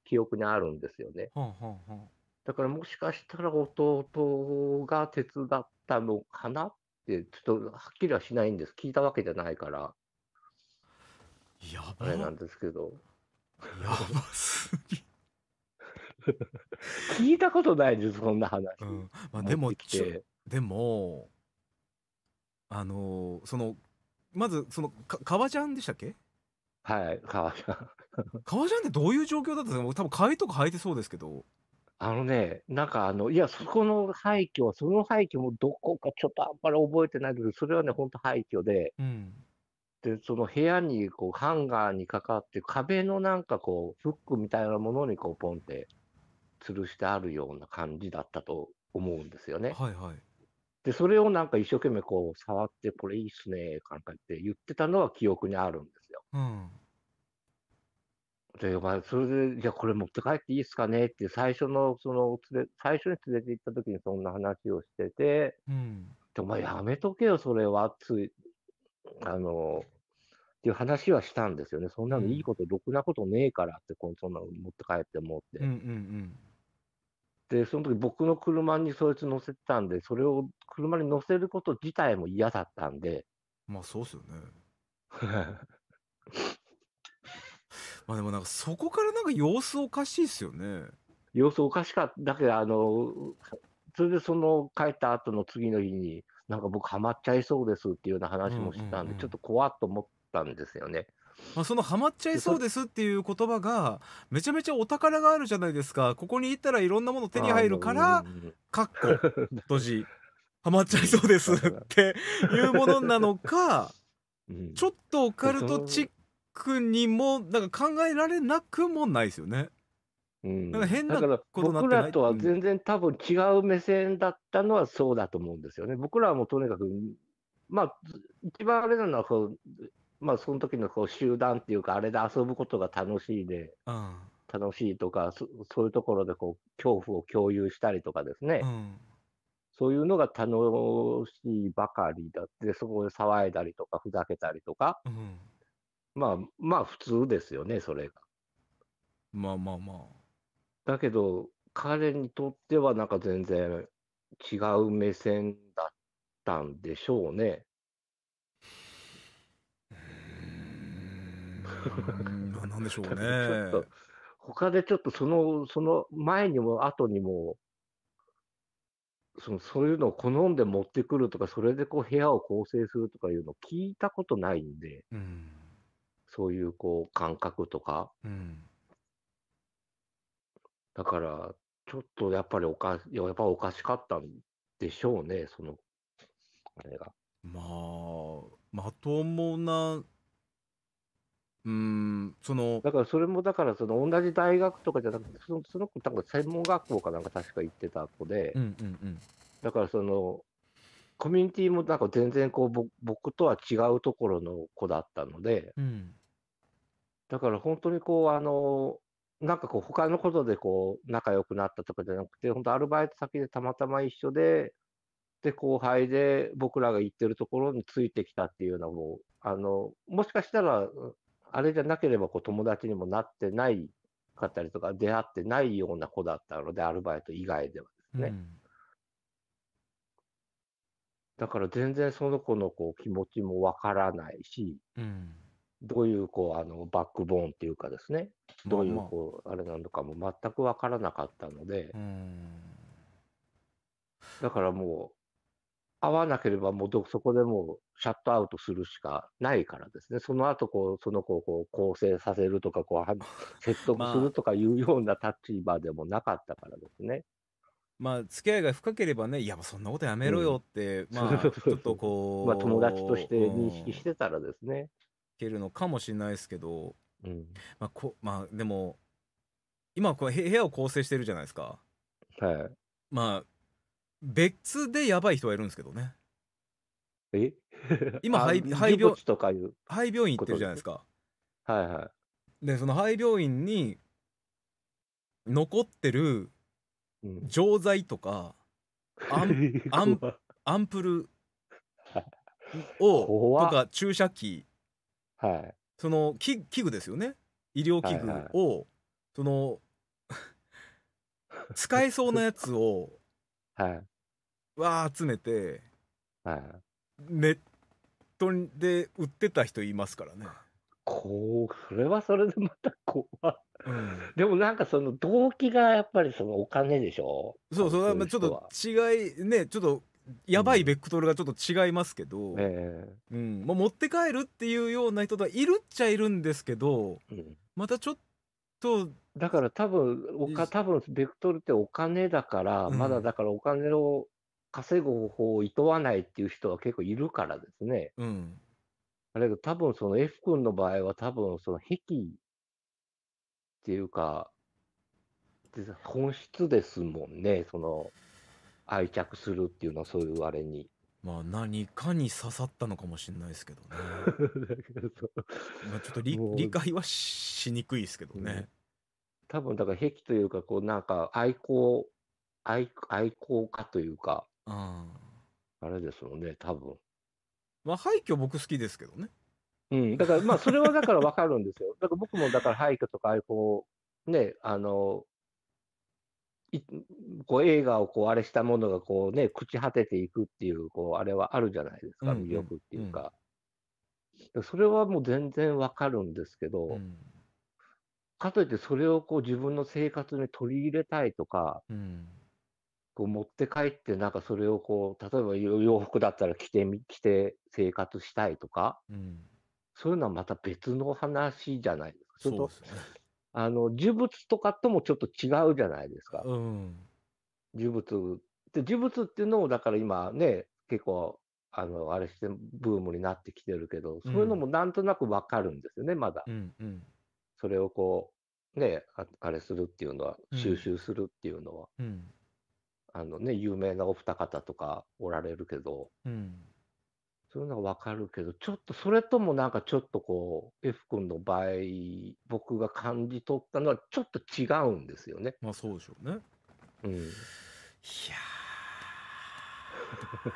Speaker 4: 記憶にあるんですよね。
Speaker 3: はあはあ、
Speaker 4: だからもしかしたら弟が手伝ったのかなって、ちょっとはっきりはしないんです。聞いたわけじゃないから。やばあれなんですけど。やばすぎ。聞いたことないです、そんな話。うん、まあ、でも、
Speaker 2: でも、あのー、その、まず、その、か、かわちゃんでしたっけはい、革ジャン。革ジャンってどういう状況だったんですか多分買
Speaker 4: いとか履いてそうですけど。あのね、なんかあの、いや、そこの廃墟、その廃墟もどこかちょっとあんまり覚えてないけど、それはね、本当廃墟で、うん、で、その部屋にこうハンガーにかかって、壁のなんかこう、フックみたいなものにこう、ポンって吊るしてあるような感じだったと思うんですよね。はいはい。で、それをなんか一生懸命こう触って、これいいっすね、なんかって言ってたのは記憶にあるんですよ。うん、で、まあ、それで、じゃあこれ持って帰っていいっすかねって、最初の、その、最初に連れて行った時にそんな話をしてて、うん、で、お前やめとけよ、それは、つあの、っていう話はしたんですよね。そんなのいいこと、ろくなことねえからって、こんそんなの持って帰ってもって。うんうんうんで、その時僕の車にそいつ乗せてたんで、それを車に乗せること自体も嫌だったんで。
Speaker 2: まあそうっすよね。まあでもなんかそこか
Speaker 4: らなんか様子おかしいっすよね。様子おかしかった。だけど、あの、それでその帰った後の次の日に、なんか僕ハマっちゃいそうですっていうような話もしたんで、うんうんうん、ちょっと怖っと思ったんですよね。
Speaker 2: まあ、そのハマっちゃいそうですっていう言葉がめちゃめちゃお宝があるじゃないですかここに行ったらいろんなもの手に入るからかっこ閉じハマっちゃいそうですっていうものなのか、ちょっとオカルトチックにもなんか考えられなくもないですよね。
Speaker 4: うん、なんか変なことなってない僕らとは全然多分違う目線だったのはそうだと思うんですよね。僕らはもうとにかく、まあ、一番あれなのはこう、まあ、その時のこう集団っていうか、あれで遊ぶことが楽しいで、うん、楽しいとかそ、そういうところでこう恐怖を共有したりとかですね、うん、そういうのが楽しいばかりだって、そこで騒いだりとか、ふざけたりとか、うん、まあまあ普通ですよね、それが。まあまあまあ。だけど、彼にとってはなんか全然違う目線だったんでしょうね。うん、なんでしょうね。他でちょっとその、その前にも後にも、そのそういうのを好んで持ってくるとか、それでこう部屋を構成するとかいうのを聞いたことないんで、うん、そういうこう感覚とか。うん、だから、ちょっとやっぱりおかやっぱおかしかったんでしょうね、その、あれが。まあ、まともなうん、その。だからそれも、だからその同じ大学とかじゃなくて、そのその子、なんか専門学校かなんか確か行ってた子で、うんうんうん、だからその、コミュニティもなんか全然こう僕とは違うところの子だったので、うん、だから本当にこう、あの、なんかこう、他のことでこう、仲良くなったとかじゃなくて、本当アルバイト先でたまたま一緒で、で、後輩で僕らが行ってるところについてきたっていうのも、あの、もしかしたら、あれじゃなければこう友達にもなってないかったりとか、出会ってないような子だったので、アルバイト以外ではですね。うん、だから全然その子のこう気持ちもわからないし、うん、どういうこうあのバックボーンっていうかですね、どういうこうあれなのかも全くわからなかったので、うん、だからもう、合わなければもうそこでもうシャットアウトするしかないからですね、その後こうその子をこう構成させるとかこう、説得するとかいうような立場でもなかったからですね。
Speaker 2: まあ付き合いが深ければね、いや、そんなことやめろよって、うん、まあ、ちょっと
Speaker 4: こう、まあ友達として認識してたらで
Speaker 2: すね。いけるのかもしれないですけど、うんまあこ、まあ、でも、今こう、部屋を構成してるじゃないですか。はい。まあ別でやばい人はいるんですけどねえ今 肺肺病とかい
Speaker 4: う
Speaker 6: 肺病院行ってるじゃないで
Speaker 2: すかはいはいでその肺病院に残ってる錠剤とか、アン アンアンプル をとか注射器、はい、その器具ですよね医療器具を、はいはい、その使えそうなやつをはい。わー集めて、はい。ネットで売ってた人いますからね。
Speaker 4: こう、それはそれでまた怖い。うん、でもなんかその動機がやっぱりそのお金でしょそうそう、ちょっと
Speaker 2: 違い、ね、ちょっとやばいベクトルがちょっと違いますけど、うん、えー、うん、もう持って帰るっていうような人
Speaker 4: はいるっちゃいるんですけど、うん、またちょっと。と。だから多分、おか多分ベクトルってお金だから、うん、まだだからお金を稼ぐ方法をいとわないっていう人は結構いるからですね。うん。が多分その F 君の場合は多分その癖っていうか、本質ですもんね、その愛着するっていうのはそういうあれに。
Speaker 2: まあ何かに刺さったのかもしれないですけどね。まあちょっと理解は
Speaker 4: しにくいですけどね。ん、多分だから癖というかこうなんか愛好愛愛好家というか、うん、あれですよね多分。
Speaker 2: まあ廃墟僕好きですけどね。
Speaker 4: うん、だからまあそれはだから分かるんですよ。だから僕もだから廃墟とか愛好ねあのこう映画をこうあれしたものがこうね、朽ち果てていくっていう、こう、あれはあるじゃないですか、魅力っていうか。それはもう全然わかるんですけど、うん、かといってそれをこう自分の生活に取り入れたいとか、うん、こう持って帰ってなんかそれをこう、例えば洋服だったら着てみ、着て生活したいとか、うん、そういうのはまた別の話じゃないですか。そうですね。あの、呪物とかともちょっと違うじゃないですか。うん。呪物。で、呪物っていうのも、だから今ね、結構、あの、あれしてブームになってきてるけど、そういうのもなんとなくわかるんですよね、うん、まだ。うんうん、それをこう、ねあ、あれするっていうのは、収集するっていうのは。うん、あのね、有名なお二方とかおられるけど、うんそういうのはわかるけど、ちょっと、それともなんかちょっとこう、F 君の場合、僕が感じ取ったのはちょっと違うんですよね。まあそうでしょうね。うん。いや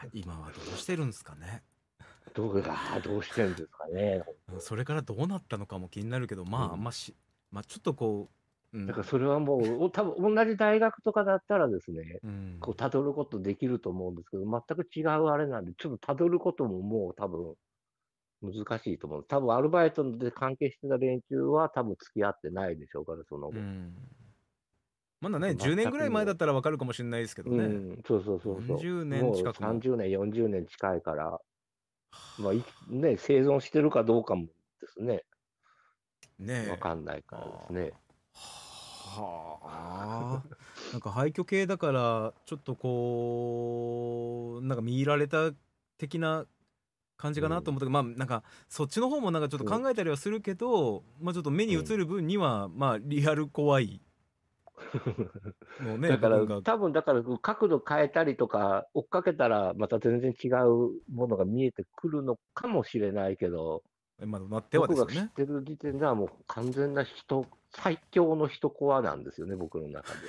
Speaker 2: ー、今はどうしてるんですかね。
Speaker 4: どうが、どうしてるんですかね。そ
Speaker 2: れからどうなったのかも気になるけど、まあ、あんまし、まあちょっとこう、
Speaker 4: だからそれはもう、多分同じ大学とかだったらですね、こう辿ることできると思うんですけど、全く違うあれなんで、ちょっと辿ることももう多分難しいと思う。多分アルバイトで関係してた連中は多分付き合ってないでしょうから、その後。うんまだね、10年ぐらい前
Speaker 2: だったらわかるかもしれないですけどね。うん、そう
Speaker 4: そうそうそう。30年近くも。も30年、40年近いから、まあ、ね、生存してるかどうかもですね。ねわかんないからですね。はは
Speaker 2: あなんか廃墟系だからちょっとこうなんか見入られた的な感じかなと思ったけど、うん、まあなんかそっちの方もなんかちょっと考えたりはするけど、うん、まあちょっと目に映る分には、まあリアル怖い
Speaker 4: ねだから多分だから角度変えたりとか追っかけたらまた全然違うものが見えてくるのかもしれないけど今となってはですね。僕が知ってる時点ではもう完全な人、最強の人コアなんですよね、僕の中で。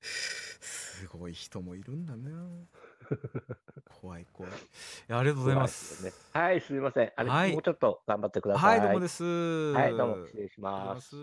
Speaker 2: すごい人もいるんだね。
Speaker 4: 怖い怖いいや。
Speaker 2: ありがとうございます。すね、
Speaker 4: はい、すみません。あれ、はい、もうちょっと頑張ってください。はい、どうもです。はい、どうも失礼しま
Speaker 2: す。